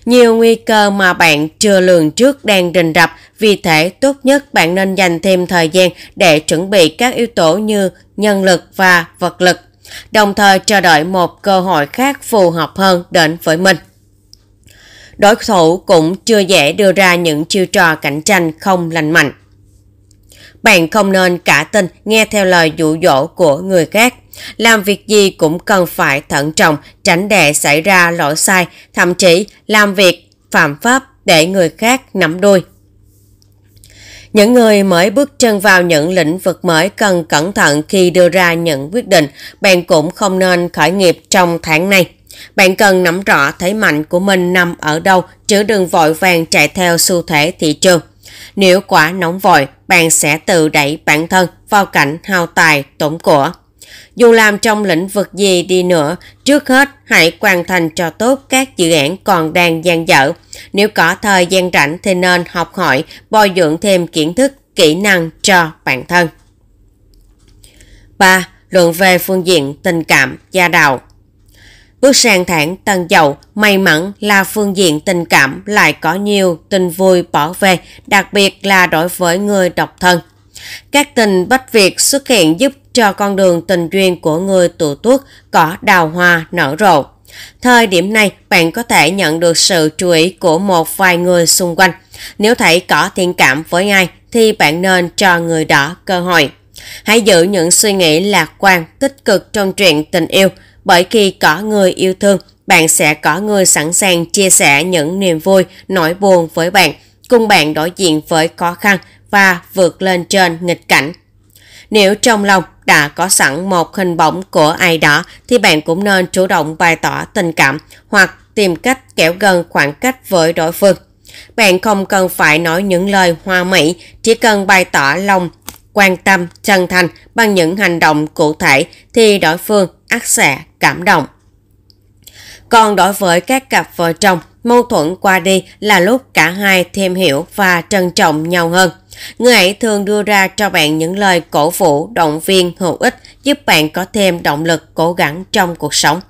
Nhiều nguy cơ mà bạn chưa lường trước đang rình rập, vì thế tốt nhất bạn nên dành thêm thời gian để chuẩn bị các yếu tố như nhân lực và vật lực, đồng thời chờ đợi một cơ hội khác phù hợp hơn đến với mình. Đối thủ cũng chưa dễ đưa ra những chiêu trò cạnh tranh không lành mạnh. Bạn không nên cả tin nghe theo lời dụ dỗ của người khác làm việc gì cũng cần phải thận trọng, tránh để xảy ra lỗi sai, thậm chí làm việc phạm pháp để người khác nắm đuôi. Những người mới bước chân vào những lĩnh vực mới cần cẩn thận khi đưa ra những quyết định, bạn cũng không nên khởi nghiệp trong tháng này. Bạn cần nắm rõ thế mạnh của mình nằm ở đâu, chứ đừng vội vàng chạy theo xu thế thị trường. Nếu quá nóng vội, bạn sẽ tự đẩy bản thân vào cảnh hao tài tổn của. Dù làm trong lĩnh vực gì đi nữa, trước hết hãy hoàn thành cho tốt các dự án còn đang dang dở. Nếu có thời gian rảnh thì nên học hỏi, bồi dưỡng thêm kiến thức, kỹ năng cho bản thân. 3. Luận về phương diện tình cảm, gia đạo Bước sang tháng tân dậu, may mắn là phương diện tình cảm lại có nhiều tình vui bỏ về, đặc biệt là đối với người độc thân. Các tình bách việc xuất hiện giúp cho con đường tình duyên của người tụ tuất có đào hoa nở rộ. Thời điểm này, bạn có thể nhận được sự chú ý của một vài người xung quanh. Nếu thấy có thiện cảm với ai, thì bạn nên cho người đó cơ hội. Hãy giữ những suy nghĩ lạc quan, tích cực trong chuyện tình yêu, bởi khi có người yêu thương, bạn sẽ có người sẵn sàng chia sẻ những niềm vui, nỗi buồn với bạn, cùng bạn đối diện với khó khăn và vượt lên trên nghịch cảnh. Nếu trong lòng đã có sẵn một hình bóng của ai đó thì bạn cũng nên chủ động bày tỏ tình cảm hoặc tìm cách kéo gần khoảng cách với đối phương. Bạn không cần phải nói những lời hoa mỹ, chỉ cần bày tỏ lòng quan tâm chân thành bằng những hành động cụ thể thì đối phương ắt sẽ cảm động. Còn đối với các cặp vợ chồng, mâu thuẫn qua đi là lúc cả hai thêm hiểu và trân trọng nhau hơn. Người ấy thường đưa ra cho bạn những lời cổ vũ, động viên, hữu ích giúp bạn có thêm động lực cố gắng trong cuộc sống.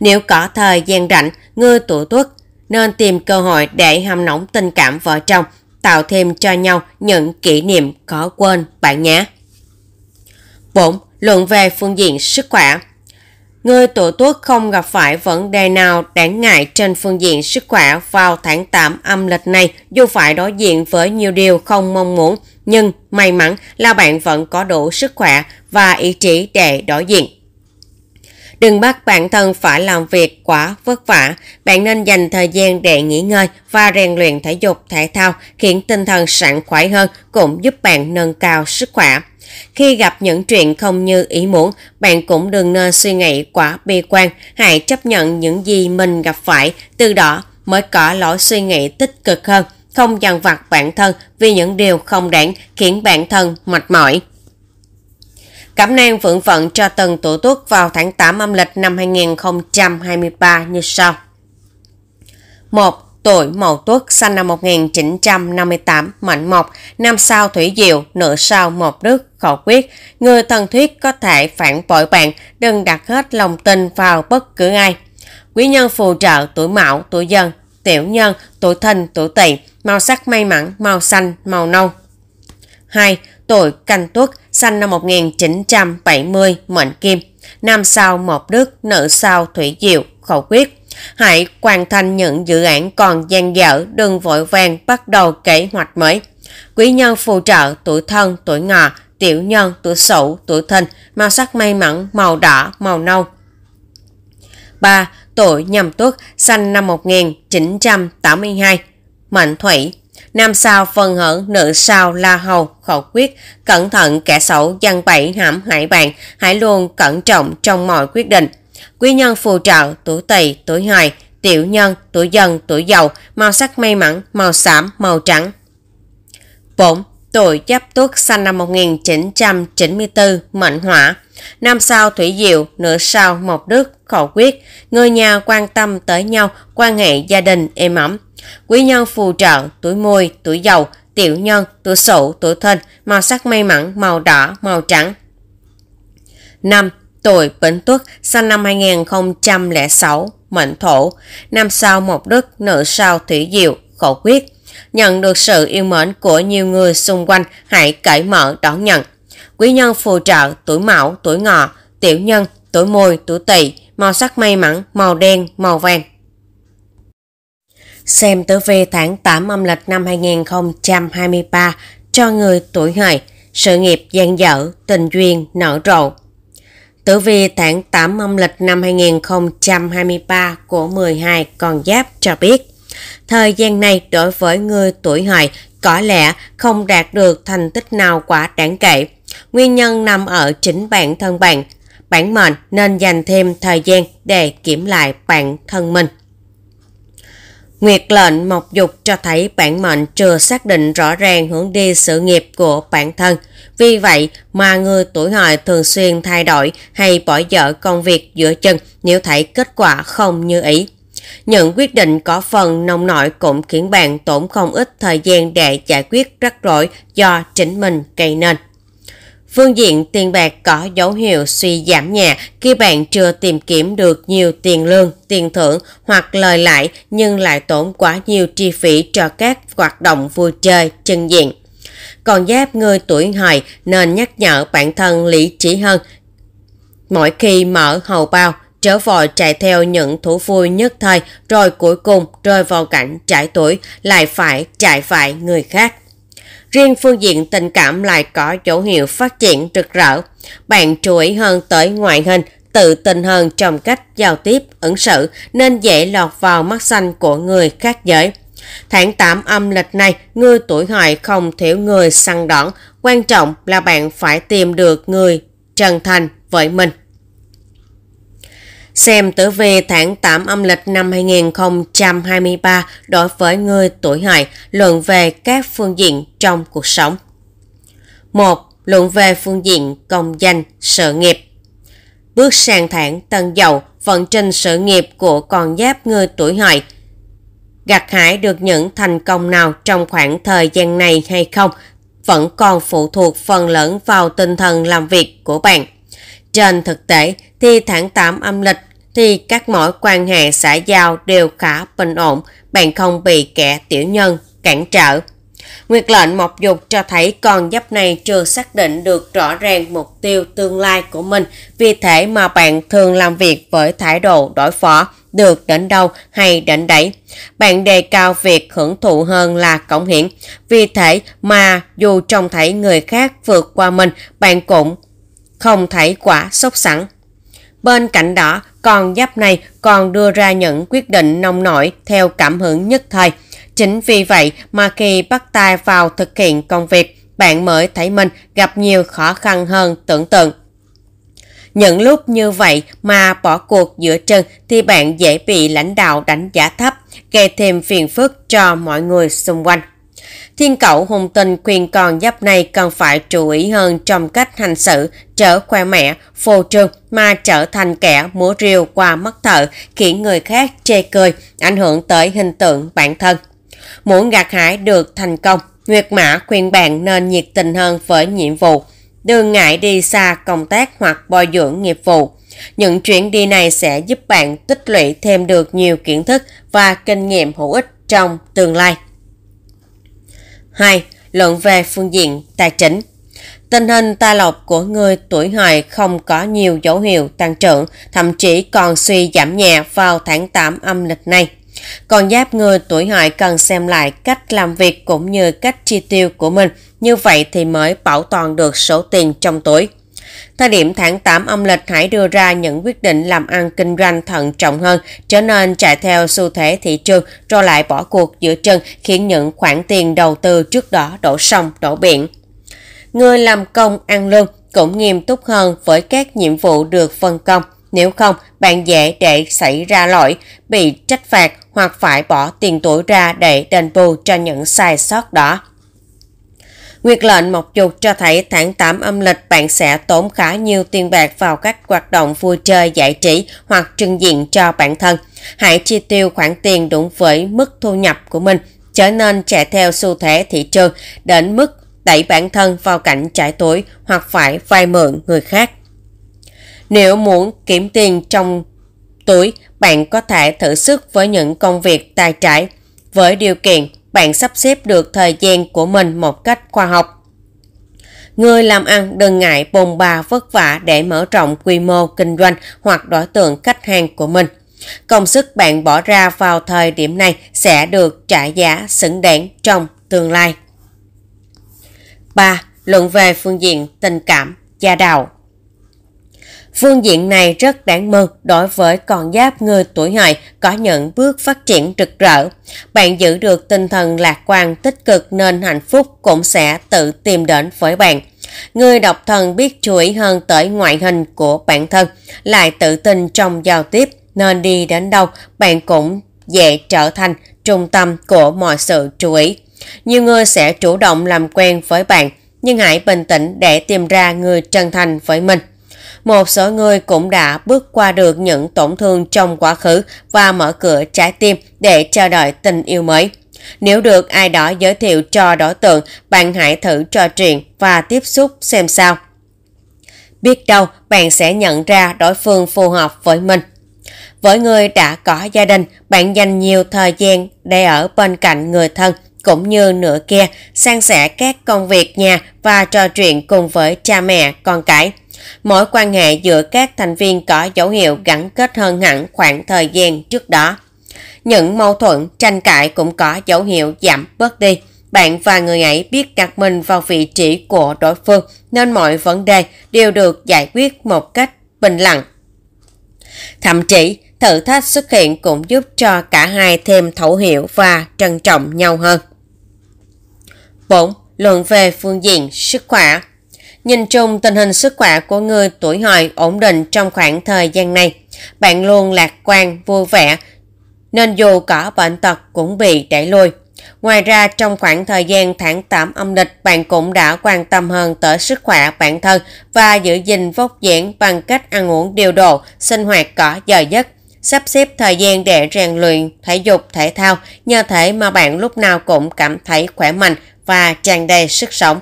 Nếu có thời gian rảnh, người tuổi tuất nên tìm cơ hội để hâm nóng tình cảm vợ chồng, tạo thêm cho nhau những kỷ niệm khó quên bạn nhé. 4. Luận về phương diện sức khỏe người tuổi Tuất không gặp phải vấn đề nào đáng ngại trên phương diện sức khỏe vào tháng 8 âm lịch này dù phải đối diện với nhiều điều không mong muốn. Nhưng may mắn là bạn vẫn có đủ sức khỏe và ý chí để đối diện. Đừng bắt bản thân phải làm việc quá vất vả, bạn nên dành thời gian để nghỉ ngơi và rèn luyện thể dục thể thao khiến tinh thần sảng khoái hơn cũng giúp bạn nâng cao sức khỏe. Khi gặp những chuyện không như ý muốn, bạn cũng đừng nên suy nghĩ quá bi quan, hãy chấp nhận những gì mình gặp phải, từ đó mới có lối suy nghĩ tích cực hơn, không dằn vặt bản thân vì những điều không đáng khiến bản thân mệt mỏi. Cảm năng vượng vận cho từng tổ tuất vào tháng 8 âm lịch năm 2023 như sau. 1 tuổi Mậu Tuất sinh năm 1958 mệnh mộc, năm sao thủy diệu, nửa sao mộc đức, khẩu quyết. Người thần thuyết có thể phản bội bạn, đừng đặt hết lòng tin vào bất cứ ai. Quý nhân phù trợ tuổi mão, tuổi dần, tiểu nhân, tuổi thìn, tuổi tỵ, màu sắc may mắn, màu xanh, màu nâu. 2. Tuổi canh tuất, sinh năm 1970, mệnh kim, năm sao mộc đức, nữ sao thủy diệu, khẩu quyết Hãy hoàn thành những dự án còn dang dở, đừng vội vàng bắt đầu kế hoạch mới. Quý nhân phù trợ tuổi thân, tuổi ngọ, tiểu nhân, tuổi sửu, tuổi thìn, màu sắc may mắn, màu đỏ, màu nâu. 3. Tuổi nhâm tuất, sanh năm 1982, mệnh thủy, Nam sao phân hở, nữ sao la hầu, khẩu quyết. Cẩn thận kẻ xấu dăng bẫy hãm hại bạn, hãy luôn cẩn trọng trong mọi quyết định. Quý nhân phù trợ tuổi tỵ, tuổi hợi, tiểu nhân, tuổi dần, tuổi dầu, màu sắc may mắn, màu xám, màu trắng. 4. Tuổi Giáp Tuất sinh năm 1994, mệnh hỏa. Năm sao thủy diệu, nửa sao mộc đức, khẩu quyết. Người nhà quan tâm tới nhau, quan hệ gia đình êm ấm. Quý nhân phù trợ, tuổi mùi, tuổi dầu, tiểu nhân, tuổi sửu, tuổi thân, màu sắc may mắn, màu đỏ, màu trắng. 5. Tuổi Bính Tuất, sinh năm 2006, mệnh thổ, năm sau mộc đức, nữ sau thủy diệu, khẩu quyết. Nhận được sự yêu mến của nhiều người xung quanh, hãy cởi mở đón nhận. Quý nhân phù trợ tuổi mão, tuổi ngọ, tiểu nhân, tuổi mùi, tuổi tỵ, màu sắc may mắn, màu đen, màu vàng. Xem tử vi tháng 8 âm lịch năm 2023 cho người tuổi hợi, sự nghiệp dang dở, tình duyên nở rộ. Tử vi tháng 8 âm lịch năm 2023 của 12 con giáp cho biết, thời gian này đối với người tuổi hợi có lẽ không đạt được thành tích nào quá đáng kể. Nguyên nhân nằm ở chính bản thân bạn. Bản mệnh nên dành thêm thời gian để kiểm lại bản thân mình. Nguyệt lệnh mộc dục cho thấy bản mệnh chưa xác định rõ ràng hướng đi sự nghiệp của bản thân. Vì vậy mà người tuổi hợi thường xuyên thay đổi hay bỏ dở công việc giữa chân nếu thấy kết quả không như ý. Những quyết định có phần nông nổi cũng khiến bạn tốn không ít thời gian để giải quyết rắc rối do chính mình gây nên. Phương diện tiền bạc có dấu hiệu suy giảm nhẹ khi bạn chưa tìm kiếm được nhiều tiền lương, tiền thưởng hoặc lời lãi nhưng lại tốn quá nhiều chi phí cho các hoạt động vui chơi, chân diện. Còn giáp người tuổi hợi nên nhắc nhở bản thân lý trí hơn. Mỗi khi mở hầu bao, trở vội chạy theo những thú vui nhất thời rồi cuối cùng rơi vào cảnh trải tuổi lại phải chạy vại người khác riêng phương diện tình cảm lại có dấu hiệu phát triển rực rỡ. Bạn chú ý hơn tới ngoại hình, tự tin hơn trong cách giao tiếp, ứng xử nên dễ lọt vào mắt xanh của người khác giới. Tháng 8 âm lịch này, người tuổi hợi không thiếu người săn đón, quan trọng là bạn phải tìm được người chân thành với mình xem tử vi tháng 8 âm lịch năm 2023 đối với người tuổi hợi luận về các phương diện trong cuộc sống. 1. Luận về phương diện công danh, sự nghiệp. Bước sang tháng tân dậu, vận trình sự nghiệp của con giáp người tuổi hợi gặt hái được những thành công nào trong khoảng thời gian này hay không vẫn còn phụ thuộc phần lớn vào tinh thần làm việc của bạn. Trên thực tế thì tháng 8 âm lịch thì các mối quan hệ xã giao đều khá bình ổn, bạn không bị kẻ tiểu nhân cản trở. Nguyệt lệnh mộc dục cho thấy con giáp này chưa xác định được rõ ràng mục tiêu tương lai của mình, vì thế mà bạn thường làm việc với thái độ đối phó, được đến đâu hay đến đấy. Bạn đề cao việc hưởng thụ hơn là cống hiến, vì thế mà dù trông thấy người khác vượt qua mình, bạn cũng không thấy quả sốc sẵn. Bên cạnh đó, con giáp này còn đưa ra những quyết định nông nổi theo cảm hứng nhất thời. Chính vì vậy mà khi bắt tay vào thực hiện công việc, bạn mới thấy mình gặp nhiều khó khăn hơn tưởng tượng. Những lúc như vậy mà bỏ cuộc giữa chừng thì bạn dễ bị lãnh đạo đánh giá thấp, gây thêm phiền phức cho mọi người xung quanh. Thiên cậu hùng tình quyền còn giáp này cần phải chú ý hơn trong cách hành xử trở khoe mẹ, phô trương mà trở thành kẻ múa rìu qua mắt thợ, khiến người khác chê cười, ảnh hưởng tới hình tượng bản thân. Muốn gạt hải được thành công, Nguyệt Mã khuyên bạn nên nhiệt tình hơn với nhiệm vụ, đừng ngại đi xa công tác hoặc bồi dưỡng nghiệp vụ. Những chuyến đi này sẽ giúp bạn tích lũy thêm được nhiều kiến thức và kinh nghiệm hữu ích trong tương lai. 2. Luận về phương diện tài chính Tình hình tài lộc của người tuổi hợi không có nhiều dấu hiệu tăng trưởng, thậm chí còn suy giảm nhẹ vào tháng 8 âm lịch này. Còn giáp người tuổi hợi cần xem lại cách làm việc cũng như cách chi tiêu của mình, như vậy thì mới bảo toàn được số tiền trong túi. Thời điểm tháng 8 âm lịch hãy đưa ra những quyết định làm ăn kinh doanh thận trọng hơn, trở nên chạy theo xu thế thị trường rồi lại bỏ cuộc giữa chân khiến những khoản tiền đầu tư trước đó đổ sông, đổ biển. Người làm công ăn lương cũng nghiêm túc hơn với các nhiệm vụ được phân công. Nếu không, bạn dễ để xảy ra lỗi, bị trách phạt hoặc phải bỏ tiền tuổi ra để đền bù cho những sai sót đó. Nguyệt lệnh một chục cho thấy tháng 8 âm lịch bạn sẽ tốn khá nhiều tiền bạc vào các hoạt động vui chơi giải trí hoặc trưng diện cho bản thân. Hãy chi tiêu khoản tiền đúng với mức thu nhập của mình, trở nên chạy theo xu thế thị trường đến mức đẩy bản thân vào cảnh trải tuổi hoặc phải vay mượn người khác. Nếu muốn kiếm tiền trong túi, bạn có thể thử sức với những công việc tài trải với điều kiện bạn sắp xếp được thời gian của mình một cách khoa học. Người làm ăn đừng ngại bồn bà vất vả để mở rộng quy mô kinh doanh hoặc đối tượng khách hàng của mình. Công sức bạn bỏ ra vào thời điểm này sẽ được trả giá xứng đáng trong tương lai. 3. Luận về phương diện tình cảm, gia đạo Phương diện này rất đáng mừng đối với con giáp người tuổi hợi có những bước phát triển rực rỡ. Bạn giữ được tinh thần lạc quan tích cực nên hạnh phúc cũng sẽ tự tìm đến với bạn. Người độc thân biết chú ý hơn tới ngoại hình của bản thân, lại tự tin trong giao tiếp nên đi đến đâu bạn cũng dễ trở thành trung tâm của mọi sự chú ý. Nhiều người sẽ chủ động làm quen với bạn, nhưng hãy bình tĩnh để tìm ra người chân thành với mình một số người cũng đã bước qua được những tổn thương trong quá khứ và mở cửa trái tim để chờ đợi tình yêu mới. Nếu được ai đó giới thiệu cho đối tượng, bạn hãy thử trò chuyện và tiếp xúc xem sao. Biết đâu bạn sẽ nhận ra đối phương phù hợp với mình. Với người đã có gia đình, bạn dành nhiều thời gian để ở bên cạnh người thân cũng như nửa kia, san sẻ các công việc nhà và trò chuyện cùng với cha mẹ, con cái. Mối quan hệ giữa các thành viên có dấu hiệu gắn kết hơn hẳn khoảng thời gian trước đó. Những mâu thuẫn, tranh cãi cũng có dấu hiệu giảm bớt đi. Bạn và người ấy biết đặt mình vào vị trí của đối phương nên mọi vấn đề đều được giải quyết một cách bình lặng. Thậm chí, thử thách xuất hiện cũng giúp cho cả hai thêm thấu hiểu và trân trọng nhau hơn. 4. Luận về phương diện sức khỏe Nhìn chung tình hình sức khỏe của người tuổi hợi ổn định trong khoảng thời gian này. Bạn luôn lạc quan, vui vẻ, nên dù có bệnh tật cũng bị đẩy lùi. Ngoài ra trong khoảng thời gian tháng 8 âm lịch bạn cũng đã quan tâm hơn tới sức khỏe bản thân và giữ gìn vóc dáng bằng cách ăn uống điều độ, sinh hoạt có giờ giấc, sắp xếp thời gian để rèn luyện thể dục thể thao, nhờ thể mà bạn lúc nào cũng cảm thấy khỏe mạnh và tràn đầy sức sống.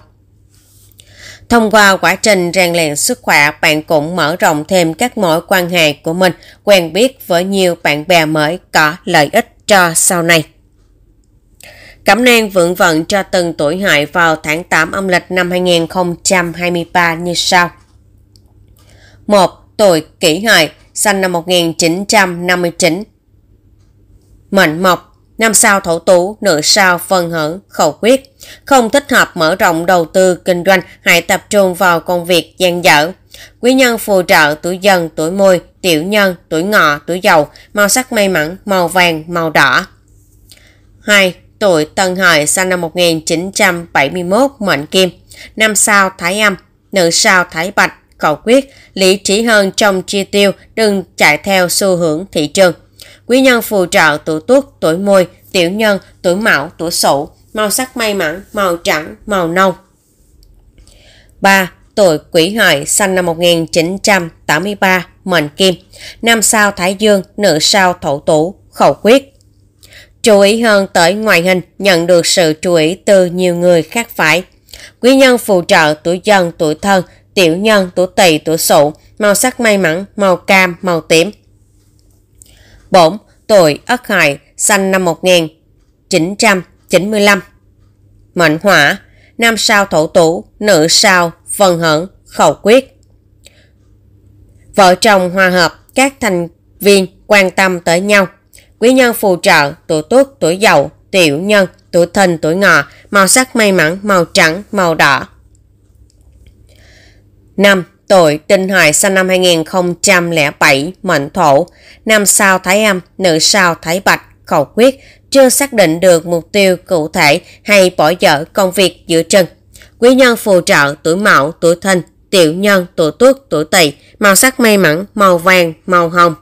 Thông qua quá trình rèn luyện sức khỏe, bạn cũng mở rộng thêm các mối quan hệ của mình, quen biết với nhiều bạn bè mới có lợi ích cho sau này. Cẩm nang vượng vận cho từng tuổi hại vào tháng 8 âm lịch năm 2023 như sau. 1. Tuổi kỷ hợi, sinh năm 1959. Mệnh mộc, năm sao thổ tú, nửa sao phân hưởng, khẩu quyết không thích hợp mở rộng đầu tư kinh doanh hãy tập trung vào công việc gian dở. Quý nhân phù trợ tuổi dần, tuổi mùi, tiểu nhân, tuổi ngọ, tuổi dầu, màu sắc may mắn, màu vàng, màu đỏ. 2. Tuổi Tân Hợi sinh năm 1971 mệnh kim, năm sao Thái Âm, nữ sao Thái Bạch, cầu quyết, lý trí hơn trong chi tiêu, đừng chạy theo xu hướng thị trường. Quý nhân phù trợ tuổi tuất, tuổi mùi, tiểu nhân, tuổi mão, tuổi sửu, màu sắc may mắn, màu trắng, màu nâu. 3. Tuổi Quỷ Hợi sinh năm 1983, mệnh kim, năm sao Thái Dương, nữ sao Thổ Tủ, khẩu quyết. Chú ý hơn tới ngoại hình, nhận được sự chú ý từ nhiều người khác phải. Quý nhân phù trợ tuổi dần, tuổi thân, tiểu nhân, tuổi tỵ, tuổi sửu màu sắc may mắn, màu cam, màu tím. 4. Tuổi Ất Hợi, sinh năm 1900, 95 Mệnh hỏa Nam sao thổ tủ Nữ sao Phần hận Khẩu quyết Vợ chồng hòa hợp Các thành viên quan tâm tới nhau Quý nhân phù trợ Tuổi tuất tuổi dậu Tiểu nhân Tuổi thìn tuổi ngọ Màu sắc may mắn Màu trắng Màu đỏ 5. Tuổi Tinh Hợi sinh năm 2007, mệnh Thổ, nam sao Thái Âm, nữ sao Thái Bạch, cầu quyết, chưa xác định được mục tiêu cụ thể hay bỏ dở công việc giữa chân Quý nhân phù trợ tuổi mão, tuổi thìn, tiểu nhân, tuổi tuất, tuổi tỵ, màu sắc may mắn, màu vàng, màu hồng.